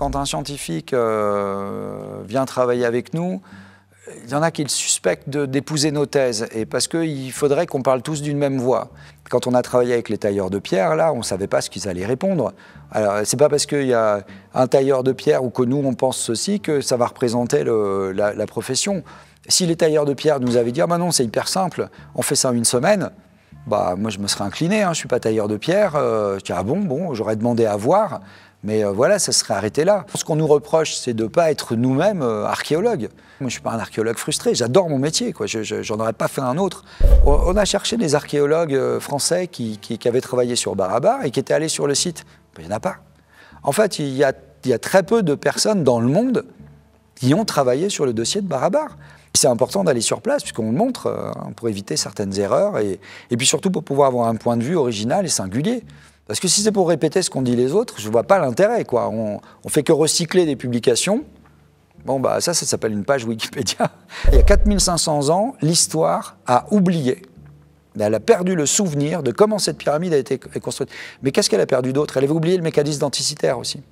quand un scientifique euh, vient travailler avec nous, il y en a qui le suspectent d'épouser nos thèses, et parce qu'il faudrait qu'on parle tous d'une même voix. Quand on a travaillé avec les tailleurs de pierre, là, on ne savait pas ce qu'ils allaient répondre. Alors, n'est pas parce qu'il y a un tailleur de pierre ou que nous, on pense ceci, que ça va représenter la, profession. Si les tailleurs de pierre nous avaient dit « Ah ben non, c'est hyper simple, on fait ça en une semaine », bah moi, je me serais incliné, hein, je ne suis pas tailleur de pierre. Tiens euh, je ah bon, bon, j'aurais demandé à voir ». Mais euh, voilà, ça serait arrêté là. Ce qu'on nous reproche, c'est de ne pas être nous-mêmes euh, archéologues. Moi, je ne suis pas un archéologue frustré, j'adore mon métier, je n'en aurais pas fait un autre. On a cherché des archéologues euh, français qui, avaient travaillé sur Barabar et qui étaient allés sur le site. Ben, il n'y en a pas. En fait, il y, a, très peu de personnes dans le monde qui ont travaillé sur le dossier de Barabar. C'est important d'aller sur place puisqu'on le montre pour éviter certaines erreurs et puis surtout pour pouvoir avoir un point de vue original et singulier. Parce que si c'est pour répéter ce qu'ont dit les autres, je ne vois pas l'intérêt. On ne fait que recycler des publications. Bon, bah ça, ça s'appelle une page Wikipédia. Il y a 4500 ans, l'histoire a oublié. Elle a perdu le souvenir de comment cette pyramide a été construite. Mais qu'est-ce qu'elle a perdu d'autre Elle avait oublié le mécanisme denticitaire aussi.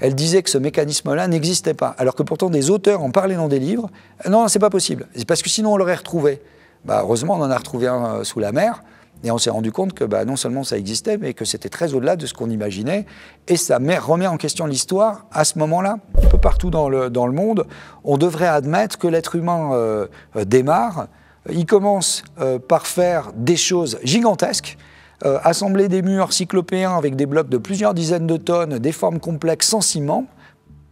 Elle disait que ce mécanisme-là n'existait pas, alors que pourtant des auteurs en parlaient dans des livres. Non, c'est pas possible. C'est parce que sinon on l'aurait retrouvé. Bah, heureusement, on en a retrouvé un euh, sous la mer. Et on s'est rendu compte que bah, non seulement ça existait, mais que c'était très au-delà de ce qu'on imaginait. Et ça remet en question l'histoire à ce moment-là. Un peu partout dans le, monde, on devrait admettre que l'être humain euh, euh, démarre. Il commence euh, par faire des choses gigantesques. assembler des murs cyclopéens avec des blocs de plusieurs dizaines de tonnes, des formes complexes sans ciment,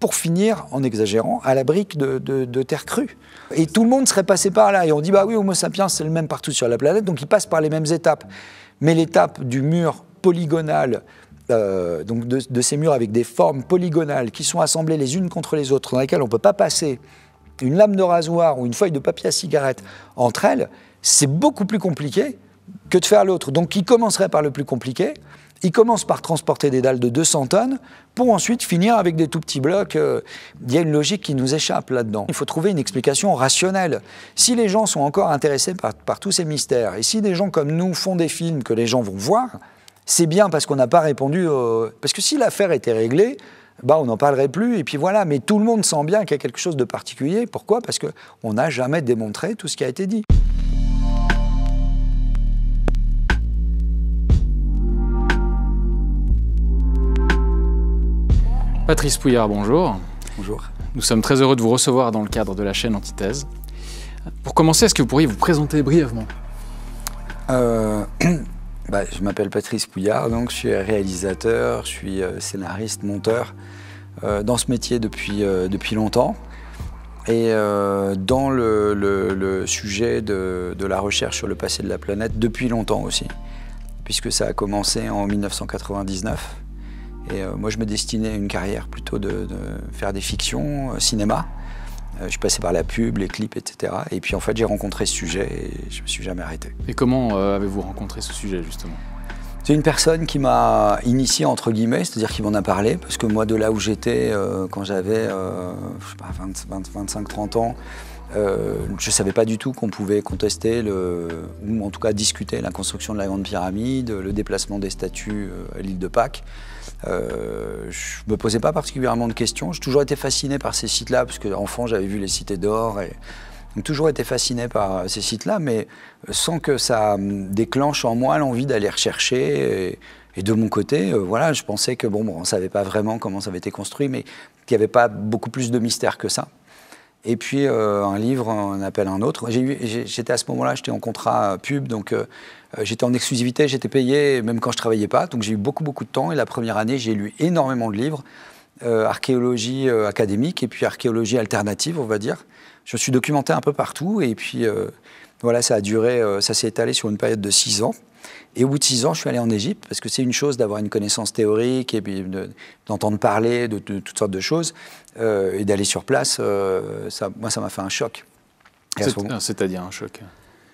pour finir, en exagérant, à la brique de, terre crue. Et tout le monde serait passé par là. Et on dit, bah oui, Homo sapiens, c'est le même partout sur la planète, donc il passe par les mêmes étapes. Mais l'étape du mur polygonal, euh, donc de, ces murs avec des formes polygonales qui sont assemblées les unes contre les autres, dans lesquelles on ne peut pas passer une lame de rasoir ou une feuille de papier à cigarette entre elles, c'est beaucoup plus compliqué que de faire l'autre. Donc qui commencerait par le plus compliqué il commence par transporter des dalles de 200 tonnes pour ensuite finir avec des tout petits blocs. Euh, il y a une logique qui nous échappe là-dedans. Il faut trouver une explication rationnelle. Si les gens sont encore intéressés par, tous ces mystères, et si des gens comme nous font des films que les gens vont voir, c'est bien parce qu'on n'a pas répondu. Parce que si l'affaire était réglée, bah, on n'en parlerait plus, et puis voilà. Mais tout le monde sent bien qu'il y a quelque chose de particulier. Pourquoi Parce qu'on n'a jamais démontré tout ce qui a été dit. Patrice Pouillard, bonjour. Bonjour. Nous sommes très heureux de vous recevoir dans le cadre de la chaîne Antithèse. Pour commencer, est-ce que vous pourriez vous présenter brièvement euh, bah, Je m'appelle Patrice Pouillard, donc je suis réalisateur, je suis euh, scénariste, monteur euh, dans ce métier depuis, depuis longtemps. Et dans le, sujet de, la recherche sur le passé de la planète depuis longtemps aussi, puisque ça a commencé en 1999 et euh, moi, je me destinais à une carrière plutôt de, faire des fictions, euh, cinéma. Euh, je suis passé par la pub, les clips, etc. Et puis en fait, j'ai rencontré ce sujet et je ne me suis jamais arrêté. Et comment avez-vous rencontré ce sujet justement c'est une personne qui m'a initié, entre guillemets, c'est-à-dire qui m'en a parlé, parce que moi, de là où j'étais, quand j'avais 25-30 ans, je ne savais pas du tout qu'on pouvait contester, le, ou en tout cas discuter, la construction de la Grande Pyramide, le déplacement des statues à l'île de Pâques. Je euh, je me posais pas particulièrement de questions. J'ai toujours été fasciné par ces sites-là, parce que j'avais vu les cités d'or et toujours été fasciné par euh, ces sites-là, mais euh, sans que ça hum, déclenche en moi l'envie d'aller rechercher. Et, de mon côté, voilà, je pensais que bon, on savait pas vraiment comment ça avait été construit, mais qu'il n'y avait pas beaucoup plus de mystère que ça. Et puis euh, un livre, on appelle un autre. J'étais à ce moment-là, j'étais en contrat euh, pub, donc euh, j'étais en exclusivité, j'étais payé même quand je travaillais pas. Donc j'ai eu beaucoup beaucoup de temps. Et la première année, j'ai lu énormément de livres, archéologie académique et puis archéologie alternative, on va dire. Je suis documenté un peu partout. Et puis voilà, ça a duré, ça s'est étalé sur une période de six ans. Et au bout de six ans, je suis allé en Égypte, parce que c'est une chose d'avoir une connaissance théorique et d'entendre parler de, toutes sortes de choses, euh, et d'aller sur place, euh, ça, moi, ça m'a fait un choc. C'est-à-dire un choc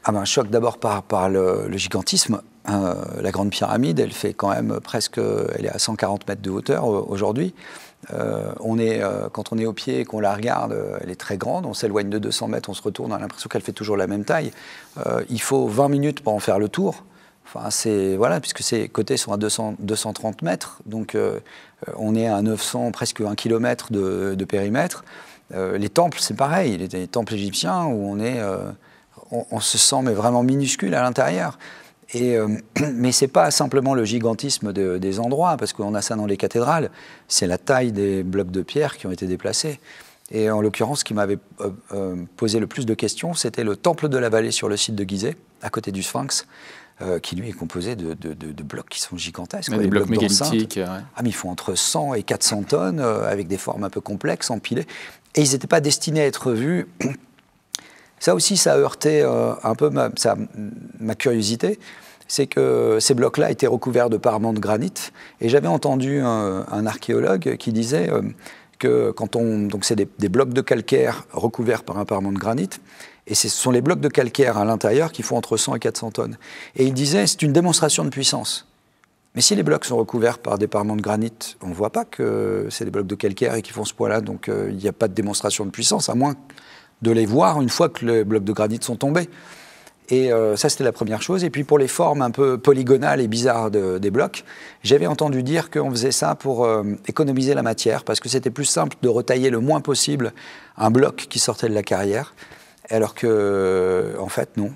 ah ben, Un choc d'abord par, par le, gigantisme. Hein, euh, la Grande Pyramide, elle fait quand même presque, elle est à 140 mètres de hauteur aujourd'hui. on est, quand on est au pied et qu'on la regarde, elle est très grande, on s'éloigne de 200 mètres, on se retourne, on a l'impression qu'elle fait toujours la même taille. il faut 20 minutes pour en faire le tour. Enfin, voilà, puisque ces côtés sont à 200, 230 mètres, donc euh, euh, on est à 900, presque 1 km de, périmètre. Euh, les temples, c'est pareil, les, temples égyptiens où on est, on, se sent mais vraiment minuscule à l'intérieur. Et, mais ce n'est pas simplement le gigantisme des endroits, parce qu'on a ça dans les cathédrales, c'est la taille des blocs de pierre qui ont été déplacés. Et en l'occurrence, ce qui m'avait posé le plus de questions, c'était le temple de la vallée sur le site de Gizeh, à côté du Sphinx. Euh, qui lui est composé de, blocs qui sont gigantesques. Quoi, des, blocs, Ah, ils font entre 100 et 400 tonnes, euh, avec des formes un peu complexes, empilées. Et ils n'étaient pas destinés à être vus. Ça aussi, ça a heurté euh, un peu ma, curiosité c'est que ces blocs-là étaient recouverts de parements de granit. Et j'avais entendu un, archéologue qui disait que quand on. Donc, c'est des, des, blocs de calcaire recouverts par un parement de granit. Et ce sont les blocs de calcaire à l'intérieur qui font entre 100 et 400 tonnes. Et il disait, c'est une démonstration de puissance. Mais si les blocs sont recouverts par des parements de granit, on ne voit pas que c'est des blocs de calcaire et qu'ils font ce poids-là, donc euh, il n'y a pas de démonstration de puissance, à moins de les voir une fois que les blocs de granit sont tombés. Et euh, ça, c'était la première chose. Et puis pour les formes un peu polygonales et bizarres des blocs, j'avais entendu dire qu'on faisait ça pour euh, économiser la matière, parce que c'était plus simple de retailler le moins possible un bloc qui sortait de la carrière alors que, euh, en fait, non.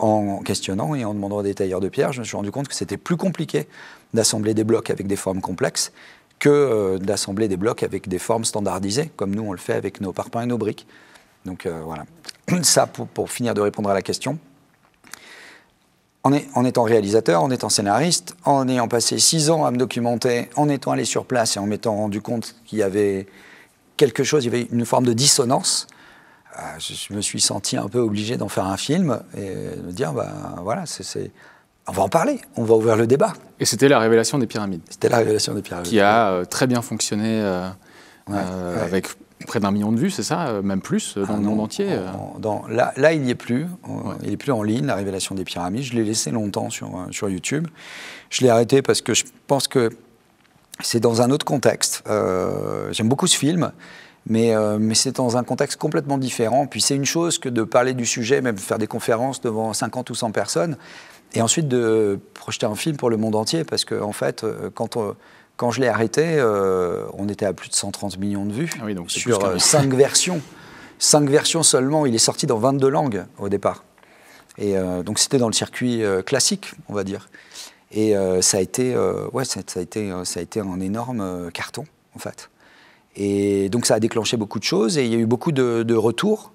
En questionnant et en demandant aux des tailleurs de pierre, je me suis rendu compte que c'était plus compliqué d'assembler des blocs avec des formes complexes que euh, d'assembler des blocs avec des formes standardisées, comme nous on le fait avec nos parpaings et nos briques. Donc euh, voilà. Ça, pour, finir de répondre à la question. En, en, étant réalisateur, en étant scénariste, en ayant passé six ans à me documenter, en étant allé sur place et en m'étant rendu compte qu'il y avait quelque chose, il y avait une forme de dissonance ah, je me suis senti un peu obligé d'en faire un film et de me dire, bah, voilà, c'est, on va en parler, on va ouvrir le débat. Et c'était la révélation des pyramides. C'était la révélation des pyramides. Qui a euh, très bien fonctionné euh, euh, avec près d'un million de vues, c'est ça Même plus, dans ah le monde entier dans, là, il n'y est plus. Il n'est plus en ligne, la révélation des pyramides. Je l'ai laissé longtemps sur, sur YouTube. Je l'ai arrêté parce que je pense que c'est dans un autre contexte. J'aime beaucoup ce film. Euh, mais, c'est dans un contexte complètement différent. Puis c'est une chose que de parler du sujet, même faire des conférences devant 50 ou 100 personnes, et ensuite de projeter un film pour le monde entier. Parce que, en fait, euh, euh, quand, je l'ai arrêté, on était à plus de 130 millions de vues ah sur cinq versions. Cinq versions seulement. Il est sorti dans 22 langues au départ. Et donc c'était dans le circuit classique, on va dire. Et ça a été, ouais, ça, a été, ça a été un énorme carton, en fait. Et donc ça a déclenché beaucoup de choses et il y a eu beaucoup de, retours.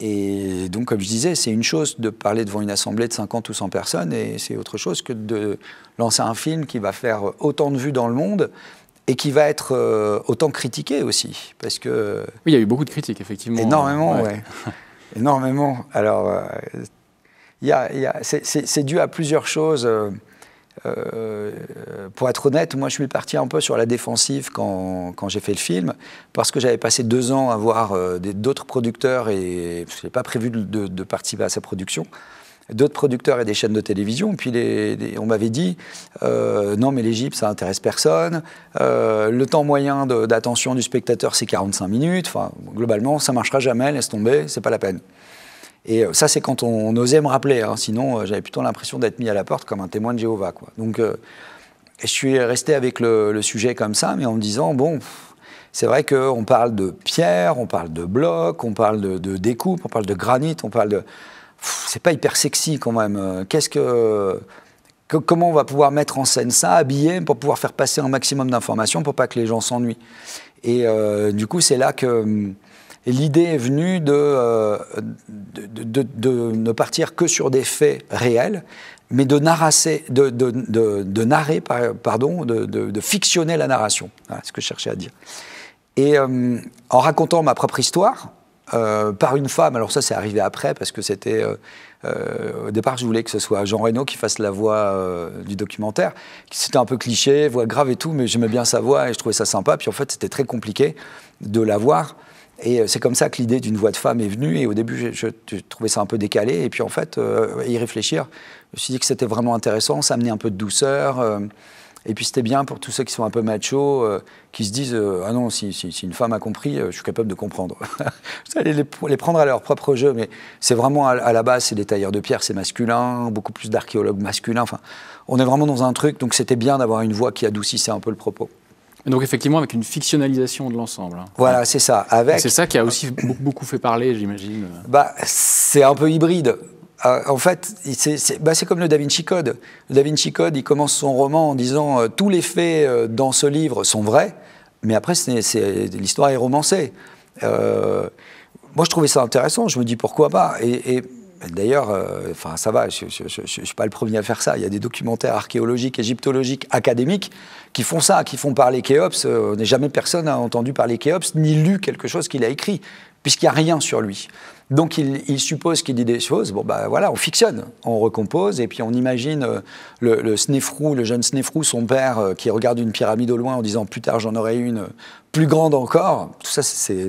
Et donc, comme je disais, c'est une chose de parler devant une assemblée de 50 ou 100 personnes, et c'est autre chose que de lancer un film qui va faire autant de vues dans le monde et qui va être euh, autant critiqué aussi. Parce que... Oui, il y a eu beaucoup de critiques, effectivement. Énormément, oui. énormément. Alors, euh, il y a, c'est dû à plusieurs choses. Euh, euh, pour être honnête, moi je suis parti un peu sur la défensive quand, j'ai fait le film, parce que j'avais passé deux ans à voir euh, d'autres producteurs et je n'avais pas prévu de, participer à sa production. D'autres producteurs et des chaînes de télévision. Puis on m'avait dit euh, non, mais l'Égypte, ça n'intéresse personne. le temps moyen d'attention du spectateur, c'est 45 minutes. Enfin, globalement, ça marchera jamais. Laisse tomber, c'est pas la peine. Et euh, ça, c'est quand on, osait me rappeler. Hein. Sinon, euh, j'avais plutôt l'impression d'être mis à la porte comme un témoin de Jéhovah. Quoi. Donc, euh, je suis resté avec le, sujet comme ça, mais en me disant, bon, c'est vrai qu'on parle de pierre, on parle de bloc, on parle de, de découpe, on parle de granit, on parle de... C'est pas hyper sexy quand même. Qu'est-ce que... Comment on va pouvoir mettre en scène ça, habiller, pour pouvoir faire passer un maximum d'informations, pour pas que les gens s'ennuient Et du coup, c'est là que hum, et l'idée est venue euh, de, de, ne partir que sur des faits réels, mais de, de, narrer, pardon, de, fictionner la narration. Voilà ce que je cherchais à dire. Et euh, en racontant ma propre histoire, euh, par une femme, alors ça c'est arrivé après, parce que c'était... au départ, je voulais que ce soit Jean Reno qui fasse la voix du documentaire. C'était un peu cliché, voix grave et tout, mais j'aimais bien sa voix et je trouvais ça sympa. Puis en fait, c'était très compliqué de la voir et euh, c'est comme ça que l'idée d'une voix de femme est venue. Et au début, je, trouvais ça un peu décalé. Et puis en fait, euh, y réfléchir, je me suis dit que c'était vraiment intéressant, ça amenait un peu de douceur. Euh. et puis c'était bien pour tous ceux qui sont un peu machos, qui se disent Ah non, si, une femme a compris, je suis capable de comprendre. les, les, prendre à leur propre jeu, mais c'est vraiment à, à, la base, c'est des tailleurs de pierre, c'est masculin, beaucoup plus d'archéologues masculins. Enfin, on est vraiment dans un truc, donc c'était bien d'avoir une voix qui adoucissait un peu le propos. Donc effectivement avec une fictionnalisation de l'ensemble. Hein. Voilà, c'est ça. C'est ça qui a aussi beaucoup fait parler, j'imagine. Bah, c'est un peu hybride. Euh, en fait, c'est bah, comme le Da Vinci Code. Le Da Vinci Code, il commence son roman en disant euh, tous les faits euh, dans ce livre sont vrais, mais après l'histoire est romancée. moi, je trouvais ça intéressant. Je me dis pourquoi pas. Et, d'ailleurs, enfin, ça va. Je, ne suis pas le premier à faire ça. Il y a des documentaires archéologiques, égyptologiques, académiques qui font ça, qui font parler Kéops. On euh, n'est jamais personne n'a entendu parler Kéops ni lu quelque chose qu'il a écrit, puisqu'il n'y a rien sur lui. Donc il, suppose qu'il dit des choses. Bon bah, voilà, on fictionne, on recompose et puis on imagine euh, le, le le jeune Snefrou, son père euh, qui regarde une pyramide au loin en disant plus tard j'en aurai une plus grande encore. Tout ça c'est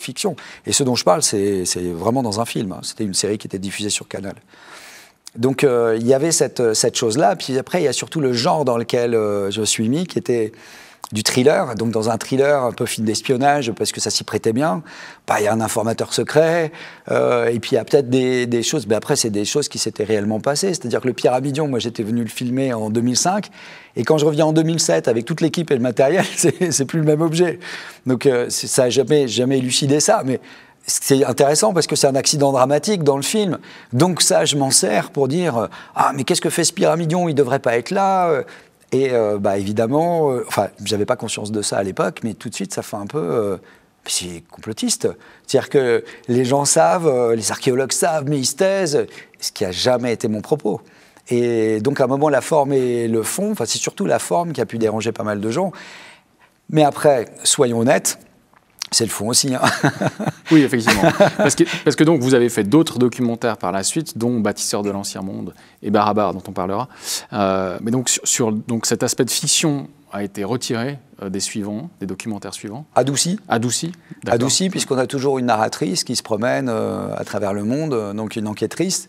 fiction. Et ce dont je parle c'est vraiment dans un film. Hein. C'était une série qui était diffusée sur Canal. Donc euh, il y avait cette, euh, cette chose-là. Puis après, il y a surtout le genre dans lequel euh, je suis mis, qui était du thriller. Donc dans un thriller un peu film d'espionnage, parce que ça s'y prêtait bien, bah, il y a un informateur secret, et puis il y a peut-être des, des, choses, mais après c'est des choses qui s'étaient réellement passées. C'est-à-dire que le Pyramidion, moi j'étais venu le filmer en 2005, et quand je reviens en 2007 avec toute l'équipe et le matériel, c'est plus le même objet. Donc ça n'a jamais, jamais élucidé ça, mais c'est intéressant parce que c'est un accident dramatique dans le film. Donc ça, je m'en sers pour dire euh, ah mais qu'est-ce que fait ce pyramidion Il devrait pas être là. Euh. Et euh, bah évidemment, enfin j'avais pas conscience de ça à l'époque, mais tout de suite ça fait un peu c'est complotiste. C'est-à-dire que les gens savent, les archéologues savent, mais ils se ce qui a jamais été mon propos. Et donc à un moment, la forme et le fond, enfin c'est surtout la forme qui a pu déranger pas mal de gens. Mais après, soyons honnêtes, c'est le fond aussi. Hein. oui, effectivement. Parce que, donc, vous avez fait d'autres documentaires par la suite, dont Bâtisseur de l'Ancien Monde et Barabar, dont on parlera. Euh, mais donc, sur, donc, cet aspect de fiction a été retiré euh, des suivants, des documentaires suivants Adouci. Adouci. Adouci, puisqu'on a toujours une narratrice qui se promène euh, à travers le monde, donc une enquêtrice.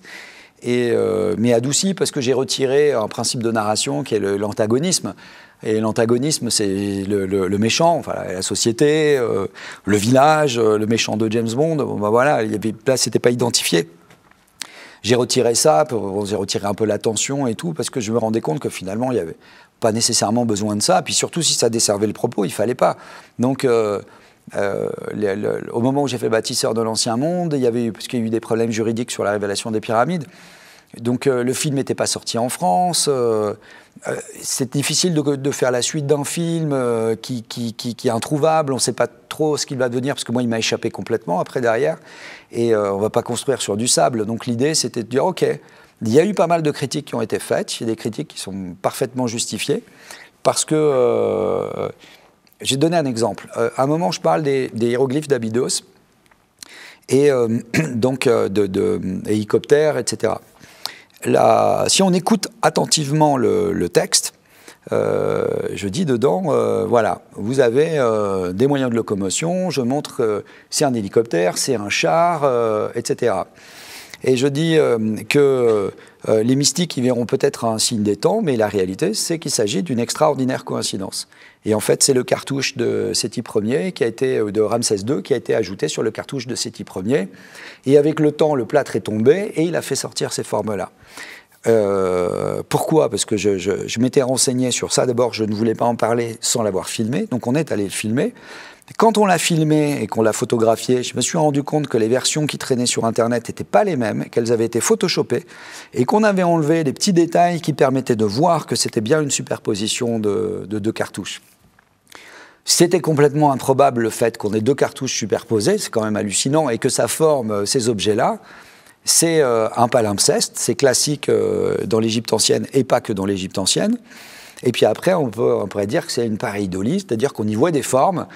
Et, mais adouci parce que j'ai retiré un principe de narration qui est l'antagonisme. Et l'antagonisme, c'est le, méchant, enfin, la société, euh, le village, euh, le méchant de James Bond. Bon, ben voilà, il y avait, là, c'était pas identifié. J'ai retiré ça, j'ai retiré un peu l'attention et tout, parce que je me rendais compte que finalement, il n'y avait pas nécessairement besoin de ça. Puis surtout, si ça desservait le propos, il fallait pas. Donc. Euh, au moment où j'ai fait Bâtisseur de l'Ancien Monde, il y avait qu'il y a eu des problèmes juridiques sur la révélation des pyramides, donc euh, le film n'était pas sorti en France. Euh, euh, c'est difficile de, faire la suite d'un film qui, est introuvable. On ne sait pas trop ce qu'il va devenir parce que moi il m'a échappé complètement après derrière. Et on ne va pas construire sur du sable. Donc l'idée c'était de dire ok, il y a eu pas mal de critiques qui ont été faites. Il y a des critiques qui sont parfaitement justifiées parce que j'ai donné un exemple. à un moment je parle des, hiéroglyphes d'Abydos et donc de, de, hélicoptères, etc si on écoute attentivement le, texte, euh, je dis dedans, euh, voilà, vous avez euh, des moyens de locomotion, je montre, c'est un hélicoptère, c'est un char, etc. Et je dis que les mystiques y verront peut-être un signe des temps, mais la réalité, c'est qu'il s'agit d'une extraordinaire coïncidence. Et en fait, c'est le cartouche de Séti Ier qui a été euh, de Ramsès II qui a été ajouté sur le cartouche de Séti Ier. Et avec le temps, le plâtre est tombé et il a fait sortir ces formes-là. Euh, pourquoi Parce que je m'étais renseigné sur ça. D'abord, je ne voulais pas en parler sans l'avoir filmé. Donc, on est allé le filmer. Quand on l'a filmé et qu'on l'a photographié, je me suis rendu compte que les versions qui traînaient sur Internet n'étaient pas les mêmes, qu'elles avaient été photoshopées et qu'on avait enlevé les petits détails qui permettaient de voir que c'était bien une superposition de, deux cartouches. C'était complètement improbable le fait qu'on ait deux cartouches superposées, c'est quand même hallucinant, et que ça forme euh, ces objets-là. C'est euh, un palimpseste, c'est classique euh, dans l'Égypte ancienne et pas que dans l'Égypte ancienne. Et puis après, on, peut, on pourrait dire que c'est une pareidolie, c'est-à-dire qu'on y voit des formes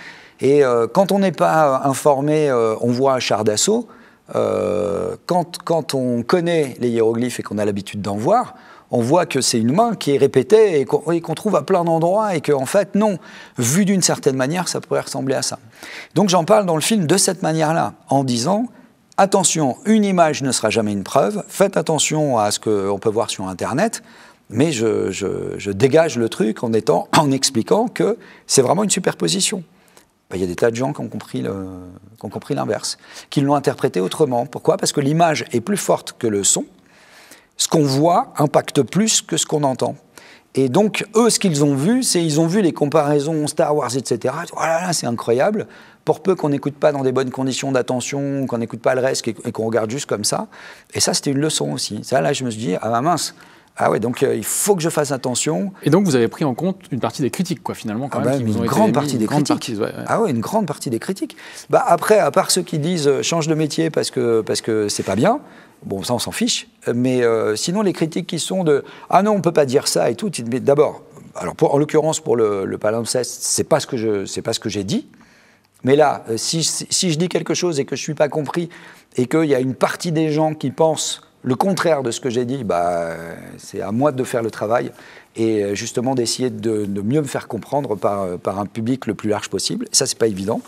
et euh, quand on n'est pas informé, euh, on voit un char d'assaut. Euh, quand, quand, on connaît les hiéroglyphes et qu'on a l'habitude d'en voir, on voit que c'est une main qui est répétée et qu'on trouve à plein d'endroits et qu'en en fait, non, vu d'une certaine manière, ça pourrait ressembler à ça. Donc j'en parle dans le film de cette manière-là, en disant, attention, une image ne sera jamais une preuve, faites attention à ce qu'on peut voir sur Internet, mais je, je dégage le truc en, étant, en expliquant que c'est vraiment une superposition. Ben, il y a des tas de gens qui ont compris, l'inverse, qui l'ont interprété autrement. Pourquoi Parce que l'image est plus forte que le son. Ce qu'on voit impacte plus que ce qu'on entend. Et donc, eux, ce qu'ils ont vu, c'est ils ont vu les comparaisons Star Wars, etc. oh là, c'est incroyable. Pour peu qu'on n'écoute pas dans des bonnes conditions d'attention, qu'on n'écoute pas le reste et qu'on regarde juste comme ça. Et ça, c'était une leçon aussi. Ça, là, je me suis dit, ah mince, ah ouais, donc euh, il faut que je fasse attention. Et donc vous avez pris en compte une partie des critiques, quoi, finalement, quand ah même, bah, une grande partie des critiques. Ah ouais, une grande partie des critiques. Bah après, à part ceux qui disent euh, change de métier parce que parce que c'est pas bien. Bon, ça on s'en fiche. Mais euh, sinon, les critiques qui sont de ah non, on peut pas dire ça et tout. D'abord, alors pour, en l'occurrence pour le, le palimpseste, c'est pas ce que je c'est pas ce que j'ai dit. Mais là, si, si, je dis quelque chose et que je suis pas compris et qu'il y a une partie des gens qui pensent le contraire de ce que j'ai dit, bah, c'est à moi de faire le travail et justement d'essayer de, mieux me faire comprendre par, un public le plus large possible. Ça, c'est pas évident.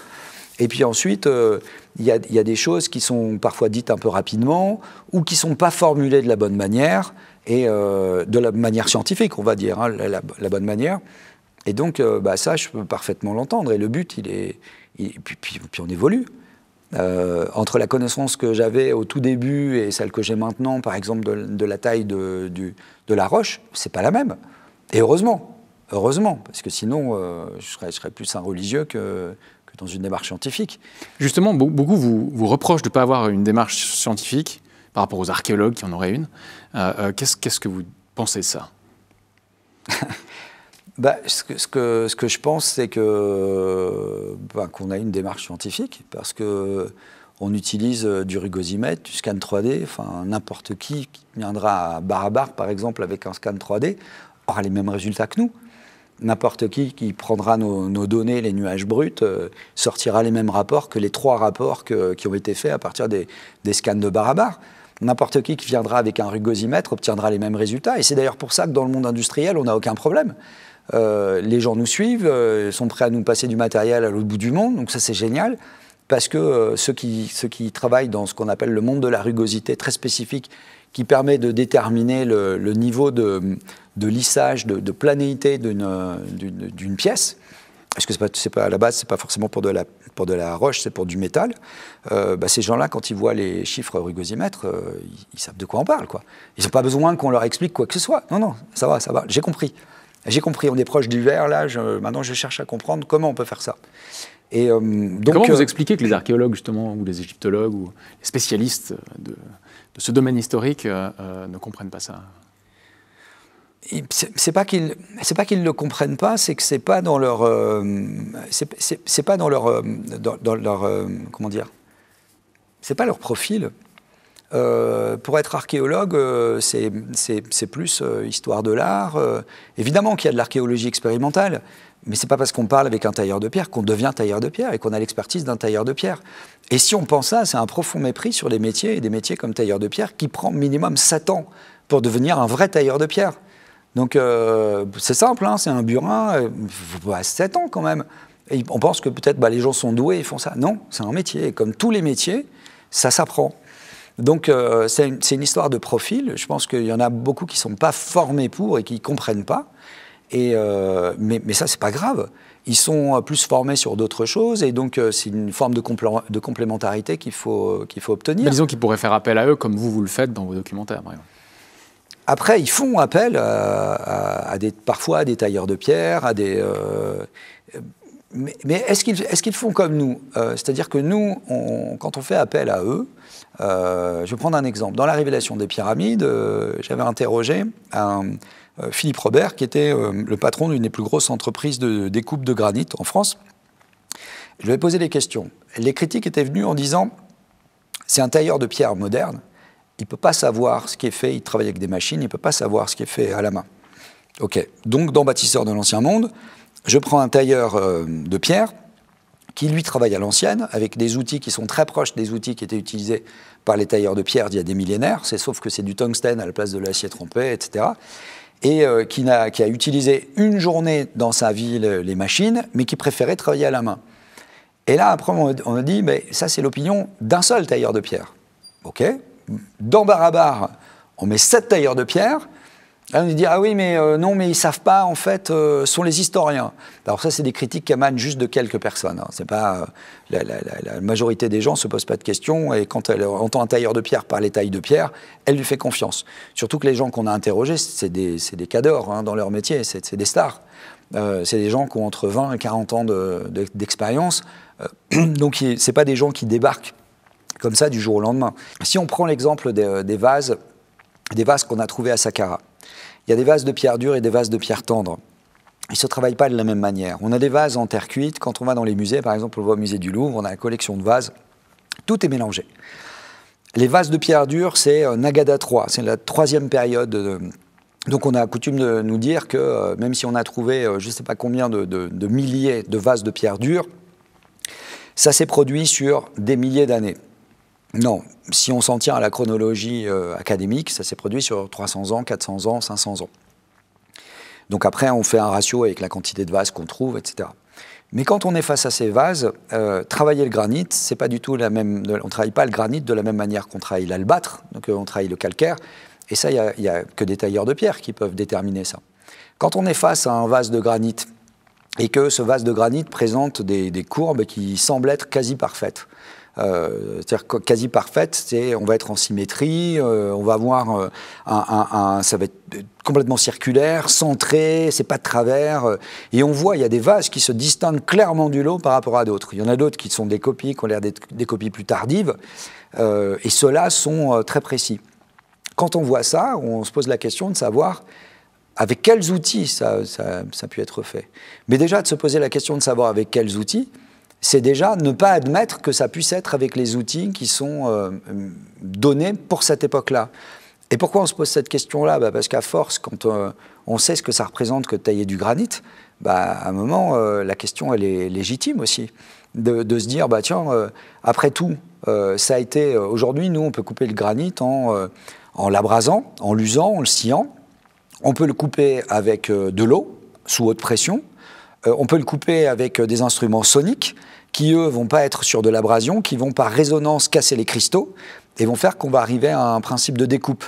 Et puis ensuite, euh, il y, a des choses qui sont parfois dites un peu rapidement ou qui sont pas formulées de la bonne manière et euh, de la manière scientifique, on va dire, hein, la, bonne manière. Et donc, euh, bah, ça, je peux parfaitement l'entendre. Et le but, il est, et puis, on évolue. Euh, entre la connaissance que j'avais au tout début et celle que j'ai maintenant, par exemple, de, la taille de, du, de la roche, c'est pas la même. Et heureusement, heureusement, parce que sinon, euh, je, serais, je, plus un religieux que, que, dans une démarche scientifique. Justement, beaucoup vous, vous reprochent de ne pas avoir une démarche scientifique par rapport aux archéologues qui en auraient une. Euh, qu'est-ce, que vous pensez de ça bah, ce, que, ce, que, ce, que, je pense, c'est que bah, qu'on a une démarche scientifique, parce qu'on utilise euh, du rugosimètre, du scan 3D, enfin n'importe qui qui viendra à Barabar par exemple avec un scan 3D aura les mêmes résultats que nous. N'importe qui qui prendra nos, données, les nuages bruts, euh, sortira les mêmes rapports que les trois rapports qui ont été faits à partir des, scans de Barabar. N'importe qui qui viendra avec un rugosimètre obtiendra les mêmes résultats. Et c'est d'ailleurs pour ça que dans le monde industriel, on n'a aucun problème. Euh, les gens nous suivent, euh, sont prêts à nous passer du matériel à l'autre bout du monde, donc ça c'est génial, parce que euh, ceux, qui, travaillent dans ce qu'on appelle le monde de la rugosité très spécifique, qui permet de déterminer le, niveau de, lissage, de, planéité d'une pièce, parce que c'est pas, pas, à la base, c'est pas forcément pour de la, pour de la roche, c'est pour du métal. Bah, ces gens-là, quand ils voient les chiffres rugosimètres, ils, savent de quoi on parle. Quoi. Ils n'ont pas besoin qu'on leur explique quoi que ce soit. Non, non, ça va, ça va, j'ai compris. J'ai compris, on est proche du verre, là, maintenant je cherche à comprendre comment on peut faire ça. Et, euh, donc, comment vous euh, expliquez que les archéologues, justement, ou les égyptologues, ou les spécialistes de, ce domaine historique euh, ne comprennent pas ça c'est pas qu'ils pas qu'ils ne comprennent pas, c'est que c'est pas dans leur c'est pas dans leur leur comment dire c'est pas leur profil. Euh, pour être archéologue, euh, c'est plus euh, histoire de l'art. évidemment qu'il y a de l'archéologie expérimentale, mais c'est pas parce qu'on parle avec un tailleur de pierre qu'on devient tailleur de pierre et qu'on a l'expertise d'un tailleur de pierre. Et si on pense ça, c'est un profond mépris sur les métiers et des métiers comme tailleur de pierre qui prend minimum 7 ans pour devenir un vrai tailleur de pierre. Donc c'est simple, hein, c'est un burin, 7 bah, ans quand même. on pense que peut-être bah, les gens sont doués et font ça. Non, c'est un métier. Et comme tous les métiers, ça s'apprend. Donc euh, c'est une, histoire de profil. Je pense qu'il y en a beaucoup qui ne sont pas formés pour et qui ne comprennent pas. Et, euh, mais, mais, ça, c'est pas grave. Ils sont euh, plus formés sur d'autres choses et donc c'est une forme de, de complémentarité qu'il faut, qu'il faut obtenir. Mais disons qu'ils pourraient faire appel à eux comme vous, vous le faites dans vos documentaires, par exemple. Après, ils font appel à, des, parfois à des tailleurs de pierre, à des. mais, est-ce qu'ils est qu'ils font comme nous C'est-à-dire que nous, quand on fait appel à eux, euh, je vais prendre un exemple. Dans la révélation des pyramides, euh, j'avais interrogé euh, Philippe Robert, qui était le patron d'une des plus grosses entreprises de découpe de granit en France. Je lui ai posé des questions. Les critiques étaient venues en disant c'est un tailleur de pierre moderne, il ne peut pas savoir ce qui est fait, il travaille avec des machines, il ne peut pas savoir ce qui est fait à la main. OK. Donc, dans Bâtisseur de l'Ancien Monde, je prends un tailleur de pierre qui lui travaille à l'ancienne, avec des outils qui sont très proches des outils qui étaient utilisés par les tailleurs de pierre d'il y a des millénaires, c'est sauf que c'est du tungstène à la place de l'acier trompé, etc. Et euh, qui, a, utilisé une journée dans sa vie euh, les machines, mais qui préférait travailler à la main. Et là, après, on a dit, mais ça, c'est l'opinion d'un seul tailleur de pierre. OK Dans Barabar, on met sept tailleurs de pierre, alors on dit ah oui mais euh, non mais ils savent pas en fait euh, ce sont les historiens. Alors ça c'est des critiques qui amènent juste de quelques personnes. Hein. C'est pas euh, la, majorité des gens se posent pas de questions et quand elle entend un tailleur de pierre parler taille de pierre, elle lui fait confiance. Surtout que les gens qu'on a interrogés c'est des des cadors hein, dans leur métier, c'est des stars. c'est des gens qui ont entre 20 et 40 ans d'expérience. De, ce donc c'est pas des gens qui débarquent comme ça du jour au lendemain. Si on prend l'exemple des, vases, des vases qu'on a trouvés à Saqqara. Il y a des vases de pierre dure et des vases de pierre tendre. Ils ne se travaillent pas de la même manière. On a des vases en terre cuite. Quand on va dans les musées, par exemple, on va au musée du Louvre, on a la collection de vases. Tout est mélangé. Les vases de pierre dure, c'est euh, Nagada 3. C'est la troisième période donc on a coutume de nous dire que euh, même si on a trouvé euh, je ne sais pas combien de, de, milliers de vases de pierre dure, ça s'est produit sur des milliers d'années. Non, si on s'en tient à la chronologie euh, académique, ça s'est produit sur 300 ans, 400 ans, 500 ans. Donc après, on fait un ratio avec la quantité de vases qu'on trouve, etc. Mais quand on est face à ces vases, euh, travailler le granit, c'est pas du tout la même. On travaille pas le granit de la même manière qu'on travaille l'albâtre, donc euh, on travaille le calcaire. Et ça, il n'y a, que des tailleurs de pierre qui peuvent déterminer ça. Quand on est face à un vase de granit et que ce vase de granit présente des courbes qui semblent être quasi parfaites, euh, c'est-à-dire quasi parfaite. C'est on va être en symétrie, euh, on va avoir euh, un, ça va être complètement circulaire, centré, c'est pas de travers. Et on voit, il y a des vases qui se distinguent clairement du lot par rapport à d'autres. Il y en a d'autres qui sont des copies, qui ont l'air des copies plus tardives, et ceux-là sont très précis. Quand on voit ça, on se pose la question de savoir avec quels outils ça, ça a pu être fait. Mais déjà, de se poser la question de savoir avec quels outils, c'est déjà ne pas admettre que ça puisse être avec les outils qui sont euh, donnés pour cette époque-là. Et pourquoi on se pose cette question-là bah Parce qu'à force, quand euh, on sait ce que ça représente que de tailler du granit, bah, à un moment, euh, la question, elle est légitime aussi. De, de se dire, bah, tiens, après tout, ça a été. Aujourd'hui, nous, on peut couper le granit en, en l'abrasant, en l'usant, en le sciant. On peut le couper avec de l'eau, sous haute pression. Euh, on peut le couper avec euh, des instruments soniques qui, eux, vont pas être sur de l'abrasion, qui vont par résonance casser les cristaux et vont faire qu'on va arriver à un principe de découpe.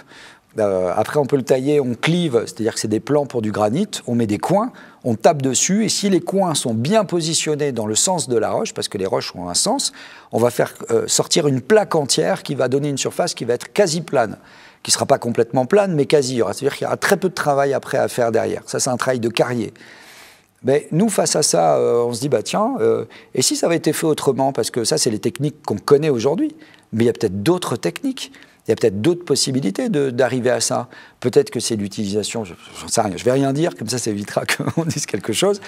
Euh, après, on peut le tailler, on clive, c'est-à-dire que c'est des plans pour du granit, on met des coins, on tape dessus, et si les coins sont bien positionnés dans le sens de la roche, parce que les roches ont un sens, on va faire sortir une plaque entière qui va donner une surface qui va être quasi plane, qui ne sera pas complètement plane, mais quasi. C'est-à-dire qu'il y aura très peu de travail après à faire derrière. Ça, c'est un travail de carrier. Mais nous, face à ça, euh, on se dit, bah tiens, euh, et si ça avait été fait autrement Parce que ça, c'est les techniques qu'on connaît aujourd'hui. Mais il y a peut-être d'autres techniques. Il y a peut-être d'autres possibilités d'arriver à ça. Peut-être que c'est l'utilisation, j'en sais rien, je vais rien dire, comme ça ça évitera qu'on dise quelque chose.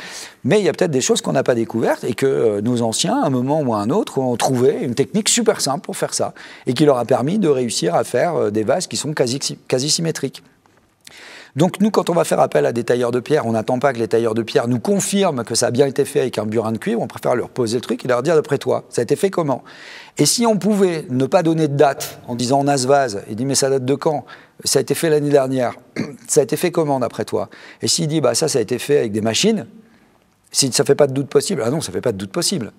Mais il y a peut-être des choses qu'on n'a pas découvertes et que euh, nos anciens, à un moment ou à un autre, ont trouvé une technique super simple pour faire ça et qui leur a permis de réussir à faire des vases qui sont quasi, quasi symétriques. Donc nous, quand on va faire appel à des tailleurs de pierre, on n'attend pas que les tailleurs de pierre nous confirment que ça a bien été fait avec un burin de cuivre, on préfère leur poser le truc et leur dire d'après toi, ça a été fait comment Et si on pouvait ne pas donner de date en disant on a ce vase, il dit mais ça date de quand Ça a été fait l'année dernière, ça a été fait comment d'après toi Et s'il dit bah, ça, ça a été fait avec des machines, si ça ne fait pas de doute possible, ah non, ça ne fait pas de doute possible.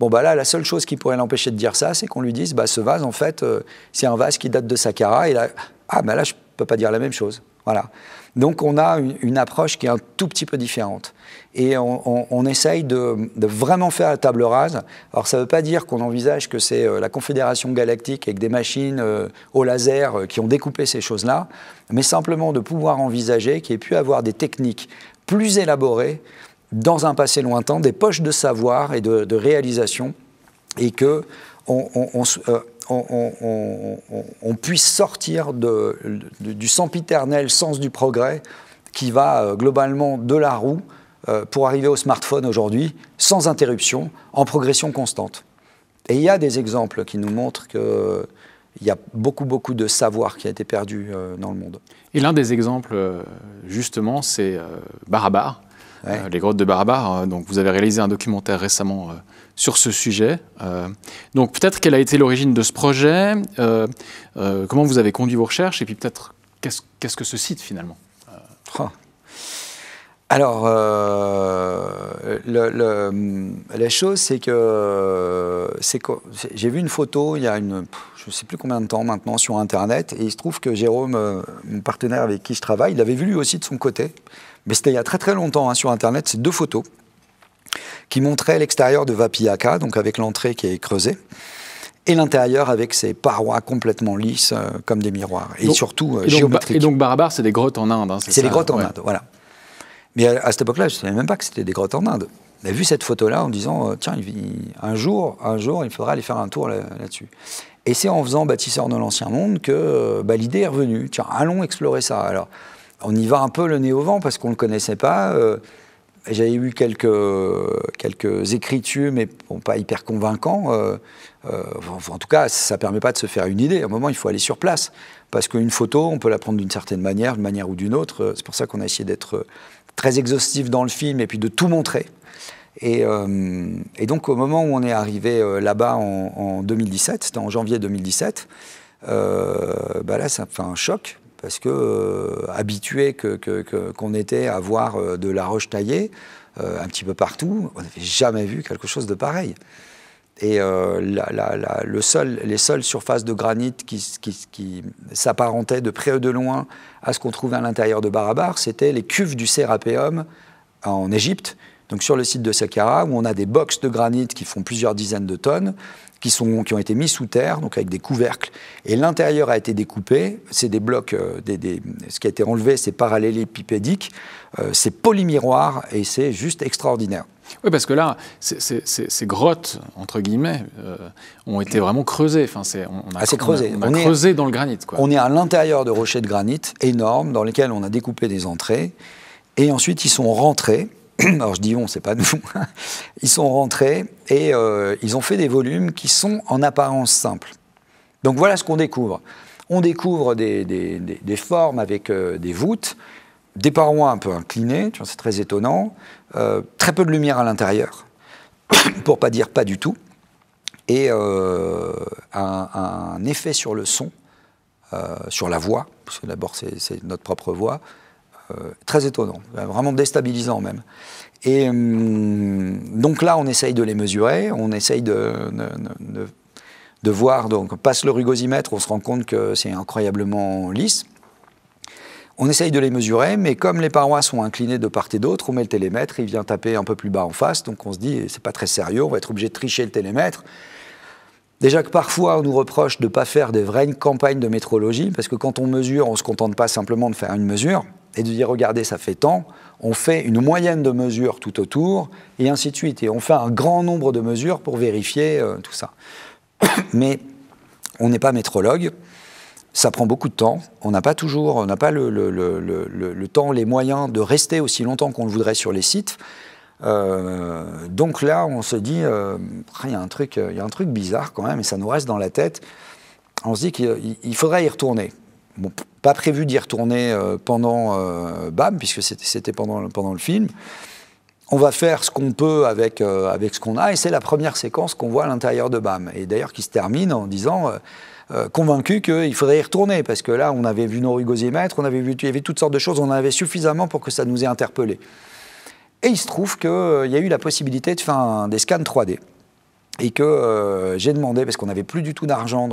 Bon, bah là, la seule chose qui pourrait l'empêcher de dire ça, c'est qu'on lui dise, bah, ce vase, en fait, euh, c'est un vase qui date de Saqqara. Et ah, mais bah, là, je ne peux pas dire la même chose. Voilà. Donc on a une, approche qui est un tout petit peu différente. Et on, essaye de, vraiment faire la table rase. Alors ça ne veut pas dire qu'on envisage que c'est euh, la Confédération galactique avec des machines euh, au laser euh, qui ont découpé ces choses-là, mais simplement de pouvoir envisager qu'il ait pu avoir des techniques plus élaborées dans un passé lointain, des poches de savoir et de, réalisation, et que on, on, on, puisse sortir du sempiternel sens du progrès qui va euh, globalement de la roue euh, pour arriver au smartphone aujourd'hui, sans interruption, en progression constante. Et il y a des exemples qui nous montrent qu'il euh, y a beaucoup, beaucoup de savoir qui a été perdu dans le monde. Et l'un des exemples, justement, c'est Barabar, euh, les grottes de Barabar. Euh, donc vous avez réalisé un documentaire récemment euh, sur ce sujet. donc peut-être quelle a été l'origine de ce projet, comment vous avez conduit vos recherches et puis peut-être qu'est-ce que ce site finalement oh. Alors, la chose, c'est que, j'ai vu une photo il y a une, je ne sais plus combien de temps maintenant sur Internet, et il se trouve que Jérôme, mon partenaire avec qui je travaille, l'avait vu lui aussi de son côté mais c'était il y a très très longtemps hein, sur Internet, c'est deux photos qui montraient l'extérieur de Vapiaka, donc avec l'entrée qui est creusée, et l'intérieur avec ses parois complètement lisses euh, comme des miroirs, et surtout euh, et donc, bah, géométriques. Et donc Barabar, c'est des grottes en Inde. Hein, c'est des grottes en Inde, voilà. Mais à, cette époque-là, je ne savais même pas que c'était des grottes en Inde. On a vu cette photo-là en disant, euh, tiens, un jour, un jour, il faudra aller faire un tour là-dessus. et c'est en faisant Bâtisseur de l'Ancien Monde que euh, bah, l'idée est revenue. Tiens, allons explorer ça. Alors, on y va un peu le nez au vent parce qu'on ne le connaissait pas. Euh, j'avais eu quelques, quelques écrits mais pas hyper convaincants. Euh, euh, en tout cas, ça ne permet pas de se faire une idée. À un moment, il faut aller sur place. Parce qu'une photo, on peut la prendre d'une certaine manière, d'une manière ou d'une autre. C'est pour ça qu'on a essayé d'être très exhaustif dans le film et puis de tout montrer. Et, donc, au moment où on est arrivé là-bas en, 2017, c'était en janvier 2017, bah là, ça fait un choc parce que euh, habitué qu'on était à voir euh, de la roche taillée euh, un petit peu partout, on n'avait jamais vu quelque chose de pareil. Et le sol, les seules surfaces de granit qui, qui s'apparentaient de près ou de loin à ce qu'on trouvait à l'intérieur de Barabar, c'était les cuves du Sérapéum en Égypte, donc sur le site de Saqqara, où on a des boxes de granit qui font plusieurs dizaines de tonnes, qui, sont, qui ont été mis sous terre, donc avec des couvercles. Et l'intérieur a été découpé. C'est des blocs, euh, ce qui a été enlevé, c'est parallélépipédique, euh, c'est polymiroir et c'est juste extraordinaire. Oui, parce que là, ces, grottes, entre guillemets, euh, ont été vraiment creusées. Enfin, ah, on, a, creusé. On est creusé dans le granit. On est à l'intérieur de rochers de granit énormes dans lesquels on a découpé des entrées. Et ensuite, ils sont rentrés. alors je dis on, c'est pas nous, ils sont rentrés et euh, ils ont fait des volumes qui sont en apparence simples. Donc voilà ce qu'on découvre. On découvre des, des, des, formes avec euh, des voûtes, des parois un peu inclinées, c'est très étonnant, euh, très peu de lumière à l'intérieur, pour pas dire pas du tout, et un, un, effet sur le son, sur la voix, parce que d'abord c'est notre propre voix, euh, très étonnant, vraiment déstabilisant même. Et euh, donc là, on essaye de les mesurer, on essaye de, voir, donc on passe le rugosimètre, on se rend compte que c'est incroyablement lisse. On essaye de les mesurer, mais comme les parois sont inclinées de part et d'autre, on met le télémètre, il vient taper un peu plus bas en face, donc on se dit, eh, c'est pas très sérieux, on va être obligé de tricher le télémètre. Déjà que parfois on nous reproche de ne pas faire des vraies campagnes de métrologie, parce que quand on mesure, on ne se contente pas simplement de faire une mesure, et de dire regardez, ça fait tant, on fait une moyenne de mesures tout autour, et ainsi de suite. Et on fait un grand nombre de mesures pour vérifier euh, tout ça. Mais on n'est pas métrologue, ça prend beaucoup de temps, on n'a pas toujours, on n'a pas le, temps, les moyens de rester aussi longtemps qu'on le voudrait sur les sites. Euh, donc là, on se dit, euh, ah, un truc, il y a un truc bizarre quand même, et ça nous reste dans la tête. On se dit qu'il faudrait y retourner pas prévu d'y retourner euh, pendant euh, BAM, puisque c'était pendant, le film. On va faire ce qu'on peut euh, avec, ce qu'on a, et c'est la première séquence qu'on voit à l'intérieur de BAM. Et d'ailleurs, qui se termine en disant convaincu qu'il faudrait y retourner, parce que là, on avait vu nos rugosimètres, on avait vu, il y avait toutes sortes de choses, on en avait suffisamment pour que ça nous ait interpellés. Et il se trouve qu'il y a eu la possibilité de faire des scans 3D. Et que j'ai demandé, parce qu'on n'avait plus du tout d'argent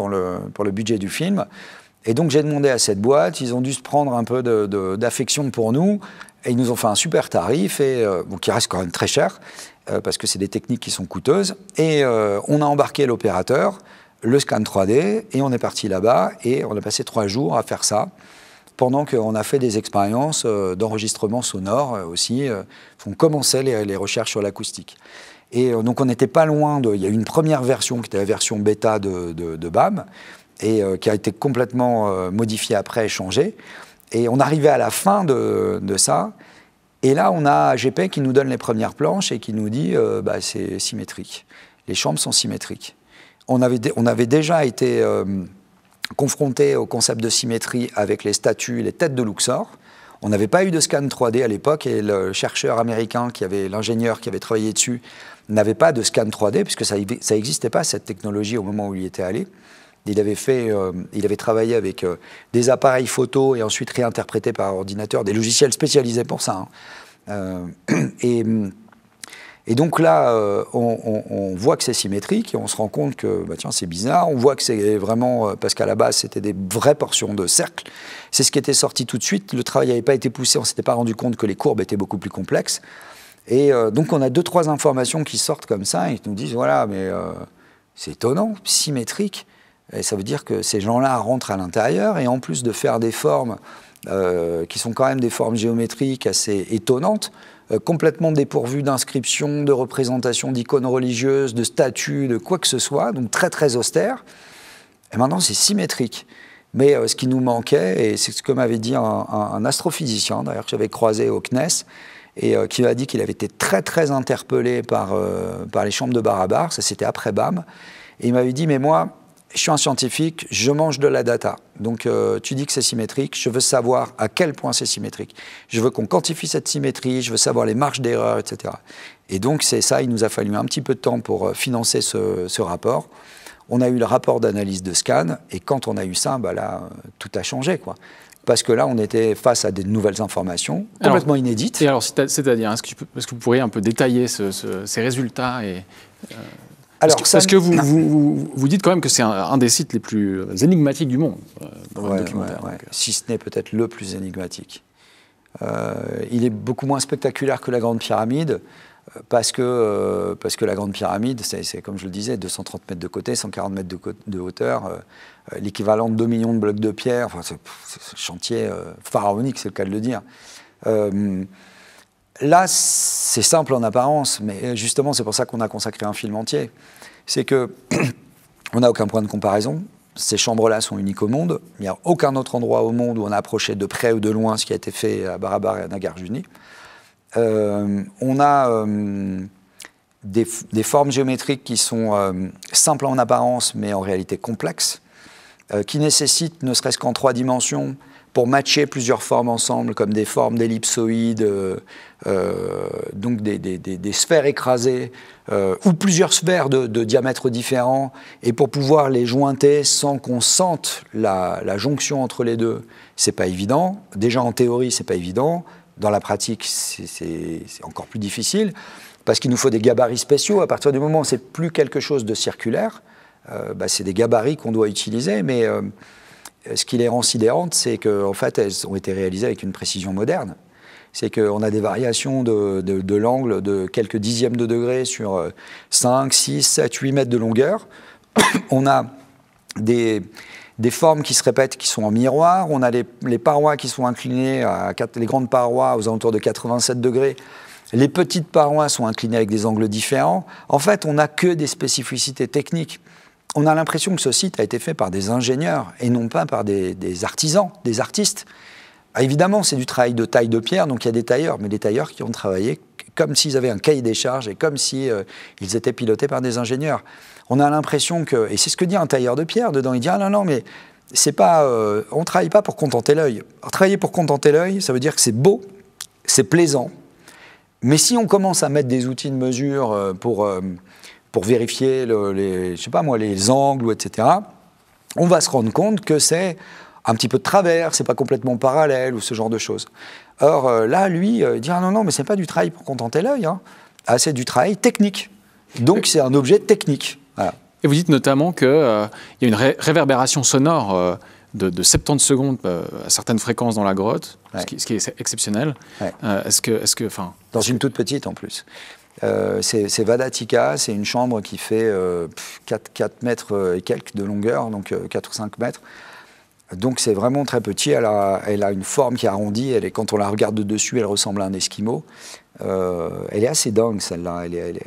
pour le budget du film, et donc j'ai demandé à cette boîte, ils ont dû se prendre un peu d'affection pour nous, et ils nous ont fait un super tarif, et, euh, bon, qui reste quand même très cher, euh, parce que c'est des techniques qui sont coûteuses. Et euh, on a embarqué l'opérateur, le scan 3D, et on est parti là-bas, et on a passé trois jours à faire ça, pendant qu'on a fait des expériences d'enregistrement sonore aussi. on commençait les, recherches sur l'acoustique. Et donc on n'était pas loin de... Il y a eu une première version qui était la version bêta de, de BAM et euh, qui a été complètement euh, modifié après, changé. Et on arrivait à la fin de, ça. Et là, on a GP qui nous donne les premières planches et qui nous dit euh, bah, c'est symétrique. Les chambres sont symétriques. On avait, déjà été confronté au concept de symétrie avec les statues, les têtes de Luxor. On n'avait pas eu de scan 3D à l'époque et le chercheur américain, qui avait l'ingénieur qui avait travaillé dessus, n'avait pas de scan 3D puisque ça n'existait pas cette technologie au moment où il y était allé. Il avait, fait, euh, il avait travaillé avec euh, des appareils photo et ensuite réinterprété par ordinateur, des logiciels spécialisés pour ça. Hein. Euh, mm, et, donc là, on, voit que c'est symétrique et on se rend compte que bah tiens, c'est bizarre. On voit que c'est vraiment parce qu'à la base, c'était des vraies portions de cercle. C'est ce qui était sorti tout de suite. Le travail n'avait pas été poussé. On s'était pas rendu compte que les courbes étaient beaucoup plus complexes. Et donc on a deux trois informations qui sortent comme ça et qui nous disent voilà, mais c'est étonnant, symétrique. Et ça veut dire que ces gens-là rentrent à l'intérieur et en plus de faire des formes euh, qui sont quand même des formes géométriques assez étonnantes, euh, complètement dépourvues d'inscriptions, de représentations d'icônes religieuses, de statues, de quoi que ce soit, donc très très austères, Et maintenant c'est symétrique. Mais euh, ce qui nous manquait, et c'est ce que m'avait dit un, astrophysicien d'ailleurs que j'avais croisé au CNES, et qui m'a dit qu'il avait été très très interpellé par, par les chambres de Barabar, ça c'était après BAM, et il m'avait dit mais moi je suis un scientifique, je mange de la data. Donc euh, tu dis que c'est symétrique, je veux savoir à quel point c'est symétrique. Je veux qu'on quantifie cette symétrie, je veux savoir les marges d'erreur, etc. Et donc c'est ça, il nous a fallu un petit peu de temps pour euh, financer ce, rapport. On a eu le rapport d'analyse de scan, et quand on a eu ça, bah là, euh, tout a changé. quoi parce que là, on était face à des nouvelles informations complètement inédites. Et alors, c'est-à-dire, est-ce que, que, vous pourriez un peu détailler ces résultats et, alors, parce que, vous, vous, vous, dites quand même que c'est un, des sites les plus euh, énigmatiques du monde, euh, dans documentaire. Euh. Si ce n'est peut-être le plus énigmatique. il est beaucoup moins spectaculaire que la Grande Pyramide, parce que, parce que la Grande Pyramide, c'est comme je le disais, 230 mètres de côté, 140 mètres de, hauteur, l'équivalent de 2 millions de blocs de pierre, enfin, c'est un chantier pharaonique, c'est le cas de le dire là, c'est simple en apparence, mais justement, c'est pour ça qu'on a consacré un film entier. C'est que on n'a aucun point de comparaison. Ces chambres-là sont uniques au monde. Il n'y a aucun autre endroit au monde où on a approché de près ou de loin ce qui a été fait à Barabar et à Nagarjuni. Euh, on a euh, des, formes géométriques qui sont euh, simples en apparence, mais en réalité complexes, qui nécessitent, ne serait-ce qu'en trois dimensions, pour matcher plusieurs formes ensemble, comme des formes d'ellipsoïdes, euh, euh, donc des, sphères écrasées, euh, ou plusieurs sphères de, de, diamètres différents, et pour pouvoir les jointer sans qu'on sente la, jonction entre les deux, c'est pas évident. Déjà en théorie, c'est pas évident. Dans la pratique, c'est encore plus difficile, parce qu'il nous faut des gabarits spéciaux. À partir du moment où c'est plus quelque chose de circulaire, bah, c'est des gabarits qu'on doit utiliser, mais euh, ce qui les rend sidérantes, c'est qu'en fait, elles ont été réalisées avec une précision moderne. C'est qu'on a des variations de, l'angle de quelques dixièmes de degré sur 5, 6, 7, 8 mètres de longueur. on a des, formes qui se répètent qui sont en miroir, on a les, parois qui sont inclinées, à les grandes parois aux alentours de 87 degrés, les petites parois sont inclinées avec des angles différents. En fait, on n'a que des spécificités techniques on a l'impression que ce site a été fait par des ingénieurs et non pas par des, artisans, des artistes. Ah, évidemment, c'est du travail de taille de pierre, donc il y a des tailleurs, mais des tailleurs qui ont travaillé comme s'ils avaient un cahier des charges et comme s'ils si, euh, étaient pilotés par des ingénieurs. On a l'impression que, et c'est ce que dit un tailleur de pierre dedans, il dit ah non non mais c'est pas, euh, on travaille pas pour contenter l'œil. Travailler pour contenter l'œil, ça veut dire que c'est beau, c'est plaisant, mais si on commence à mettre des outils de mesure euh, pour pour vérifier les, je sais pas moi, les angles, etc., on va se rendre compte que c'est un petit peu de travers, c'est pas complètement parallèle ou ce genre de choses. Or euh, là, lui, euh, il dit ah non non, mais c'est pas du travail pour contenter l'œil, hein. ah, c'est du travail technique. Donc c'est un objet technique. Et vous dites notamment qu'il euh, y a une réverbération sonore de, 70 secondes à certaines fréquences dans la grotte, ce, qui, est exceptionnel. est-ce que, est-ce que, enfin, dans une toute petite en plus. Euh, c'est Vadatika, c'est une chambre qui fait 4, euh, 4, mètres euh, et quelques de longueur, donc 4 ou 5 mètres. Donc c'est vraiment très petit, elle a, une forme qui est arrondie, quand on la regarde de dessus, elle ressemble à un esquimau. elle est assez dingue celle-là, elle, est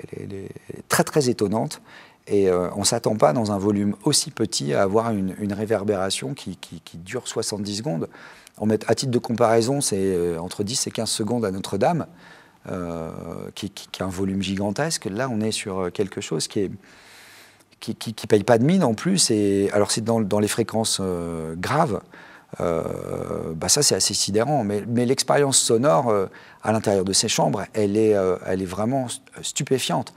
très très étonnante. Et on ne s'attend pas dans un volume aussi petit à avoir une, réverbération qui, dure 70 secondes. On à titre de comparaison, c'est entre 10 et 15 secondes à Notre-Dame. Euh, qui, a un volume gigantesque. Là, on est sur euh, quelque chose qui est qui, pas de mine en plus. Et alors c'est dans, les fréquences euh, graves. bah ça c'est assez sidérant. Mais, l'expérience sonore à l'intérieur de ces chambres, elle est, elle est vraiment stupéfiante.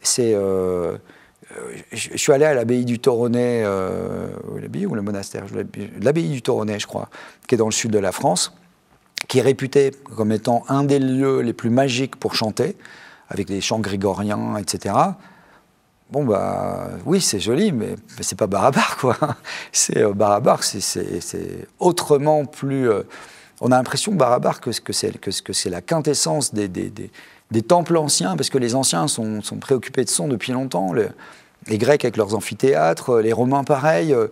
C'est, je, suis allé à l'abbaye du Toronnet, l'abbaye ou le monastère, l'abbaye du Toronnet, je crois, qui est dans le sud de la France qui est réputé comme étant un des lieux les plus magiques pour chanter, avec les chants grégoriens, etc. Bon, bah oui, c'est joli, mais, ce c'est pas Barabar, quoi. C'est euh, Barabar, c'est autrement plus. Euh, on a l'impression, Barabar, que, que c'est que, que la quintessence des, des, des, temples anciens, parce que les anciens sont, sont préoccupés de son depuis longtemps. les Grecs avec leurs amphithéâtres, les Romains pareil. Euh,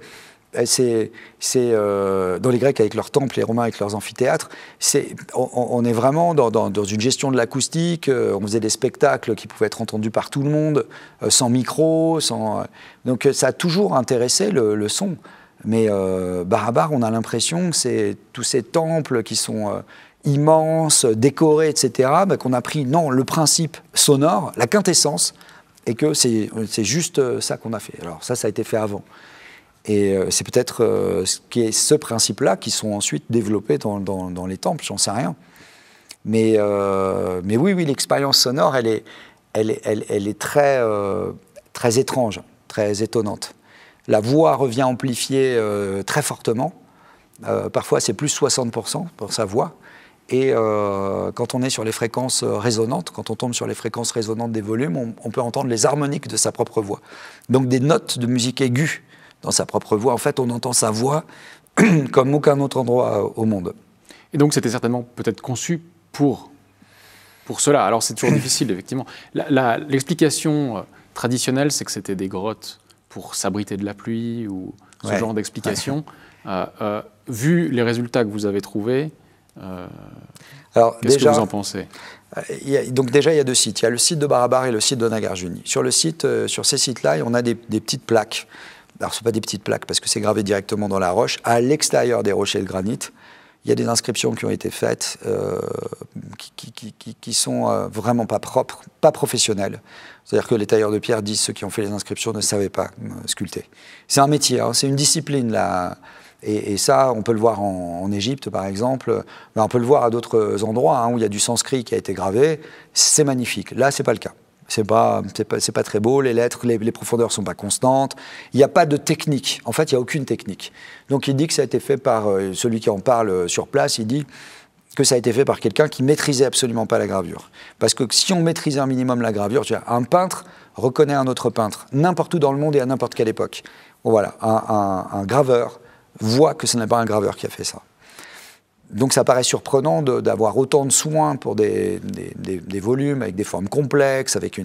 eh, c'est euh, dans les Grecs avec leurs temples, les Romains avec leurs amphithéâtres. on, est vraiment dans, une gestion de l'acoustique. Euh, on faisait des spectacles qui pouvaient être entendus par tout le monde, euh, sans micro, sans. donc ça a toujours intéressé le, son. Mais Barabar, on a l'impression que c'est tous ces temples qui sont immenses, décorés, etc. Bah, qu'on a pris non le principe sonore, la quintessence, et que c'est juste ça qu'on a fait. Alors ça, ça a été fait avant. Et euh, c'est peut-être euh, ce, qui est ce principe-là qui sont ensuite développés dans, les temples, j'en sais rien. Euh, mais, oui, oui, l'expérience sonore, elle est, elle, est très, très étrange, très étonnante. La voix revient amplifiée très fortement. parfois, c'est plus 60% pour sa voix. Et quand on est sur les fréquences résonantes, quand on tombe sur les fréquences résonantes des volumes, on peut entendre les harmoniques de sa propre voix. Donc des notes de musique aiguë dans sa propre voix. En fait, on entend sa voix comme aucun autre endroit euh, au monde. Et donc, c'était certainement peut-être conçu pour, pour cela. Alors, c'est toujours difficile, effectivement. L'explication euh, traditionnelle, c'est que c'était des grottes pour s'abriter de la pluie ou ce genre d'explication. Euh, vu les résultats que vous avez trouvés, euh, qu'est-ce que vous en pensez donc déjà, il y a deux sites. Il y a le site de Barabar et le site de Nagarjuni. Sur, le site, sur ces sites-là, on a des, des petites plaques alors ce pas des petites plaques parce que c'est gravé directement dans la roche, à l'extérieur des rochers de granit, il y a des inscriptions qui ont été faites euh, qui, qui, sont euh, vraiment pas propres, pas professionnelles. C'est-à-dire que les tailleurs de pierre disent ceux qui ont fait les inscriptions ne savaient pas euh, sculpter. C'est un métier, hein, c'est une discipline là. Et, et, ça, on peut le voir en, Égypte, par exemple, on peut le voir à d'autres endroits hein, où il y a du sanskrit qui a été gravé. C'est magnifique. Là, c'est pas le cas c'est pas, pas, très beau, les lettres, les, les profondeurs sont pas constantes, il n'y a pas de technique, en fait il n'y a aucune technique. Donc il dit que ça a été fait par, euh, celui qui en parle euh, sur place, il dit que ça a été fait par quelqu'un qui maîtrisait absolument pas la gravure. Parce que si on maîtrisait un minimum la gravure, un peintre reconnaît un autre peintre, n'importe où dans le monde et à n'importe quelle époque. Voilà, un graveur voit que ce n'est pas un graveur qui a fait ça donc ça paraît surprenant d'avoir autant de soins pour des, volumes avec des formes complexes, avec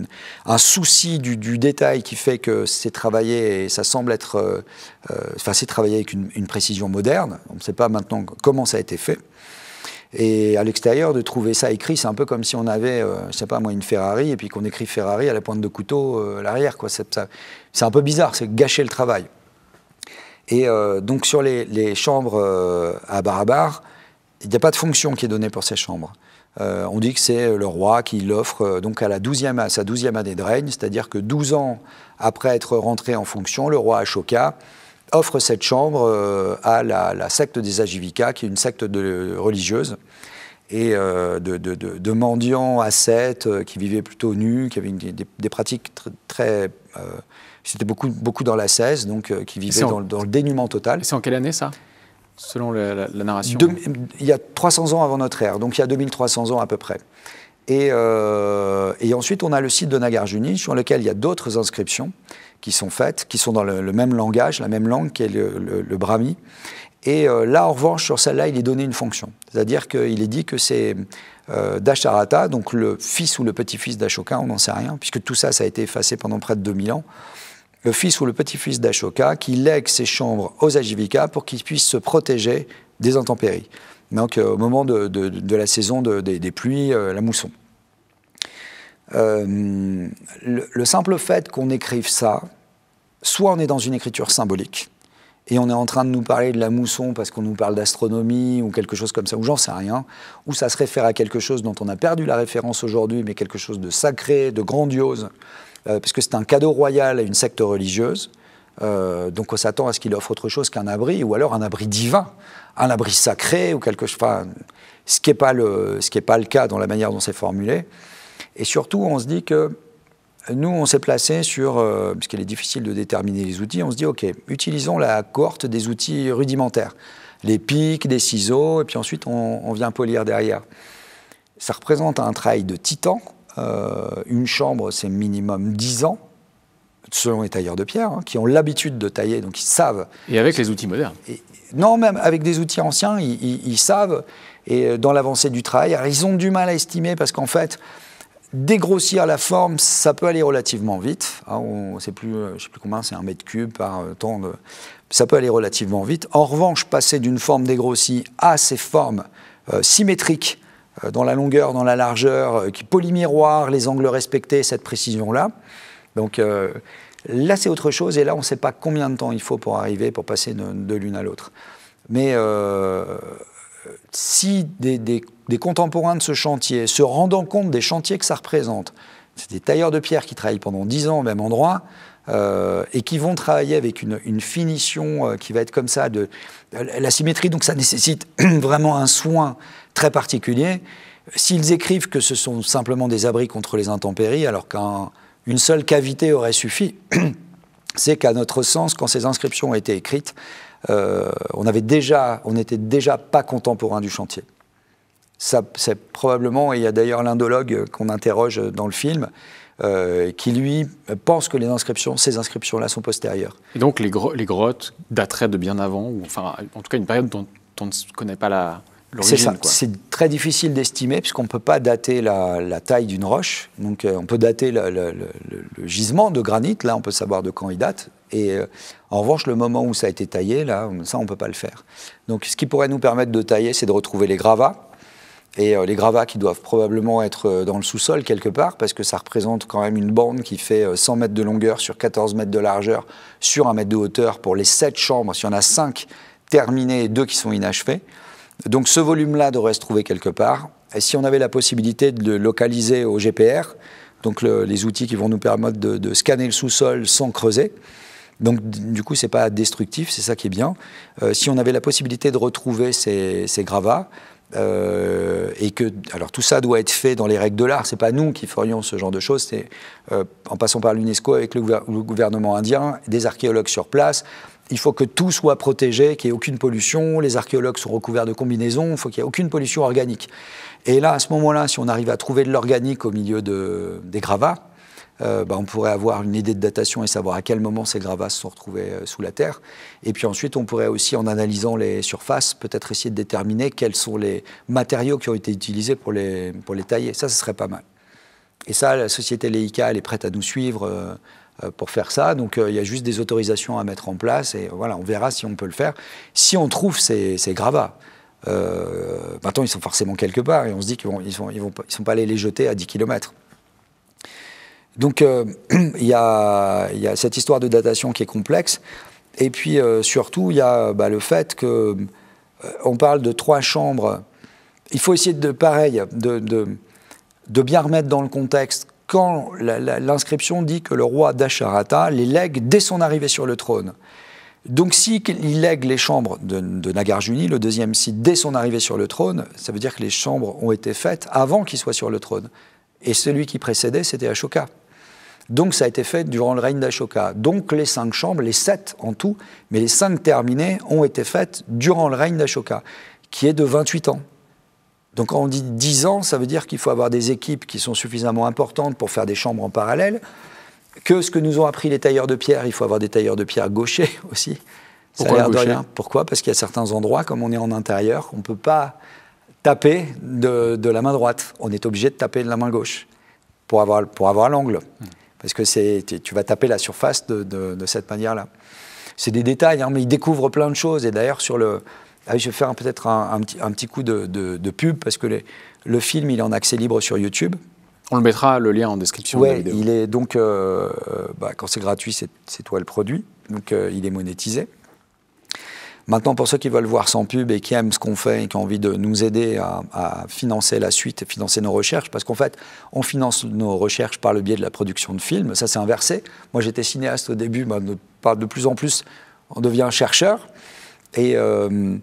un souci du, détail qui fait que c'est travaillé et ça semble être, euh, euh, enfin c'est travaillé avec une, précision moderne. On ne sait pas maintenant comment ça a été fait. Et à l'extérieur, de trouver ça écrit, c'est un peu comme si on avait, euh, je ne sais pas moi, une Ferrari et puis qu'on écrit Ferrari à la pointe de couteau à l'arrière. C'est un peu bizarre, c'est gâcher le travail. Et donc sur les, chambres à Barabar, il n'y a pas de fonction qui est donnée pour ces chambres. Euh, on dit que c'est le roi qui l'offre euh, donc à, la 12e, à sa douzième année de règne, c'est-à-dire que douze ans après être rentré en fonction, le roi Ashoka offre cette chambre euh, à la, secte des Ajivika, qui est une secte religieuse et de, de, à mendiants qui vivaient plutôt nus, qui avaient des, pratiques très... C'était beaucoup, beaucoup dans la cesse, donc qui vivaient dans, le dénuement total. C'est en quelle année ça selon la, narration Il y a 300 ans avant notre ère, donc il y a 2300 ans à peu près. Euh, et, ensuite, on a le site de Nagarjuni, sur lequel il y a d'autres inscriptions qui sont faites, qui sont dans le, même langage, la même langue, qui est le, brahmi. Et euh, là, en revanche, sur celle-là, il est donné une fonction. C'est-à-dire qu'il est dit que c'est euh, donc le fils ou le petit-fils d'Ashoka, on n'en sait rien, puisque tout ça, ça a été effacé pendant près de 2000 ans le fils ou le petit-fils d'Ashoka, qui lègue ses chambres aux Ajivika pour qu'ils puissent se protéger des intempéries, donc euh, au moment de, la saison des pluies, euh, la mousson. Euh, le, le, simple fait qu'on écrive ça, soit on est dans une écriture symbolique, et on est en train de nous parler de la mousson parce qu'on nous parle d'astronomie ou quelque chose comme ça, ou j'en sais rien, ou ça se réfère à quelque chose dont on a perdu la référence aujourd'hui, mais quelque chose de sacré, de grandiose, euh, parce que c'est un cadeau royal à une secte religieuse. Euh, donc on s'attend à ce qu'il offre autre chose qu'un abri, ou alors un abri divin, un abri sacré, ou quelque chose. ce qui n'est pas, le, ce pas le cas dans la manière dont c'est formulé. Et surtout, on se dit que nous, on s'est placé sur, euh, puisqu'il est difficile de déterminer les outils, on se dit, OK, utilisons la cohorte des outils rudimentaires, les pics, des ciseaux, et puis ensuite on, on vient polir derrière. Ça représente un travail de titan, euh, une chambre, c'est minimum 10 ans, selon les tailleurs de pierre, hein, qui ont l'habitude de tailler, donc ils savent. Et avec les outils modernes et, Non, même avec des outils anciens, ils, savent. Et euh, dans l'avancée du travail, alors ils ont du mal à estimer parce qu'en fait, dégrossir la forme, ça peut aller relativement vite. Hein, on, plus, euh, je ne sais plus combien, c'est un mètre cube par temps. ça peut aller relativement vite. En revanche, passer d'une forme dégrossie à ces formes symétriques euh, dans la longueur, dans la largeur, euh, qui polymiroir, les angles respectés, cette précision-là. Donc euh, là, c'est autre chose, et là, on ne sait pas combien de temps il faut pour arriver, pour passer de, l'une à l'autre. Mais si des, contemporains de ce chantier, se rendant compte des chantiers que ça représente, c'est des tailleurs de pierre qui travaillent pendant 10 ans au même endroit, et qui vont travailler avec une, finition qui va être comme ça, de la symétrie, donc ça nécessite vraiment un soin très particulier. S'ils écrivent que ce sont simplement des abris contre les intempéries, alors qu'une seule cavité aurait suffi, c'est qu'à notre sens, quand ces inscriptions ont été écrites, euh, on avait déjà, on n'était déjà pas contemporain du chantier. Ça, c'est probablement, et il y a d'ailleurs l'indologue qu'on interroge dans le film, euh, qui lui pense que les inscriptions, ces inscriptions-là sont postérieures. Et donc les, grottes dateraient de bien avant, ou enfin en tout cas une période dont on ne connaît pas la, c'est ça. C'est très difficile d'estimer puisqu'on ne peut pas dater la, taille d'une roche. Donc euh, on peut dater le, gisement de granit, là on peut savoir de quand il date. Et euh, en revanche, le moment où ça a été taillé, là, ça on ne peut pas le faire. Donc ce qui pourrait nous permettre de tailler, c'est de retrouver les gravats. Et euh, les gravats qui doivent probablement être dans le sous-sol quelque part, parce que ça représente quand même une bande qui fait 100 mètres de longueur sur 14 mètres de largeur, sur 1 mètre de hauteur pour les 7 chambres. S'il y en a 5 terminées et 2 qui sont inachevées. Donc ce volume-là devrait se trouver quelque part. Et si on avait la possibilité de le localiser au GPR, donc les outils qui vont nous permettre de, scanner le sous-sol sans creuser, donc du coup c'est pas destructif, c'est ça qui est bien. Euh, si on avait la possibilité de retrouver ces, gravats, euh, et que alors tout ça doit être fait dans les règles de l'art. C'est pas nous qui ferions ce genre de choses. C'est euh, en passant par l'UNESCO avec le, gouvernement indien, des archéologues sur place, il faut que tout soit protégé, qu'il n'y ait aucune pollution. Les archéologues sont recouverts de combinaisons, il faut qu'il n'y ait aucune pollution organique. Et là, à ce moment-là, si on arrive à trouver de l'organique au milieu des gravats, euh, bah, on pourrait avoir une idée de datation et savoir à quel moment ces gravats se sont retrouvés euh, sous la Terre. Et puis ensuite, on pourrait aussi, en analysant les surfaces, peut-être essayer de déterminer quels sont les matériaux qui ont été utilisés pour les, tailler. Ça, ce serait pas mal. Et ça, la société Leica, elle est prête à nous suivre. Euh, euh, pour faire ça. Donc euh, il y a juste des autorisations à mettre en place et euh, voilà, on verra si on peut le faire. Si on trouve ces, gravats, maintenant ils sont forcément quelque part et on se dit qu'ils ne ils, ils, ils sont, pas allés les jeter à 10 km. Donc il y, y, a cette histoire de datation qui est complexe. Et puis surtout, il y a bah, le fait que on parle de trois chambres. Il faut essayer de pareil, de, de bien remettre dans le contexte quand l'inscription dit que le roi d'Asharata les lègue dès son arrivée sur le trône. Donc s'il lègue les chambres de, de, Nagarjuni, le deuxième site, dès son arrivée sur le trône, ça veut dire que les chambres ont été faites avant qu'il soit sur le trône. Et celui qui précédait, c'était Ashoka. Donc ça a été fait durant le règne d'Ashoka. Donc les cinq chambres, les sept en tout, mais les cinq terminées ont été faites durant le règne d'Ashoka, qui est de 28 ans. Donc quand on dit 10 ans, ça veut dire qu'il faut avoir des équipes qui sont suffisamment importantes pour faire des chambres en parallèle, que ce que nous ont appris les tailleurs de pierre, il faut avoir des tailleurs de pierre gauchers aussi. Pourquoi ça a rien. Pourquoi Parce qu'il y a certains endroits, comme on est en intérieur, on ne peut pas taper de, la main droite. On est obligé de taper de la main gauche pour avoir, pour avoir l'angle. Parce que tu vas taper la surface de, cette manière-là. C'est des détails, hein, mais ils découvrent plein de choses. Et d'ailleurs, sur le, ah je vais faire peut-être un, petit, coup de, pub parce que le film il est en accès libre sur YouTube. On le mettra le lien en description Oui, de la vidéo. Il est donc euh, bah, quand c'est gratuit, c'est toi le produit, donc euh, il est monétisé. Maintenant, pour ceux qui veulent voir sans pub et qui aiment ce qu'on fait et qui ont envie de nous aider à, financer la suite et financer nos recherches, parce qu'en fait, on finance nos recherches par le biais de la production de films, ça c'est inversé. Moi j'étais cinéaste au début, bah, de plus en plus on devient chercheur. Euh,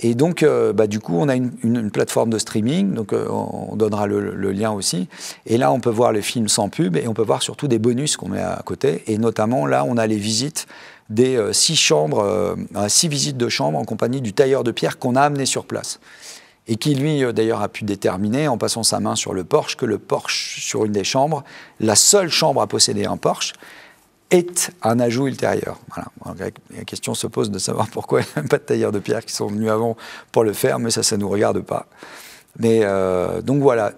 et, donc, euh, bah, du coup, on a une, plateforme de streaming, donc euh, on donnera le, lien aussi. Et là, on peut voir le film sans pub et on peut voir surtout des bonus qu'on met à côté. Et notamment, là, on a les visites des six chambres, six visites de chambres en compagnie du tailleur de pierre qu'on a amené sur place. Et qui, lui, d'ailleurs, a pu déterminer, en passant sa main sur le Porsche, que le Porsche sur une des chambres, la seule chambre à posséder un Porsche, est un ajout ultérieur. Voilà. la question se pose de savoir pourquoi il n'y a pas de tailleurs de pierre qui sont venus avant pour le faire, mais ça, ça ne nous regarde pas. Mais euh, donc voilà,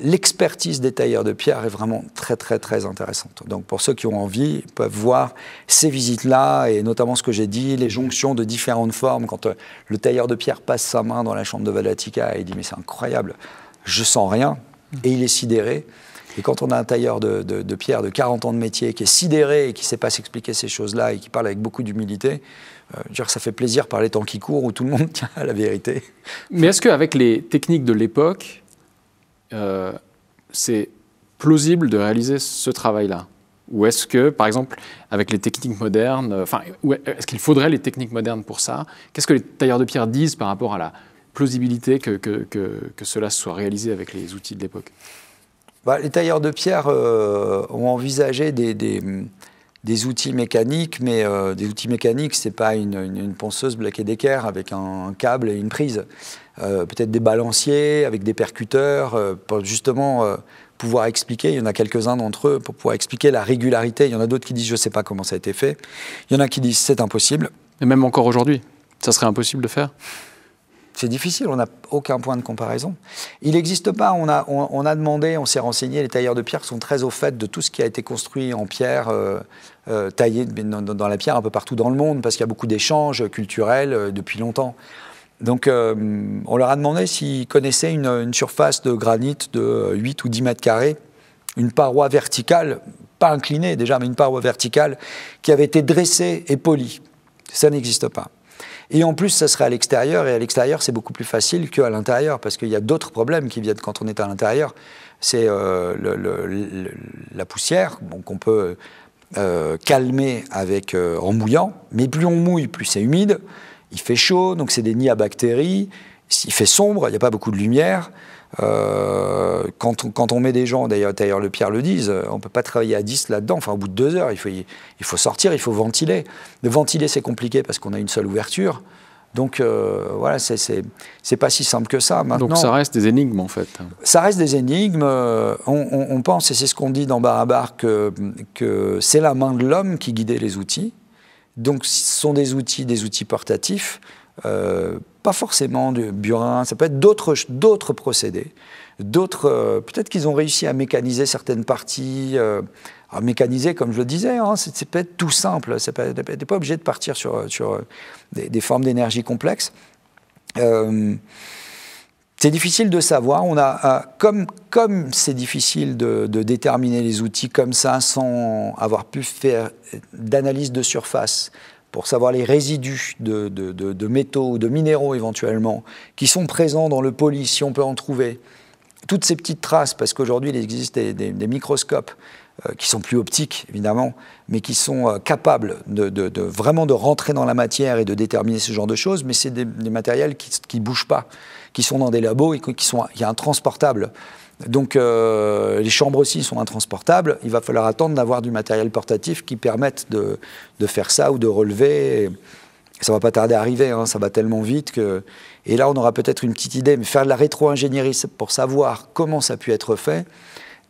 l'expertise des tailleurs de pierre est vraiment très très très intéressante. Donc pour ceux qui ont envie, ils peuvent voir ces visites-là et notamment ce que j'ai dit, les jonctions de différentes formes. Quand euh, le tailleur de pierre passe sa main dans la chambre de Valatica et dit mais c'est incroyable, je sens rien, et il est sidéré. Et quand on a un tailleur de, pierre de 40 ans de métier qui est sidéré et qui ne sait pas s'expliquer ces choses-là et qui parle avec beaucoup d'humilité, euh, dire que ça fait plaisir par les temps qui courent où tout le monde tient à la vérité. Mais est-ce qu'avec les techniques de l'époque, euh, c'est plausible de réaliser ce travail-là Ou est-ce que, par exemple, avec les techniques modernes, euh, enfin, est-ce qu'il faudrait les techniques modernes pour ça Qu'est-ce que les tailleurs de pierre disent par rapport à la plausibilité que, que, que cela soit réalisé avec les outils de l'époque bah, les tailleurs de pierre euh, ont envisagé des, outils mécaniques, mais euh, des outils mécaniques, c'est pas une, ponceuse Black Decker avec un, câble et une prise. Euh, peut-être des balanciers avec des percuteurs, pour justement pouvoir expliquer. Il y en a quelques-uns d'entre eux pour pouvoir expliquer la régularité. Il y en a d'autres qui disent je ne sais pas comment ça a été fait. Il y en a qui disent c'est impossible. Et même encore aujourd'hui, ça serait impossible de faire c'est difficile, on n'a aucun point de comparaison. Il n'existe pas, on a, demandé, on s'est renseigné, les tailleurs de pierre sont très au fait de tout ce qui a été construit en pierre, euh, euh, taillé dans, la pierre un peu partout dans le monde, parce qu'il y a beaucoup d'échanges culturels euh, depuis longtemps. Donc on leur a demandé s'ils connaissaient une, une, surface de granit de 8 ou 10 mètres carrés, une paroi verticale, pas inclinée déjà, mais une paroi verticale, qui avait été dressée et polie. Ça n'existe pas. Et en plus, ça serait à l'extérieur, et à l'extérieur, c'est beaucoup plus facile qu'à l'intérieur, parce qu'il y a d'autres problèmes qui viennent quand on est à l'intérieur. C'est euh, la poussière, qu'on peut euh, calmer avec, euh, en mouillant, mais plus on mouille, plus c'est humide, il fait chaud, donc c'est des nids à bactéries, il fait sombre, il n'y a pas beaucoup de lumière. Euh, quand, on, met des gens, d'ailleurs Le Pierre le disent, on ne peut pas travailler à 10 là-dedans. Enfin, au bout de deux heures, il faut, il faut sortir, il faut ventiler. De ventiler, c'est compliqué parce qu'on a une seule ouverture. Donc euh, voilà, c'est pas si simple que ça. Maintenant, Donc ça reste des énigmes en fait. Ça reste des énigmes. Euh, on, pense, et c'est ce qu'on dit dans Barabar, que, que c'est la main de l'homme qui guidait les outils. Donc ce sont des outils, des outils portatifs. Euh, pas forcément du burin, ça peut être d'autres procédés, d'autres. Euh, peut-être qu'ils ont réussi à mécaniser certaines parties, euh, à mécaniser comme je le disais. Hein, c'est peut-être tout simple. C'est pas, pas obligé de partir sur sur des, formes d'énergie complexes. c'est difficile de savoir. On a comme comme c'est difficile de, de déterminer les outils comme ça sans avoir pu faire d'analyse de surface pour savoir les résidus de, métaux ou de minéraux éventuellement qui sont présents dans le poli, si on peut en trouver. Toutes ces petites traces, parce qu'aujourd'hui il existe des, microscopes euh, qui sont plus optiques évidemment, mais qui sont euh, capables de, vraiment de rentrer dans la matière et de déterminer ce genre de choses, mais c'est des, des, matériels qui ne bougent pas, qui sont dans des labos et qui sont, il y a un transportable. Donc euh, les chambres aussi sont intransportables. Il va falloir attendre d'avoir du matériel portatif qui permette de, de faire ça ou de relever. ça va pas tarder à arriver, hein. ça va tellement vite que. Et là, on aura peut-être une petite idée, mais faire de la rétro-ingénierie pour savoir comment ça a pu être fait,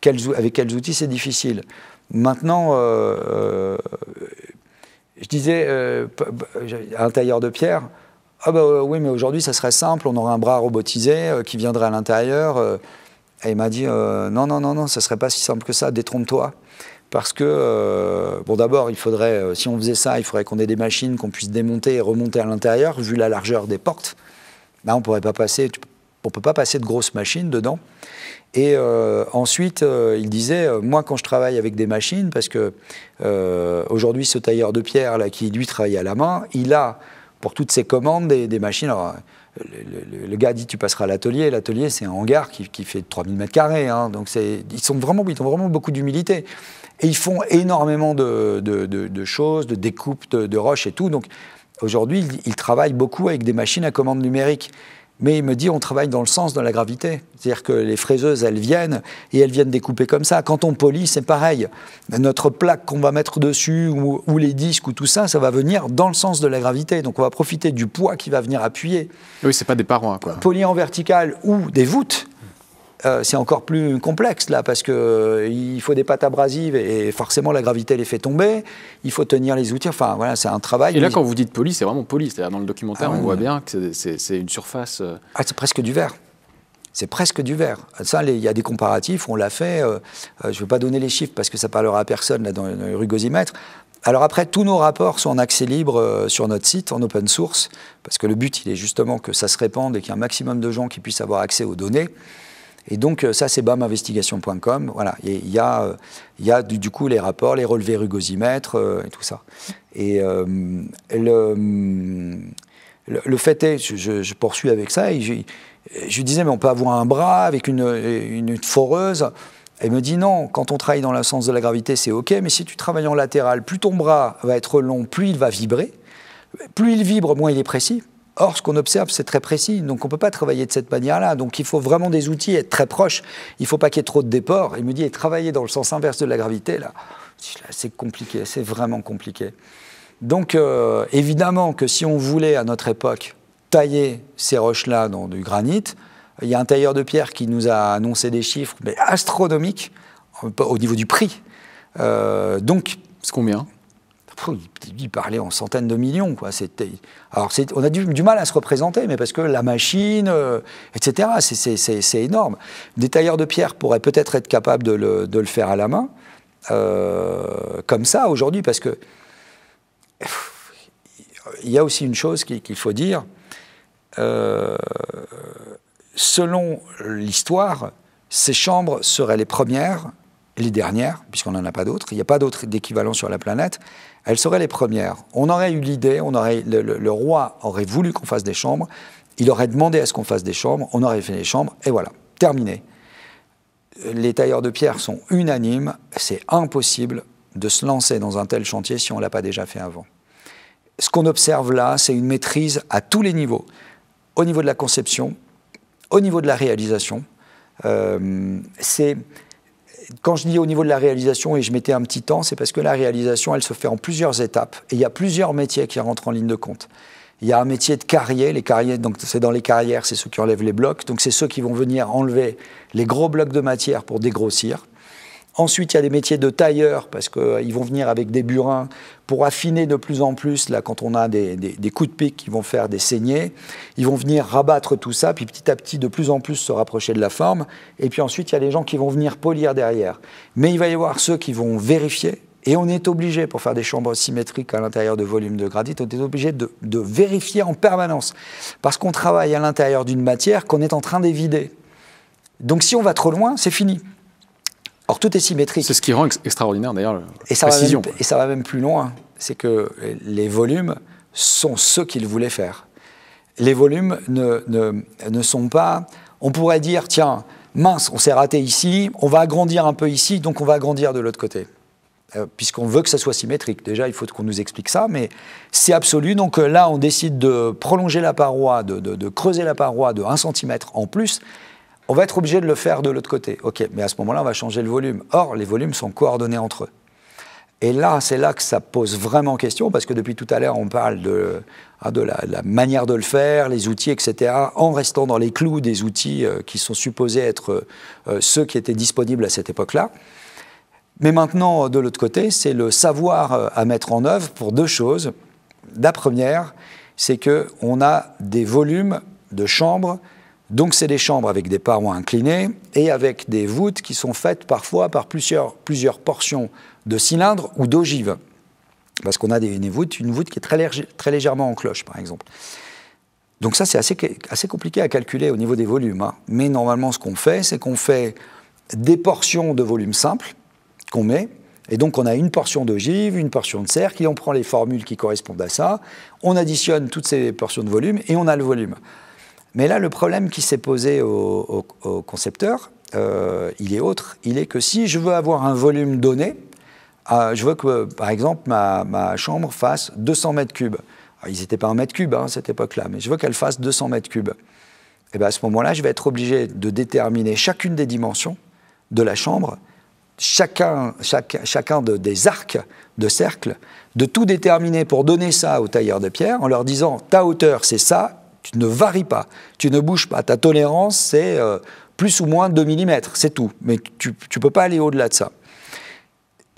avec quels outils, c'est difficile. Maintenant, euh, euh, je disais à un tailleur de pierre, ah bah oui, mais aujourd'hui, ça serait simple, on aurait un bras robotisé qui viendrait à l'intérieur. Et il m'a dit euh, Non, non, non, non, ne serait pas si simple que ça, détrompe-toi. Parce que, euh, bon, d'abord, il faudrait, euh, si on faisait ça, il faudrait qu'on ait des machines qu'on puisse démonter et remonter à l'intérieur, vu la largeur des portes. Là, on pourrait pas passer, on peut pas passer de grosses machines dedans. Et ensuite, il disait Moi, quand je travaille avec des machines, parce que aujourd'hui, ce tailleur de pierre, là, qui lui travaille à la main, il a pour toutes ses commandes des, des machines. Alors, le, gars dit tu passeras à l'atelier. L'atelier, c'est un hangar qui, fait 3000 mètres hein, carrés. donc ils, sont vraiment, ils ont vraiment beaucoup d'humilité. Et ils font énormément de, choses, de découpes de, roches et tout. Donc aujourd'hui, ils, travaillent beaucoup avec des machines à commande numérique mais il me dit on travaille dans le sens de la gravité. C'est-à-dire que les fraiseuses, elles viennent et elles viennent découper comme ça. Quand on polie, c'est pareil. Notre plaque qu'on va mettre dessus ou, les disques ou tout ça, ça va venir dans le sens de la gravité. Donc on va profiter du poids qui va venir appuyer. Oui, c'est pas des parois. Quoi. Polir en vertical ou des voûtes, euh, c'est encore plus complexe là parce qu'il euh, il faut des pattes abrasives et, forcément la gravité les fait tomber. Il faut tenir les outils. Enfin voilà, c'est un travail. Et là, quand vous dites police, c'est vraiment police. Dans le documentaire, ah on voit bien que c'est une surface. Euh, ah, c'est presque du verre. C'est presque du verre. Ça, il y a des comparatifs, on l'a fait. je ne vais pas donner les chiffres parce que ça parlera à personne là, dans, le rugosimètre. Alors après, tous nos rapports sont en accès libre sur notre site, en open source, parce que le but, il est justement que ça se répande et qu'il y ait un maximum de gens qui puissent avoir accès aux données. Et donc, euh, ça, c'est baminvestigation.com. Voilà, il y a, euh, y a du, coup les rapports, les relevés rugosimètres euh, et tout ça. Et le, le, fait est, je, poursuis avec ça, et je, je disais, mais on peut avoir un bras avec une, une, une foreuse. Elle me dit non, quand on travaille dans le sens de la gravité, c'est OK, mais si tu travailles en latéral, plus ton bras va être long, plus il va vibrer. Plus il vibre, moins il est précis. Or, ce qu'on observe, c'est très précis. Donc, on ne peut pas travailler de cette manière-là. Donc, il faut vraiment des outils, être très proche. Il ne faut pas qu'il y ait trop de déports. Il me dit, travailler dans le sens inverse de la gravité, là, c'est compliqué. C'est vraiment compliqué. Donc, euh, évidemment que si on voulait, à notre époque, tailler ces roches-là dans du granit, il y a un tailleur de pierre qui nous a annoncé des chiffres mais astronomiques au niveau du prix. Euh, donc, c'est combien il parlait en centaines de millions. Quoi. Alors on a du, mal à se représenter, mais parce que la machine, euh, etc., c'est énorme. Des tailleurs de pierre pourraient peut-être être capables de le, faire à la main, euh, comme ça aujourd'hui, parce que il y a aussi une chose qu'il faut dire. Euh, selon l'histoire, ces chambres seraient les premières, et les dernières, puisqu'on n'en a pas d'autres. Il n'y a pas d'autres d'équivalent sur la planète elles seraient les premières. On aurait eu l'idée, on aurait, le, roi aurait voulu qu'on fasse des chambres, il aurait demandé à ce qu'on fasse des chambres, on aurait fait des chambres, et voilà, terminé. Les tailleurs de pierre sont unanimes, c'est impossible de se lancer dans un tel chantier si on ne l'a pas déjà fait avant. Ce qu'on observe là, c'est une maîtrise à tous les niveaux, au niveau de la conception, au niveau de la réalisation. Euh, c'est quand je dis au niveau de la réalisation, et je mettais un petit temps, c'est parce que la réalisation, elle se fait en plusieurs étapes. Et il y a plusieurs métiers qui rentrent en ligne de compte. Il y a un métier de carrier, les carrières, donc c'est dans les carrières, c'est ceux qui enlèvent les blocs, donc c'est ceux qui vont venir enlever les gros blocs de matière pour dégrossir. Ensuite, il y a des métiers de tailleurs parce qu'ils euh, vont venir avec des burins pour affiner de plus en plus, là, quand on a des, coups de pique qui vont faire des saignées. Ils vont venir rabattre tout ça, puis petit à petit, de plus en plus se rapprocher de la forme. Et puis ensuite, il y a les gens qui vont venir polir derrière. Mais il va y avoir ceux qui vont vérifier, et on est obligé, pour faire des chambres symétriques à l'intérieur de volumes de gradite, on est obligé de vérifier en permanence. Parce qu'on travaille à l'intérieur d'une matière qu'on est en train d'évider. Donc si on va trop loin, c'est fini tout est symétrique. C'est ce qui rend extraordinaire, d'ailleurs, la précision. et ça va même plus loin. C'est que les volumes sont ceux qu'ils voulaient faire. Les volumes ne, sont pas... On pourrait dire, tiens, mince, on s'est raté ici, on va agrandir un peu ici, donc on va agrandir de l'autre côté. Euh, puisqu'on veut que ça soit symétrique. Déjà, il faut qu'on nous explique ça, mais c'est absolu. Donc euh, là, on décide de prolonger la paroi, de, de creuser la paroi de 1 cm en plus, on va être obligé de le faire de l'autre côté. OK, mais à ce moment-là, on va changer le volume. Or, les volumes sont coordonnés entre eux. Et là, c'est là que ça pose vraiment question, parce que depuis tout à l'heure, on parle de, ah, la, la, manière de le faire, les outils, etc., en restant dans les clous des outils euh, qui sont supposés être euh, euh, ceux qui étaient disponibles à cette époque-là. Mais maintenant, de l'autre côté, c'est le savoir à mettre en œuvre pour deux choses. La première, c'est qu'on a des volumes de chambres donc c'est des chambres avec des parois inclinées et avec des voûtes qui sont faites parfois par plusieurs, portions de cylindres ou d'ogives. Parce qu'on a des, une voûte qui est très, légèrement en cloche par exemple. Donc ça c'est assez, compliqué à calculer au niveau des volumes. Hein. Mais normalement ce qu'on fait, c'est qu'on fait des portions de volume simple qu'on met et donc on a une portion d'ogive, une portion de cercle, et on prend les formules qui correspondent à ça, on additionne toutes ces portions de volume, et on a le volume. Mais là, le problème qui s'est posé au, au, concepteur, euh, il est autre. Il est que si je veux avoir un volume donné, euh, je veux que, par exemple, ma, chambre fasse 200 mètres cubes. ils n'étaient pas en mètres cubes à hein, cette époque-là, mais je veux qu'elle fasse 200 mètres cubes. Et eh bien à ce moment-là, je vais être obligé de déterminer chacune des dimensions de la chambre, chacun, chaque, chacun des arcs de cercle, de tout déterminer pour donner ça aux tailleurs de pierre en leur disant ta hauteur c'est ça tu ne varies pas, tu ne bouges pas. Ta tolérance, c'est euh, plus ou moins 2 mm, c'est tout. Mais tu ne peux pas aller au-delà de ça.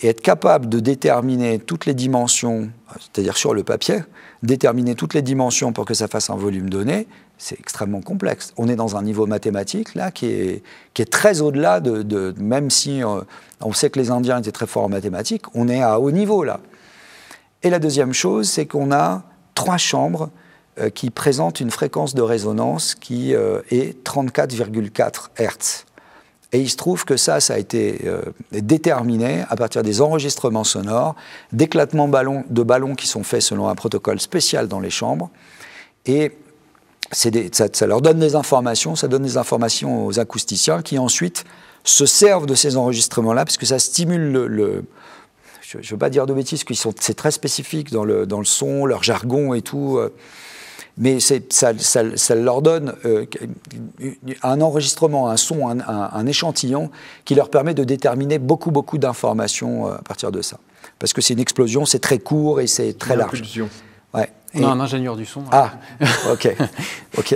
Et être capable de déterminer toutes les dimensions, c'est-à-dire sur le papier, déterminer toutes les dimensions pour que ça fasse un volume donné, c'est extrêmement complexe. On est dans un niveau mathématique, là, qui est, très au-delà de, Même si euh, on sait que les Indiens étaient très forts en mathématiques, on est à haut niveau, là. Et la deuxième chose, c'est qu'on a trois chambres euh, qui présente une fréquence de résonance qui euh, est 34,4 Hertz. Et il se trouve que ça, ça a été euh, déterminé à partir des enregistrements sonores, d'éclatements de ballons qui sont faits selon un protocole spécial dans les chambres. Et ça, leur donne des informations, ça donne des informations aux acousticiens qui ensuite se servent de ces enregistrements-là, parce que ça stimule le... je ne veux pas dire de bêtises, c'est très spécifique dans le, dans le son, leur jargon et tout mais ça, leur donne euh, un enregistrement, un son, un, échantillon qui leur permet de déterminer beaucoup, beaucoup d'informations euh, à partir de ça. Parce que c'est une explosion, c'est très court et c'est très large. Ouais. un ingénieur du son. Ah, ok, ok.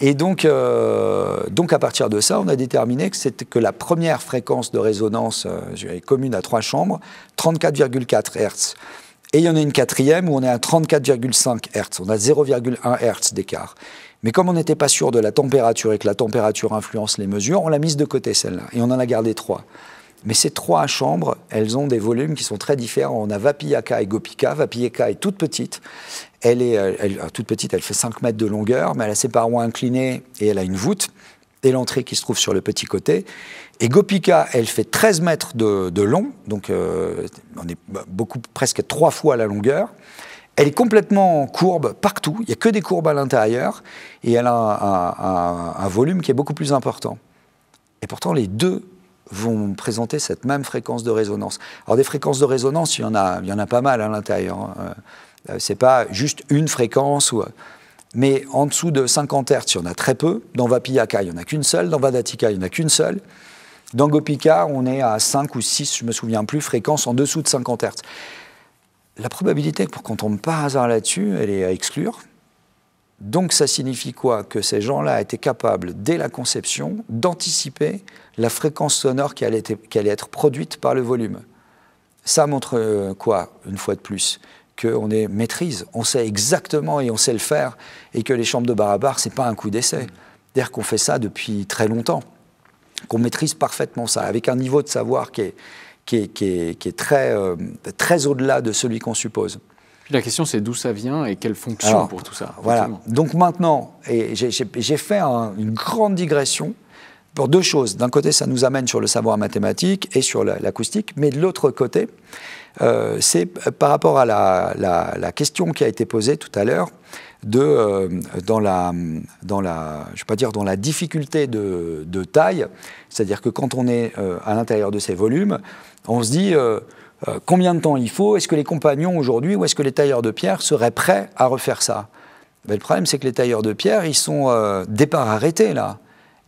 Et donc, euh, donc, à partir de ça, on a déterminé que, que la première fréquence de résonance est commune à trois chambres, 34,4 Hz. Et il y en a une quatrième où on est à 34,5 Hertz, On a 0,1 Hertz d'écart. Mais comme on n'était pas sûr de la température et que la température influence les mesures, on l'a mise de côté celle-là. Et on en a gardé trois. Mais ces trois chambres, elles ont des volumes qui sont très différents. On a Vapiaka et Gopika. Vapiaka est toute petite. Elle est euh, euh, toute petite, elle fait 5 mètres de longueur, mais elle a ses parois inclinées et elle a une voûte et l'entrée qui se trouve sur le petit côté. Et Gopika, elle fait 13 mètres de, long, donc euh, on est beaucoup, presque trois fois la longueur. Elle est complètement courbe partout, il n'y a que des courbes à l'intérieur, et elle a un, volume qui est beaucoup plus important. Et pourtant, les deux vont présenter cette même fréquence de résonance. Alors des fréquences de résonance, il y en a, il y en a pas mal à l'intérieur. Ce hein. euh, C'est pas juste une fréquence. Ou, mais en dessous de 50 Hz, il y en a très peu. Dans Vapiyaka, il n'y en a qu'une seule. Dans Vadatika, il n'y en a qu'une seule. Dans Gopika, on est à 5 ou 6, je me souviens plus, fréquences en dessous de 50 Hz. La probabilité pour qu'on tombe par hasard là-dessus, elle est à exclure. Donc ça signifie quoi Que ces gens-là étaient capables, dès la conception, d'anticiper la fréquence sonore qui allait, être, produite par le volume. Ça montre euh, quoi, une fois de plus qu'on est maîtrise, on sait exactement et on sait le faire, et que les chambres de bar à bar, c'est pas un coup d'essai. C'est-à-dire qu'on fait ça depuis très longtemps, qu'on maîtrise parfaitement ça, avec un niveau de savoir qui est, qui est, très, euh, très au-delà de celui qu'on suppose. La question, c'est d'où ça vient et quelle fonction pour tout ça. Voilà. Donc maintenant, j'ai fait une grande digression pour deux choses. D'un côté, ça nous amène sur le savoir mathématique et sur l'acoustique, mais de l'autre côté, euh, c'est par rapport à la, question qui a été posée tout à l'heure, euh, dans, la, difficulté de, taille, c'est-à-dire que quand on est euh, à l'intérieur de ces volumes, on se dit combien de temps il faut, est-ce que les compagnons aujourd'hui ou est-ce que les tailleurs de pierre seraient prêts à refaire ça ben, Le problème c'est que les tailleurs de pierre, ils sont départ arrêtés là.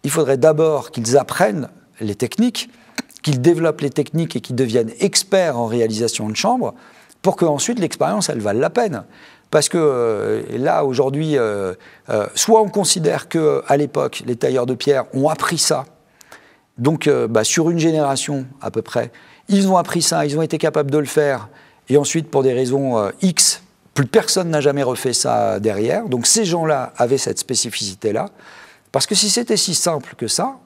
Il faudrait d'abord qu'ils apprennent les techniques, qu'ils développent les techniques et qu'ils deviennent experts en réalisation de chambre pour que ensuite l'expérience, elle vaille la peine. Parce que euh, là, aujourd'hui, euh, euh, soit on considère qu'à l'époque, les tailleurs de pierre ont appris ça, donc bah, sur une génération à peu près, ils ont appris ça, ils ont été capables de le faire, et ensuite, pour des raisons X, plus personne n'a jamais refait ça derrière. Donc ces gens-là avaient cette spécificité-là. Parce que si c'était si simple que ça,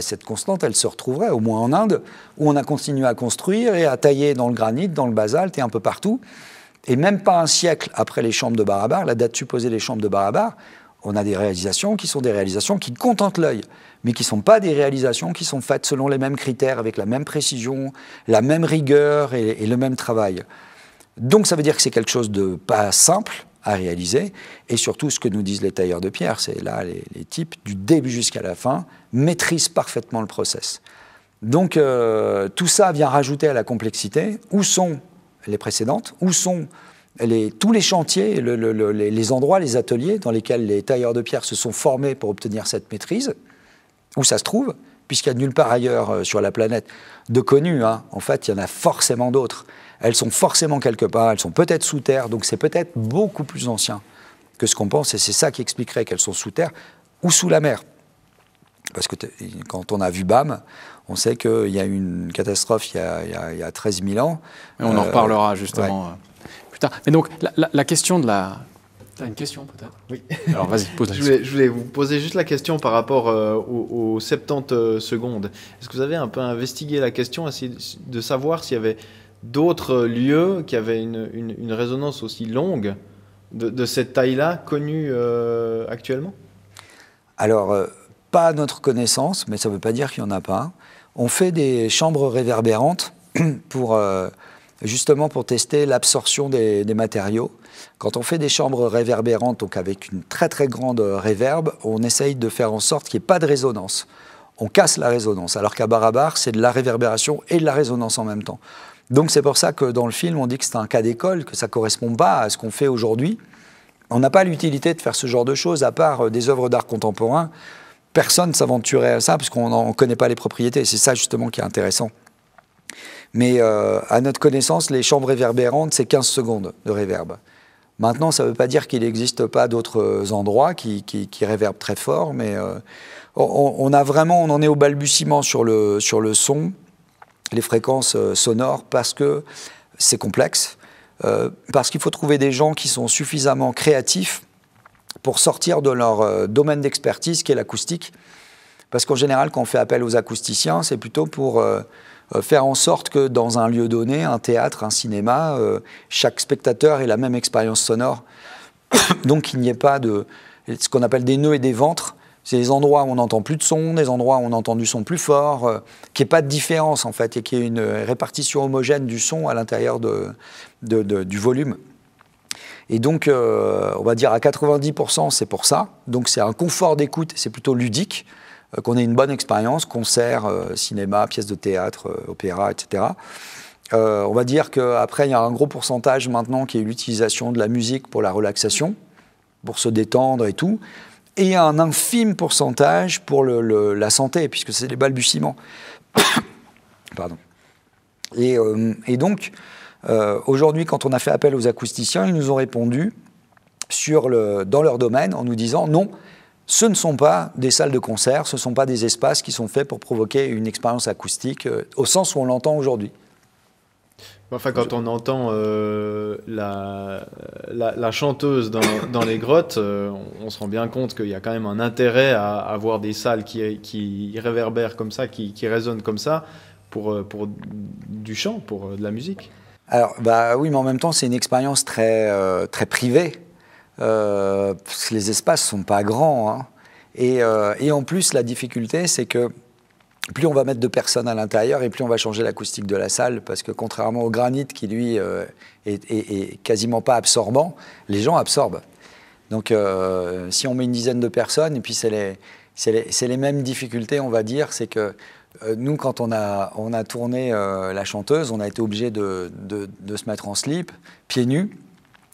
cette constante, elle se retrouverait, au moins en Inde, où on a continué à construire et à tailler dans le granit, dans le basalte et un peu partout. Et même pas un siècle après les chambres de Barabar, la date supposée des chambres de Barabar, on a des réalisations qui sont des réalisations qui contentent l'œil, mais qui ne sont pas des réalisations qui sont faites selon les mêmes critères, avec la même précision, la même rigueur et le même travail. Donc ça veut dire que c'est quelque chose de pas simple, à réaliser. Et surtout, ce que nous disent les tailleurs de pierre, c'est là, les, types, du début jusqu'à la fin, maîtrisent parfaitement le process. Donc, euh, tout ça vient rajouter à la complexité. Où sont les précédentes Où sont tous les chantiers, les endroits, les ateliers dans lesquels les tailleurs de pierre se sont formés pour obtenir cette maîtrise Où ça se trouve Puisqu'il n'y a nulle part ailleurs euh, sur la planète de connu, hein. En fait, il y en a forcément d'autres elles sont forcément quelque part, elles sont peut-être sous terre, donc c'est peut-être beaucoup plus ancien que ce qu'on pense, et c'est ça qui expliquerait qu'elles sont sous terre ou sous la mer. Parce que quand on a vu BAM, on sait qu'il y a eu une catastrophe il y a, il 13 000 ans. Et on en euh, reparlera justement Putain. Euh, plus tard. Mais donc, la, question de la, as une question peut-être Oui. Alors vas-y, pose la question. Je voulais, vous poser juste la question par rapport euh, aux, 70 secondes. Est-ce que vous avez un peu investigué la question, essayé de savoir s'il y avait d'autres lieux qui avaient une, une, résonance aussi longue de, de cette taille-là connue euh, actuellement Alors, euh, pas à notre connaissance, mais ça ne veut pas dire qu'il n'y en a pas. On fait des chambres réverbérantes pour, euh, justement pour tester l'absorption des, des, matériaux. Quand on fait des chambres réverbérantes, donc avec une très très grande réverbe, on essaye de faire en sorte qu'il n'y ait pas de résonance on casse la résonance. Alors qu'à Barabar, c'est de la réverbération et de la résonance en même temps. Donc c'est pour ça que dans le film, on dit que c'est un cas d'école, que ça ne correspond pas à ce qu'on fait aujourd'hui. On n'a pas l'utilité de faire ce genre de choses, à part euh, des œuvres d'art contemporain. Personne ne s'aventurait à ça, parce qu'on ne connaît pas les propriétés. C'est ça justement qui est intéressant. Mais euh, à notre connaissance, les chambres réverbérantes, c'est 15 secondes de réverb. Maintenant, ça ne veut pas dire qu'il n'existe pas d'autres euh, endroits qui, réverbent très fort, mais on, on, a vraiment, on en est au balbutiement sur le, sur le son les fréquences euh, sonores parce que c'est complexe, euh, parce qu'il faut trouver des gens qui sont suffisamment créatifs pour sortir de leur euh, domaine d'expertise qui est l'acoustique. Parce qu'en général, quand on fait appel aux acousticiens, c'est plutôt pour faire en sorte que dans un lieu donné, un théâtre, un cinéma, chaque spectateur ait la même expérience sonore. Donc il n'y ait pas de ce qu'on appelle des nœuds et des ventres. C'est les endroits où on n'entend plus de son, des endroits où on entend du son plus fort, euh, qui qu'il n'y ait pas de différence en fait, et qu'il y ait une répartition homogène du son à l'intérieur de, du volume. Et donc, euh, on va dire à 90%, c'est pour ça. Donc, c'est un confort d'écoute, c'est plutôt ludique, euh, qu'on ait une bonne expérience, concert, cinéma, pièce de théâtre, opéra, etc. on va dire qu'après, il y a un gros pourcentage maintenant qui est l'utilisation de la musique pour la relaxation, pour se détendre et tout et un infime pourcentage pour la santé, puisque c'est des balbutiements. Pardon. Et, euh, donc, euh, aujourd'hui, quand on a fait appel aux acousticiens, ils nous ont répondu sur dans leur domaine en nous disant non, ce ne sont pas des salles de concert, ce ne sont pas des espaces qui sont faits pour provoquer une expérience acoustique euh, au sens où on l'entend aujourd'hui. Enfin, quand on entend euh, la, la, chanteuse dans, dans les grottes, euh, on, se rend bien compte qu'il y a quand même un intérêt à, avoir des salles qui, qui, réverbèrent comme ça, qui, qui résonnent comme ça, pour, euh, pour du chant, pour de la musique. Alors, bah oui, mais en même temps, c'est une expérience très, très privée. parce que les espaces sont pas grands. Hein. Et, et en plus, la difficulté, c'est que plus on va mettre de personnes à l'intérieur et plus on va changer l'acoustique de la salle, parce que contrairement au granit qui, lui, euh, est, quasiment pas absorbant, les gens absorbent. Donc euh, si on met une dizaine de personnes, et puis c'est les, mêmes difficultés, on va dire, c'est que euh, nous, quand on a, tourné La Chanteuse, on a été obligé de, se mettre en slip, pieds nus,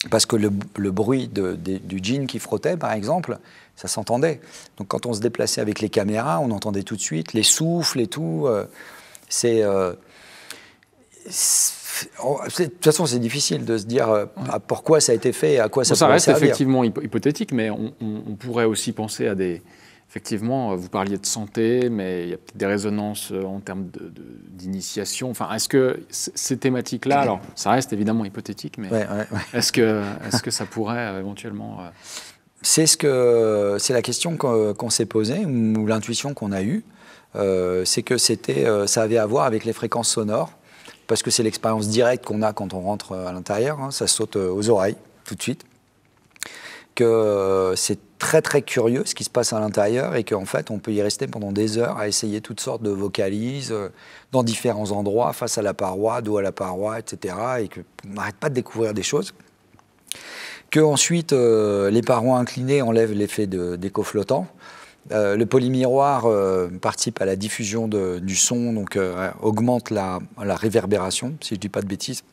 parce que le, bruit du jean qui frottait, par exemple, ça s'entendait. Donc quand on se déplaçait avec les caméras, on entendait tout de suite les souffles et tout. Euh, euh, oh, c'est de toute façon, c'est difficile de se dire euh, pourquoi ça a été fait et à quoi ça, bon, ça reste effectivement hypothétique, mais on, pourrait aussi penser à des. Effectivement, vous parliez de santé, mais il y a peut-être des résonances en termes d'initiation. Enfin, est-ce que ces thématiques-là, alors ça reste évidemment hypothétique, mais est-ce que, est -ce que ça pourrait éventuellement. C'est ce c'est la question qu'on s'est posée ou l'intuition qu'on a eue, euh, c'est que c'était euh, ça avait à voir avec les fréquences sonores parce que c'est l'expérience directe qu'on a quand on rentre euh, à l'intérieur, hein, ça saute aux oreilles tout de suite. Que c'est très très curieux ce qui se passe à l'intérieur et qu'en fait on peut y rester pendant des heures à essayer toutes sortes de vocalises dans différents endroits, face à la paroi, dos à la paroi, etc. Et qu'on n'arrête pas de découvrir des choses que ensuite euh, les parois inclinées enlèvent l'effet d'écho flottant. Euh, le polymiroir euh, participe à la diffusion du son, donc augmente la, réverbération, si je ne dis pas de bêtises.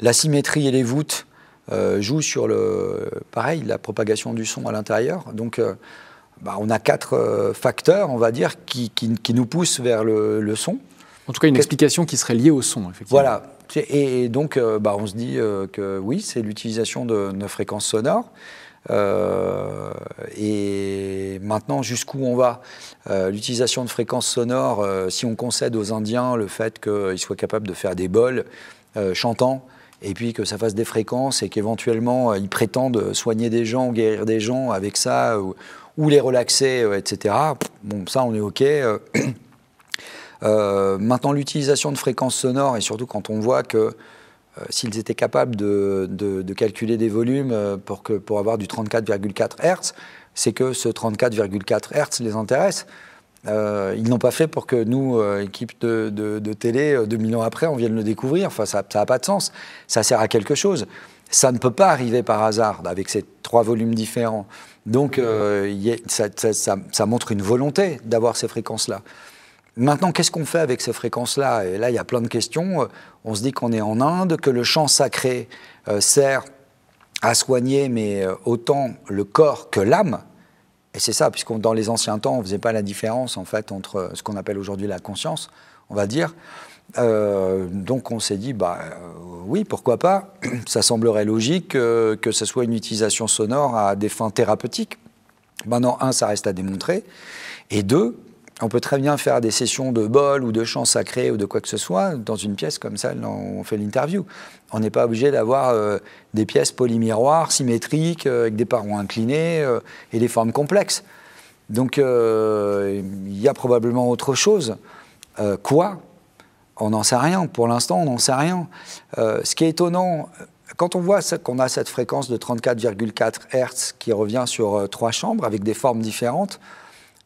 La symétrie et les voûtes jouent sur le, pareil, la propagation du son à l'intérieur. Donc bah, on a quatre facteurs, on va dire, qui, nous poussent vers le, le son. En tout cas, une explication qui serait liée au son, effectivement. Voilà. Et, donc, euh, bah, on se dit euh, que oui, c'est l'utilisation de, nos fréquences sonores. Euh, et maintenant, jusqu'où on va L'utilisation de fréquences sonores, si on concède aux Indiens le fait qu'ils soient capables de faire des bols chantant, et puis que ça fasse des fréquences, et qu'éventuellement ils prétendent soigner des gens, guérir des gens avec ça, ou, ou les relaxer, etc. Bon, ça, on est OK. Euh, maintenant, l'utilisation de fréquences sonores, et surtout quand on voit que euh, s'ils étaient capables de, de, de, calculer des volumes euh, pour, que, pour avoir du 34,4 Hz, c'est que ce 34,4 Hz les intéresse. Euh, ils n'ont pas fait pour que nous, euh, équipe de, de, de télé, euh, 2000 ans après, on vienne le découvrir. Enfin, ça n'a pas de sens. Ça sert à quelque chose. Ça ne peut pas arriver par hasard avec ces trois volumes différents. Donc, a, ça, ça, ça montre une volonté d'avoir ces fréquences-là. Maintenant, qu'est-ce qu'on fait avec ces fréquences-là Et là, il y a plein de questions. On se dit qu'on est en Inde, que le chant sacré euh, sert à soigner, mais euh, autant le corps que l'âme. Et c'est ça, puisque dans les anciens temps, on ne faisait pas la différence en fait entre euh, ce qu'on appelle aujourd'hui la conscience, on va dire. donc on s'est dit, bah oui, pourquoi pas Ça semblerait logique que ce soit une utilisation sonore à des fins thérapeutiques. Maintenant, un, ça reste à démontrer. Et deux, on peut très bien faire des sessions de bol ou de chant sacré ou de quoi que ce soit dans une pièce comme celle dont on fait l'interview. On n'est pas obligé d'avoir euh, des pièces polymiroirs, symétriques, euh, avec des parois inclinées euh, et des formes complexes. Donc il y a probablement autre chose. quoi On n'en sait rien. Pour l'instant, on n'en sait rien. ce qui est étonnant, quand on voit qu'on a cette fréquence de 34,4 Hz qui revient sur trois chambres avec des formes différentes,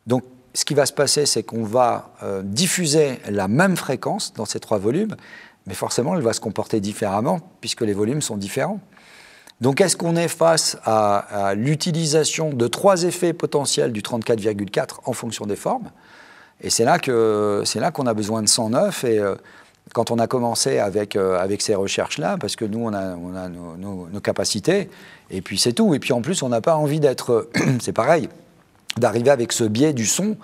donc ce qui va se passer, c'est qu'on va euh, diffuser la même fréquence dans ces trois volumes, mais forcément, elle va se comporter différemment puisque les volumes sont différents. Donc, est-ce qu'on est face à, l'utilisation de trois effets potentiels du 34,4 en fonction des formes Et c'est là que c'est qu'on a besoin de 109 et euh, quand on a commencé avec, euh, avec ces recherches-là, parce que nous, on a, nos, capacités, et puis c'est tout. Et puis en plus, on n'a pas envie d'être. c'est pareil, d'arriver avec ce biais du son,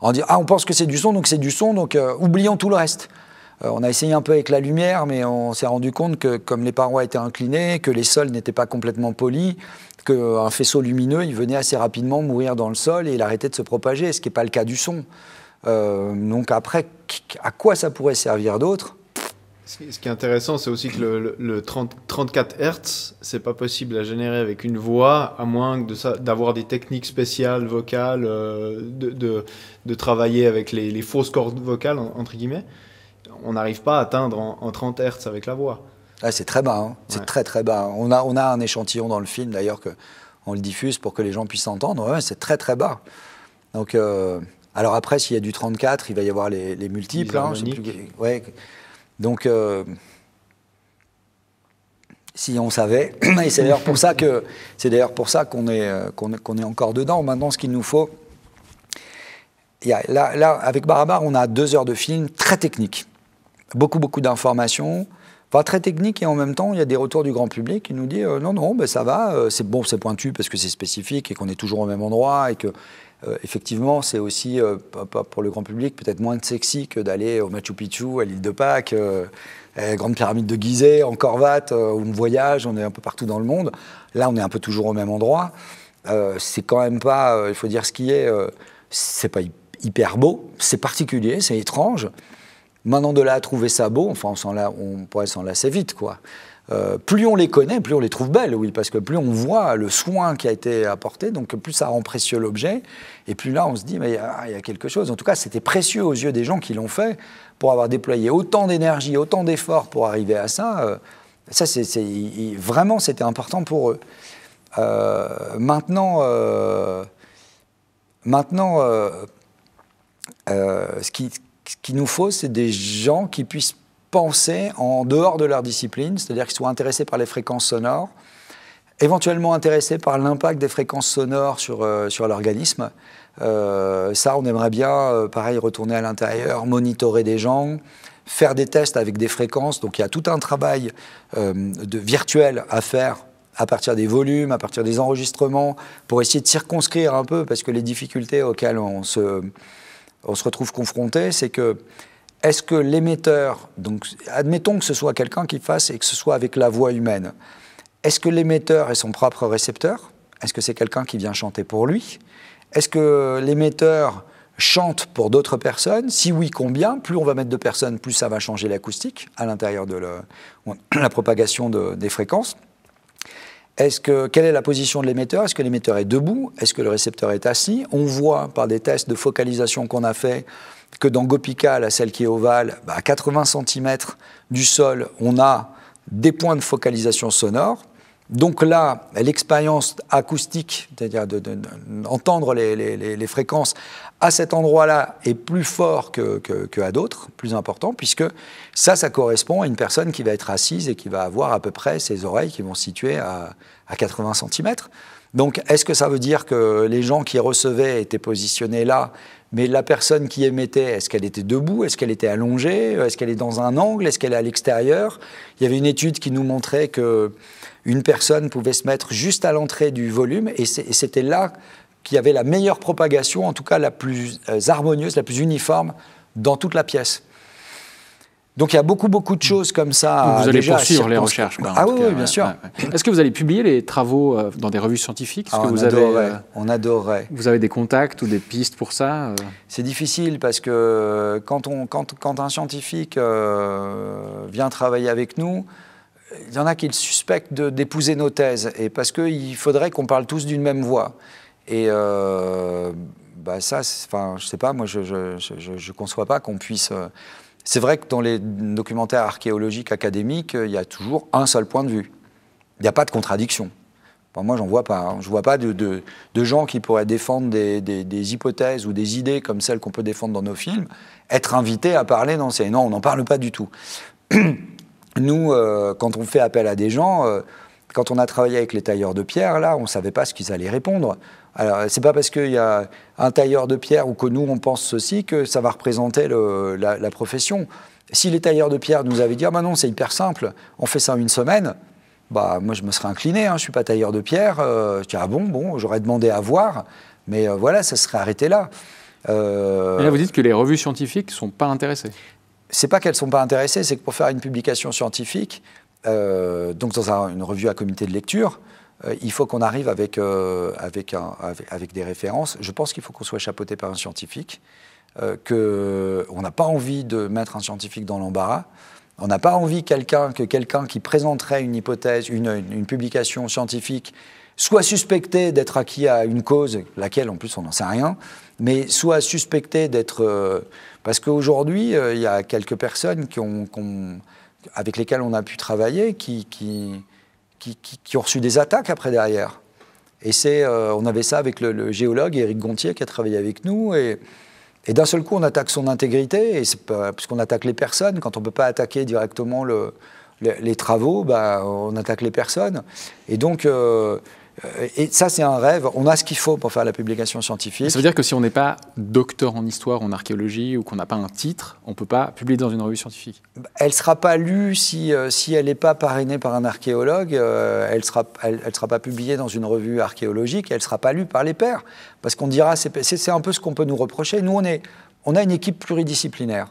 en disant Ah, on pense que c'est du son, donc c'est du son, donc euh, oublions tout le reste. Euh, on a essayé un peu avec la lumière, mais on s'est rendu compte que, comme les parois étaient inclinées, que les sols n'étaient pas complètement polis, euh, un faisceau lumineux, il venait assez rapidement mourir dans le sol et il arrêtait de se propager, ce qui n'est pas le cas du son. donc après, à quoi ça pourrait servir d'autre ce qui est intéressant, c'est aussi que le, 30, 34 Hz, c'est pas possible à générer avec une voix, à moins d'avoir des techniques spéciales vocales, euh, de, de, travailler avec les, fausses cordes vocales, entre guillemets. On n'arrive pas à atteindre en, 30 Hz avec la voix. Ah, c'est très bas, hein. c'est très très bas. On a, on a un échantillon dans le film d'ailleurs que on le diffuse pour que les gens puissent entendre. c'est très très bas. Donc, euh, alors après, s'il y a du 34, il va y avoir les, multiples. Hein, donc, euh, si on savait, et c'est d'ailleurs pour ça que c'est d'ailleurs pour ça qu'on est, euh, qu'on est, encore dedans. Maintenant, ce qu'il nous faut, y a, là, avec Barabar, on a deux heures de film très technique, beaucoup beaucoup d'informations. Enfin, très technique et en même temps, il y a des retours du grand public qui nous dit euh, non, non, ben, ça va, c'est bon, c'est pointu parce que c'est spécifique et qu'on est toujours au même endroit et que euh, effectivement, c'est aussi, euh, pour le grand public, peut-être moins sexy que d'aller au Machu Picchu, à l'île de Pâques, euh, à la Grande Pyramide de Gizeh, en corvette, on voyage, on est un peu partout dans le monde. Là, on est un peu toujours au même endroit. c'est quand même pas, il faut dire ce qui est, c'est pas hyper beau, c'est particulier, c'est étrange. Maintenant, de là à trouver ça beau, enfin, on, on pourrait s'en lasser vite, quoi. Euh, plus on les connaît, plus on les trouve belles, oui, parce que plus on voit le soin qui a été apporté, donc plus ça rend précieux l'objet, et plus là on se dit, mais ah, il y, a quelque chose. En tout cas, c'était précieux aux yeux des gens qui l'ont fait, pour avoir déployé autant d'énergie, autant d'efforts pour arriver à ça. Euh, ça, c'est, vraiment, c'était important pour eux. Euh, maintenant, maintenant ce qu'il ce qui nous faut, c'est des gens qui puissent penser en dehors de leur discipline, c'est-à-dire qu'ils soient intéressés par les fréquences sonores, éventuellement intéressés par l'impact des fréquences sonores sur, euh, sur l'organisme. Euh, ça, on aimerait bien, euh, pareil, retourner à l'intérieur, monitorer des gens, faire des tests avec des fréquences. Donc il y a tout un travail de virtuel à faire à partir des volumes, à partir des enregistrements, pour essayer de circonscrire un peu, parce que les difficultés auxquelles on se, on se retrouve confronté, c'est que est-ce que l'émetteur, donc admettons que ce soit quelqu'un qui fasse et que ce soit avec la voix humaine, est-ce que l'émetteur est son propre récepteur Est-ce que c'est quelqu'un qui vient chanter pour lui Est-ce que l'émetteur chante pour d'autres personnes Si oui, combien Plus on va mettre de personnes, plus ça va changer l'acoustique à l'intérieur de la propagation des fréquences. Est-ce que, quelle est la position de l'émetteur Est-ce que l'émetteur est debout Est-ce que le récepteur est assis On voit par des tests de focalisation qu'on a fait que dans Gopika, la celle qui est ovale, bah, à 80 cm du sol, on a des points de focalisation sonore. Donc là, l'expérience acoustique, c'est-à-dire d'entendre les, fréquences à cet endroit-là, est plus fort que, à d'autres, plus important, puisque ça, ça correspond à une personne qui va être assise et qui va avoir à peu près ses oreilles qui vont se situer à, à 80 cm. Donc est-ce que ça veut dire que les gens qui recevaient étaient positionnés là, mais la personne qui émettait, est-ce qu'elle était debout Est-ce qu'elle était allongée Est-ce qu'elle est dans un angle Est-ce qu'elle est à l'extérieur Il y avait une étude qui nous montrait que une personne pouvait se mettre juste à l'entrée du volume et c'était là qu'il y avait la meilleure propagation, en tout cas la plus euh, harmonieuse, la plus uniforme dans toute la pièce. Donc il y a beaucoup, beaucoup de choses comme ça. vous allez poursuivre les recherches. ah oui, bien sûr. Est-ce que vous allez publier les travaux euh, dans des revues scientifiques ah, que on, vous avez, euh, on adorerait. Vous avez des contacts ou des pistes pour ça euh? C'est difficile parce que quand, on, quand un scientifique vient travailler avec nous, il y en a qui le suspectent d'épouser nos thèses, et parce qu'il faudrait qu'on parle tous d'une même voix. Et bah ça, enfin, je sais pas, moi je ne conçois pas qu'on puisse... C'est vrai que dans les documentaires archéologiques académiques, il y a toujours un seul point de vue. Il n'y a pas de contradiction. Moi, moi, j'en vois pas. Hein. Je vois pas de, gens qui pourraient défendre des, hypothèses ou des idées comme celles qu'on peut défendre dans nos films, être invités à parler dans ces. Non, on n'en parle pas du tout. Nous, euh, quand on fait appel à des gens, euh, quand on a travaillé avec les tailleurs de pierre, là, on ne savait pas ce qu'ils allaient répondre. Alors, c'est pas parce qu'il y a un tailleur de pierre ou que nous, on pense ceci que ça va représenter la, profession. Si les tailleurs de pierre nous avaient dit, ah ben non, c'est hyper simple, on fait ça en une semaine, bah, moi, je me serais incliné, hein, je ne suis pas tailleur de pierre. Euh, ah bon, bon, j'aurais demandé à voir, mais euh, voilà, ça serait arrêté là. Euh, Et là, vous dites que les revues scientifiques ne sont pas intéressées. C'est pas qu'elles ne sont pas intéressées, c'est que pour faire une publication scientifique, euh, donc dans une revue à comité de lecture, euh, il faut qu'on arrive avec, euh, avec, avec, des références. Je pense qu'il faut qu'on soit chapeauté par un scientifique, qu'on n'a pas envie de mettre un scientifique dans l'embarras. On n'a pas envie quelqu'un, que quelqu'un qui présenterait une hypothèse, une, publication scientifique, soit suspecté d'être acquis à une cause, laquelle en plus on n'en sait rien, mais soit suspecté d'être... parce qu'aujourd'hui, il y a quelques personnes qui ont avec lesquels on a pu travailler qui, qui, qui, ont reçu des attaques après derrière. Et c'est, euh, on avait ça avec le, géologue Éric Gontier qui a travaillé avec nous. Et, d'un seul coup, on attaque son intégrité, et c'est puisqu'on attaque les personnes. Quand on ne peut pas attaquer directement le, les travaux, bah, on attaque les personnes. Et donc, euh, euh, et ça, c'est un rêve. On a ce qu'il faut pour faire la publication scientifique. Ça veut dire que si on n'est pas docteur en histoire, en archéologie, ou qu'on n'a pas un titre, on ne peut pas publier dans une revue scientifique bah, Elle ne sera pas lue si, euh, elle n'est pas parrainée par un archéologue. Euh, elle ne sera, pas publiée dans une revue archéologique. Elle ne sera pas lue par les pairs. Parce qu'on dira, c'est un peu ce qu'on peut nous reprocher. Nous, on, on a une équipe pluridisciplinaire.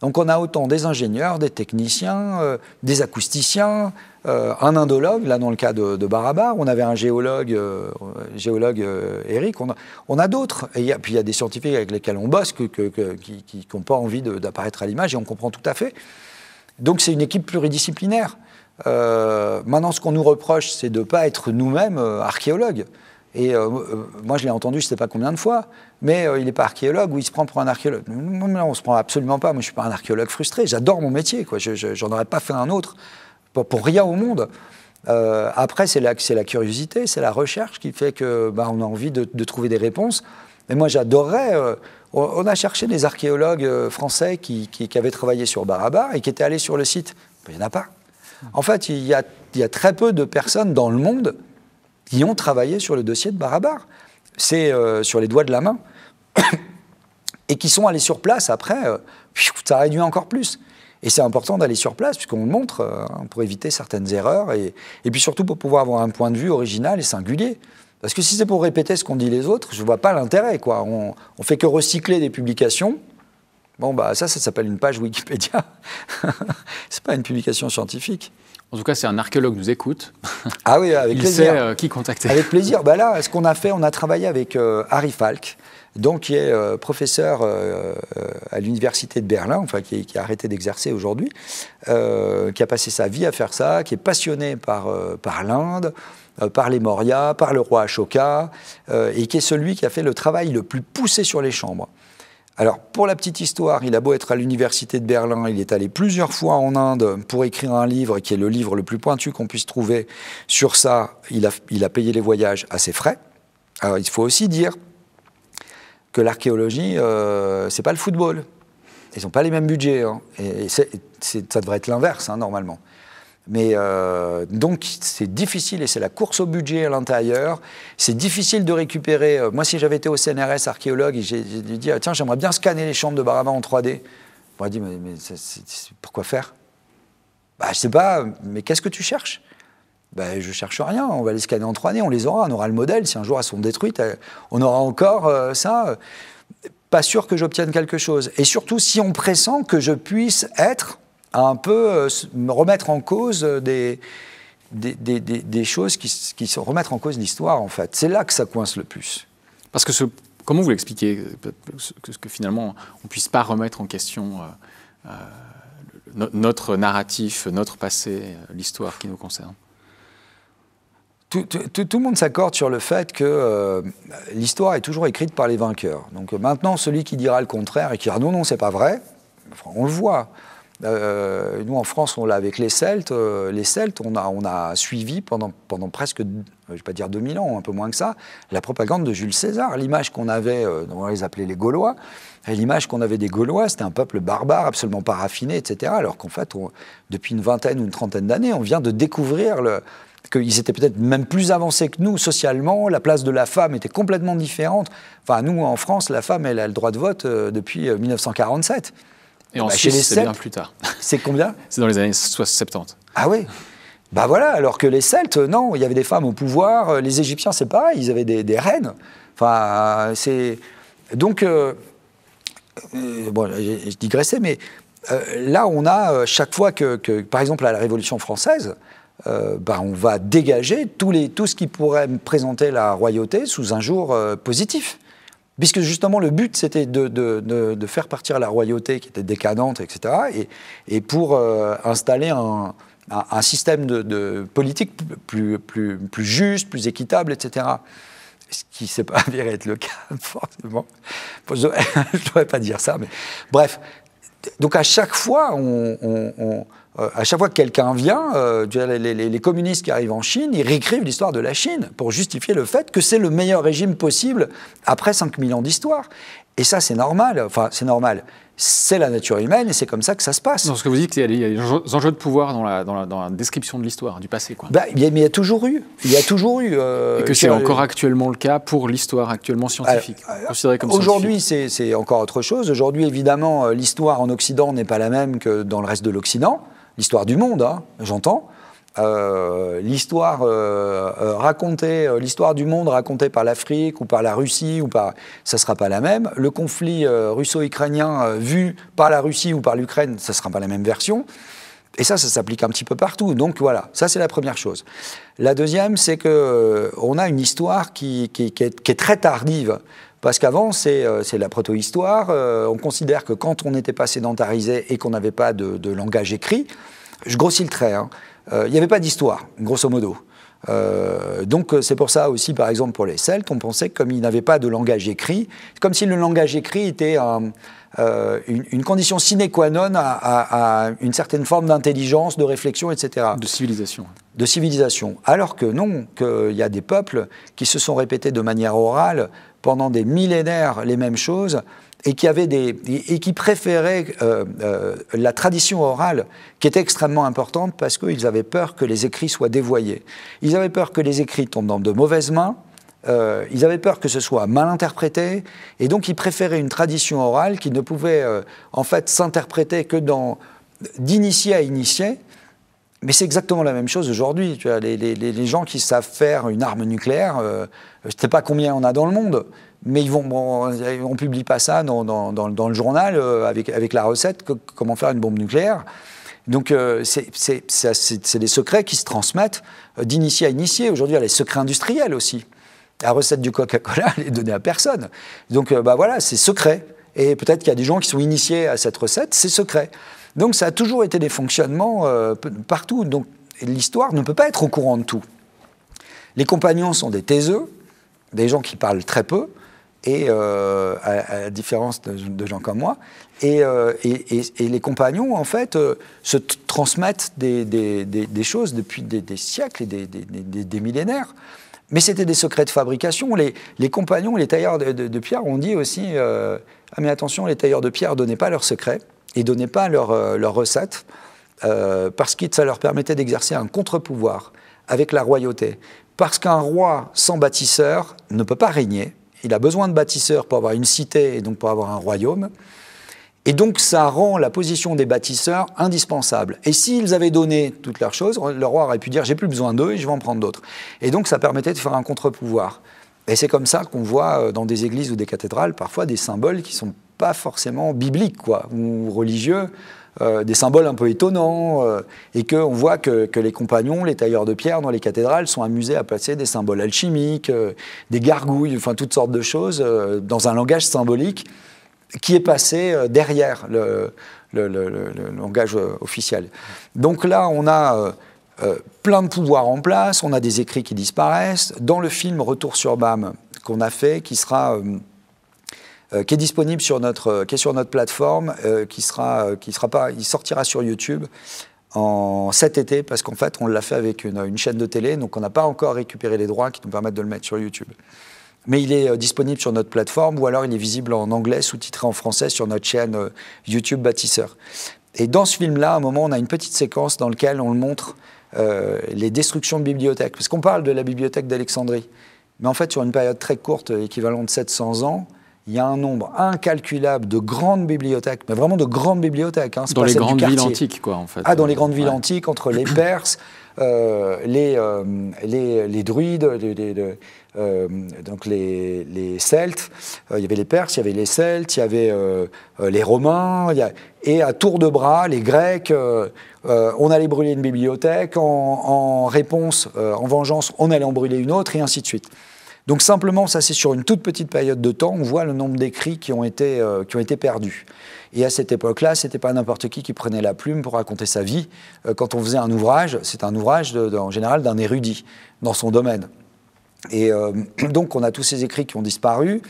Donc on a autant des ingénieurs, des techniciens, des acousticiens, euh, un indologue, là dans le cas de, de Barabar, on avait un géologue, euh, euh, géologue Eric, on a, d'autres. Et puis il y a des scientifiques avec lesquels on bosse que, qui n'ont pas envie d'apparaître à l'image et on comprend tout à fait. Donc c'est une équipe pluridisciplinaire. maintenant, ce qu'on nous reproche, c'est de ne pas être nous-mêmes archéologues. Et moi, je l'ai entendu, je ne sais pas combien de fois, mais il n'est pas archéologue ou il se prend pour un archéologue. Non, on ne se prend absolument pas. Moi, je ne suis pas un archéologue frustré. J'adore mon métier. Quoi. Je n'en aurais pas fait un autre pour rien au monde. Euh, après, c'est la, la, curiosité, c'est la recherche qui fait que bah, on a envie de, trouver des réponses. Et moi, j'adorerais. Euh, on a cherché des archéologues euh, français qui, avaient travaillé sur Barabar et qui étaient allés sur le site. Il n'y en a pas. En fait, il y, a, très peu de personnes dans le monde qui ont travaillé sur le dossier de Barabar. C'est sur les doigts de la main. et qui sont allés sur place après, ça a réduit encore plus. Et c'est important d'aller sur place, puisqu'on le montre, euh, pour éviter certaines erreurs, et, puis surtout pour pouvoir avoir un point de vue original et singulier. Parce que si c'est pour répéter ce qu'on dit les autres, je ne vois pas l'intérêt. Quoi. On ne fait que recycler des publications. Bon, bah, ça, ça s'appelle une page Wikipédia. c'est pas une publication scientifique. En tout cas, c'est un archéologue nous écoute. Ah oui, avec Il Sait, euh, qui contacter. Avec plaisir. Bah là, ce qu'on a fait, on a travaillé avec euh, Harry Falk, donc qui est euh, professeur euh, euh, à l'université de Berlin, enfin qui, a arrêté d'exercer aujourd'hui, qui a passé sa vie à faire ça, qui est passionné par, par l'Inde, par les Maurya, par le roi Ashoka, et qui est celui qui a fait le travail le plus poussé sur les chambres. Alors, pour la petite histoire, il a beau être à l'université de Berlin, il est allé plusieurs fois en Inde pour écrire un livre qui est le livre le plus pointu qu'on puisse trouver. Sur ça, il a, il a payé les voyages à ses frais. Alors, il faut aussi dire que l'archéologie, euh, c'est pas le football. Ils n'ont pas les mêmes budgets. Hein. Et, ça devrait être l'inverse, hein, normalement. Mais euh, donc, c'est difficile et c'est la course au budget à l'intérieur. C'est difficile de récupérer. Euh, moi, si j'avais été au CNRS archéologue, j'ai dit tiens, j'aimerais bien scanner les chambres de Barabas en 3D. On m'a dit mais, pourquoi faire Bah, je sais pas, mais qu'est-ce que tu cherches ben, je cherche rien, on va les scanner en trois années, on les aura, on aura le modèle, si un jour elles sont détruites, on aura encore euh, ça. Pas sûr que j'obtienne quelque chose. Et surtout si on pressent que je puisse être un peu, euh, me remettre en cause des, des, des, des choses qui, qui sont remettre en cause l'histoire, en fait. C'est là que ça coince le plus. Parce que comment vous l'expliquez que, que, finalement on ne puisse pas remettre en question euh, notre narratif, notre passé, l'histoire qui nous concerne tout, le monde s'accorde sur le fait que euh, l'histoire est toujours écrite par les vainqueurs. Donc euh, maintenant, celui qui dira le contraire et qui dira non, non, c'est pas vrai, on le voit. Euh, nous, en France, on l'a avec les Celtes. les Celtes, on a, on a suivi pendant, pendant presque, je vais pas dire 2000 ans, un peu moins que ça, la propagande de Jules César. L'image qu'on avait, on les appelait les Gaulois, et l'image qu'on avait des Gaulois, c'était un peuple barbare, absolument pas raffiné, etc. Alors qu'en fait, depuis une vingtaine ou une trentaine d'années, on vient de découvrir le, qu'ils étaient peut-être même plus avancés que nous socialement, la place de la femme était complètement différente. Enfin, nous, en France, la femme, elle a le droit de vote euh, depuis 1947. Euh, Et bah, en Suisse, c'est bien plus tard. C'est combien C'est dans les années 70. Ah oui Bah voilà, alors que les Celtes, non, il y avait des femmes au pouvoir, euh, les Égyptiens, c'est pareil, ils avaient des, reines. Enfin, c'est... Donc, bon, je digressais, mais là, on a, chaque fois que, par exemple, à la Révolution française, euh, bah on va dégager les, tout ce qui pourrait présenter la royauté sous un jour euh, positif. Puisque justement, le but, c'était de, faire partir la royauté qui était décadente, etc., et, et pour euh, installer un, système de, politique plus, plus, plus juste, plus équitable, etc ce qui ne s'est pas avéré être le cas, forcément. Je ne devrais pas dire ça, mais bref. Donc à chaque fois, on, euh, à chaque fois que quelqu'un vient, euh, les, communistes qui arrivent en Chine, ils réécrivent l'histoire de la Chine pour justifier le fait que c'est le meilleur régime possible après 5000 ans d'histoire. Et ça, c'est normal. Enfin, c'est normal. C'est la nature humaine et c'est comme ça que ça se passe. Dans ce que vous dites, il y a des enjeux de pouvoir dans la, description de l'histoire, du passé. Quoi. Bah, il y a, mais il y a toujours eu. Il y a toujours eu. Euh, et que c'est encore actuellement le cas pour l'histoire actuellement scientifique, comme Aujourd'hui, c'est encore autre chose. Aujourd'hui, évidemment, l'histoire en Occident n'est pas la même que dans le reste de l'Occident l'histoire du monde, hein, j'entends. Euh, l'histoire euh, euh, racontée, l'histoire du monde racontée par l'Afrique ou par la Russie ou par, ça sera pas la même. Le conflit russo-ukrainien vu par la Russie ou par l'Ukraine, ça sera pas la même version. Et ça, ça s'applique un petit peu partout. Donc voilà, ça c'est la première chose. La deuxième, c'est que on a une histoire qui, qui, est, qui est, très tardive. Parce qu'avant, c'est euh, la proto-histoire, euh, on considère que quand on n'était pas sédentarisé et qu'on n'avait pas de, langage écrit, je grossis le trait, hein. euh, il n'y avait pas d'histoire, grosso modo. donc c'est pour ça aussi, par exemple, pour les Celtes, on pensait que comme ils n'avaient pas de langage écrit, comme si le langage écrit était une, condition sine qua non à, à une certaine forme d'intelligence, de réflexion, etc. De civilisation. De civilisation. Alors que non, qu'il y a des peuples qui se sont répétés de manière orale pendant des millénaires les mêmes choses et qui, préféraient euh, euh, la tradition orale, qui était extrêmement importante parce qu'ils avaient peur que les écrits soient dévoyés. Ils avaient peur que les écrits tombent dans de mauvaises mains, euh, ils avaient peur que ce soit mal interprété, et donc ils préféraient une tradition orale qui ne pouvait en fait s'interpréter que dans d'initié à initié, mais c'est exactement la même chose aujourd'hui. les, gens qui savent faire une arme nucléaire, euh, je ne sais pas combien on a dans le monde, mais ils vont, on ne publie pas ça dans, le journal euh, avec, la recette, comment faire une bombe nucléaire. Donc euh, c'est des secrets qui se transmettent d'initié à initié. Aujourd'hui, il y a les secrets industriels aussi. La recette du Coca-Cola, elle est donnée à personne. Donc bah voilà, c'est secret. Et peut-être qu'il y a des gens qui sont initiés à cette recette, c'est secret. Donc ça a toujours été des fonctionnements euh, partout. Donc l'histoire ne peut pas être au courant de tout. Les compagnons sont des taiseux, des gens qui parlent très peu, et euh, à, la différence de, gens comme moi. Et, euh, les compagnons, en fait, se transmettent des, choses depuis des, siècles et des, millénaires. Mais c'était des secrets de fabrication. Les, compagnons, les tailleurs de, de, pierre ont dit aussi Ah, mais attention, les tailleurs de pierre ne donnaient pas leurs secrets ils ne donnaient pas leurs leur euh, recettes euh, parce que ça leur permettait d'exercer un contre-pouvoir avec la royauté. Parce qu'un roi sans bâtisseur ne peut pas régner. Il a besoin de bâtisseurs pour avoir une cité et donc pour avoir un royaume. Et donc ça rend la position des bâtisseurs indispensable. Et s'ils avaient donné toutes leurs choses, le roi aurait pu dire j'ai plus besoin d'eux et je vais en prendre d'autres. Et donc ça permettait de faire un contre-pouvoir. Et c'est comme ça qu'on voit euh, dans des églises ou des cathédrales parfois des symboles qui sont pas forcément biblique quoi, ou religieux, euh, des symboles un peu étonnants, euh, et et qu'on voit que, que, les compagnons, les tailleurs de pierre dans les cathédrales sont amusés à placer des symboles alchimiques, euh, des gargouilles, enfin toutes sortes de choses, dans un langage symbolique qui est passé derrière le, langage officiel. Donc là, on a... plein de pouvoirs en place, on a des écrits qui disparaissent. Dans le film Retour sur BAM qu'on a fait, qui sera euh, qui est disponible sur notre, euh, qui est sur notre plateforme, euh, qui sera, qui sera pas, il sortira sur YouTube en cet été parce qu'en fait on l'a fait avec une, chaîne de télé, donc on n'a pas encore récupéré les droits qui nous permettent de le mettre sur YouTube. Mais il est disponible sur notre plateforme ou alors il est visible en anglais, sous-titré en français sur notre chaîne YouTube Bâtisseur. Et dans ce film-là, à un moment, on a une petite séquence dans laquelle on le montre les destructions de bibliothèques. Parce qu'on parle de la bibliothèque d'Alexandrie, mais en fait, sur une période très courte, équivalent de 700 ans, il y a un nombre incalculable de grandes bibliothèques, mais vraiment de grandes bibliothèques. Hein. dans les grandes villes antiques, quoi, en fait. Ah, dans les grandes villes antiques, entre les Perses, euh, euh, les, les, druides, euh, donc les, les Celtes, il y avait les Perses, il y avait les Celtes, il y avait les Romains, et à tour de bras, les Grecs, on allait brûler une bibliothèque, en réponse, en vengeance, on allait en brûler une autre, et ainsi de suite. Donc simplement, ça c'est sur une toute petite période de temps, on voit le nombre d'écrits qui, ont été, euh, perdus. Et à cette époque-là, ce n'était pas n'importe qui qui prenait la plume pour raconter sa vie. Euh, quand on faisait un ouvrage, c'est un ouvrage en général d'un érudit dans son domaine. Et euh, donc on a tous ces écrits qui ont disparu.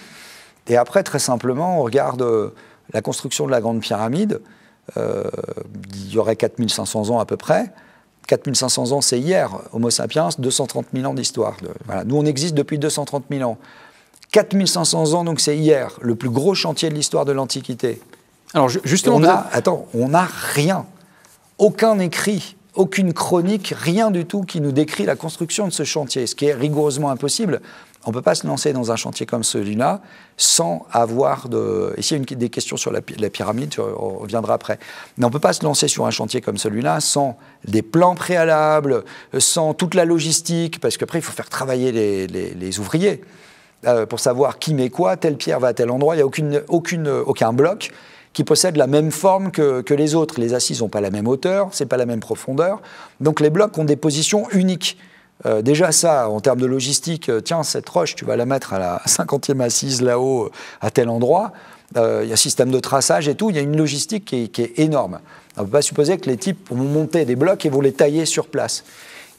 Et après, très simplement, on regarde la construction de la Grande Pyramide. il y aurait 4500 ans à peu près. 4500 ans, c'est hier, Homo sapiens, 230 000 ans d'histoire. Nous, on existe depuis 230 000 ans. 4500 ans, donc c'est hier, le plus gros chantier de l'histoire de l'Antiquité. Alors justement, on a, attends, on n'a rien, aucun écrit, aucune chronique, rien du tout qui nous décrit la construction de ce chantier, ce qui est rigoureusement impossible on ne peut pas se lancer dans un chantier comme celui-là sans avoir de... Et s'il y a une, des questions sur la, pyramide, on reviendra après. Mais on ne peut pas se lancer sur un chantier comme celui-là sans des plans préalables, sans toute la logistique, parce qu'après, il faut faire travailler les, ouvriers euh, pour savoir qui met quoi, telle pierre va à tel endroit. Il n'y a aucune, aucune, aucun bloc qui possède la même forme que, que les autres. Les assises n'ont pas la même hauteur, c'est pas la même profondeur. Donc les blocs ont des positions uniques. Euh, déjà ça, en termes de logistique, euh, tiens, cette roche, tu vas la mettre à la 50e assise là-haut, euh, à tel endroit. Il y a un système de traçage et tout, il y a une logistique qui est, qui est énorme. On ne peut pas supposer que les types vont monter des blocs et vont les tailler sur place.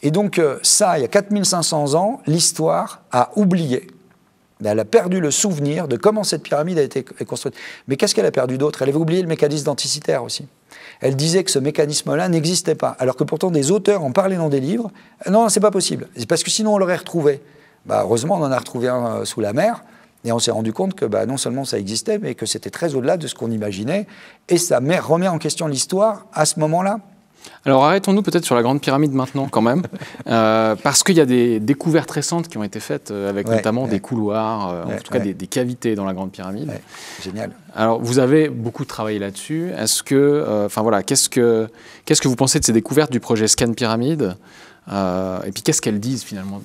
Et donc ça, il y a 4500 ans, l'histoire a oublié. Elle a perdu le souvenir de comment cette pyramide a été construite. Mais qu'est-ce qu'elle a perdu d'autre Elle avait oublié le mécanisme denticitaire aussi elle disait que ce mécanisme-là n'existait pas, alors que pourtant des auteurs en parlaient dans des livres. Non, c'est pas possible, parce que sinon on l'aurait retrouvé. Bah, heureusement, on en a retrouvé un euh, sous la mer. Et on s'est rendu compte que bah, non seulement ça existait, mais que c'était très au-delà de ce qu'on imaginait. Et ça remet en question l'histoire à ce moment-là. Alors arrêtons-nous peut-être sur la Grande Pyramide maintenant quand même, euh, parce qu'il y a des découvertes récentes qui ont été faites euh, avec notamment des couloirs, euh, en tout cas des, cavités dans la Grande Pyramide. Génial. Alors vous avez beaucoup travaillé là-dessus. Est-ce que, enfin voilà, qu'est-ce que qu'est-ce que vous pensez de ces découvertes du projet Scan Pyramide Et puis qu'est-ce qu'elles disent finalement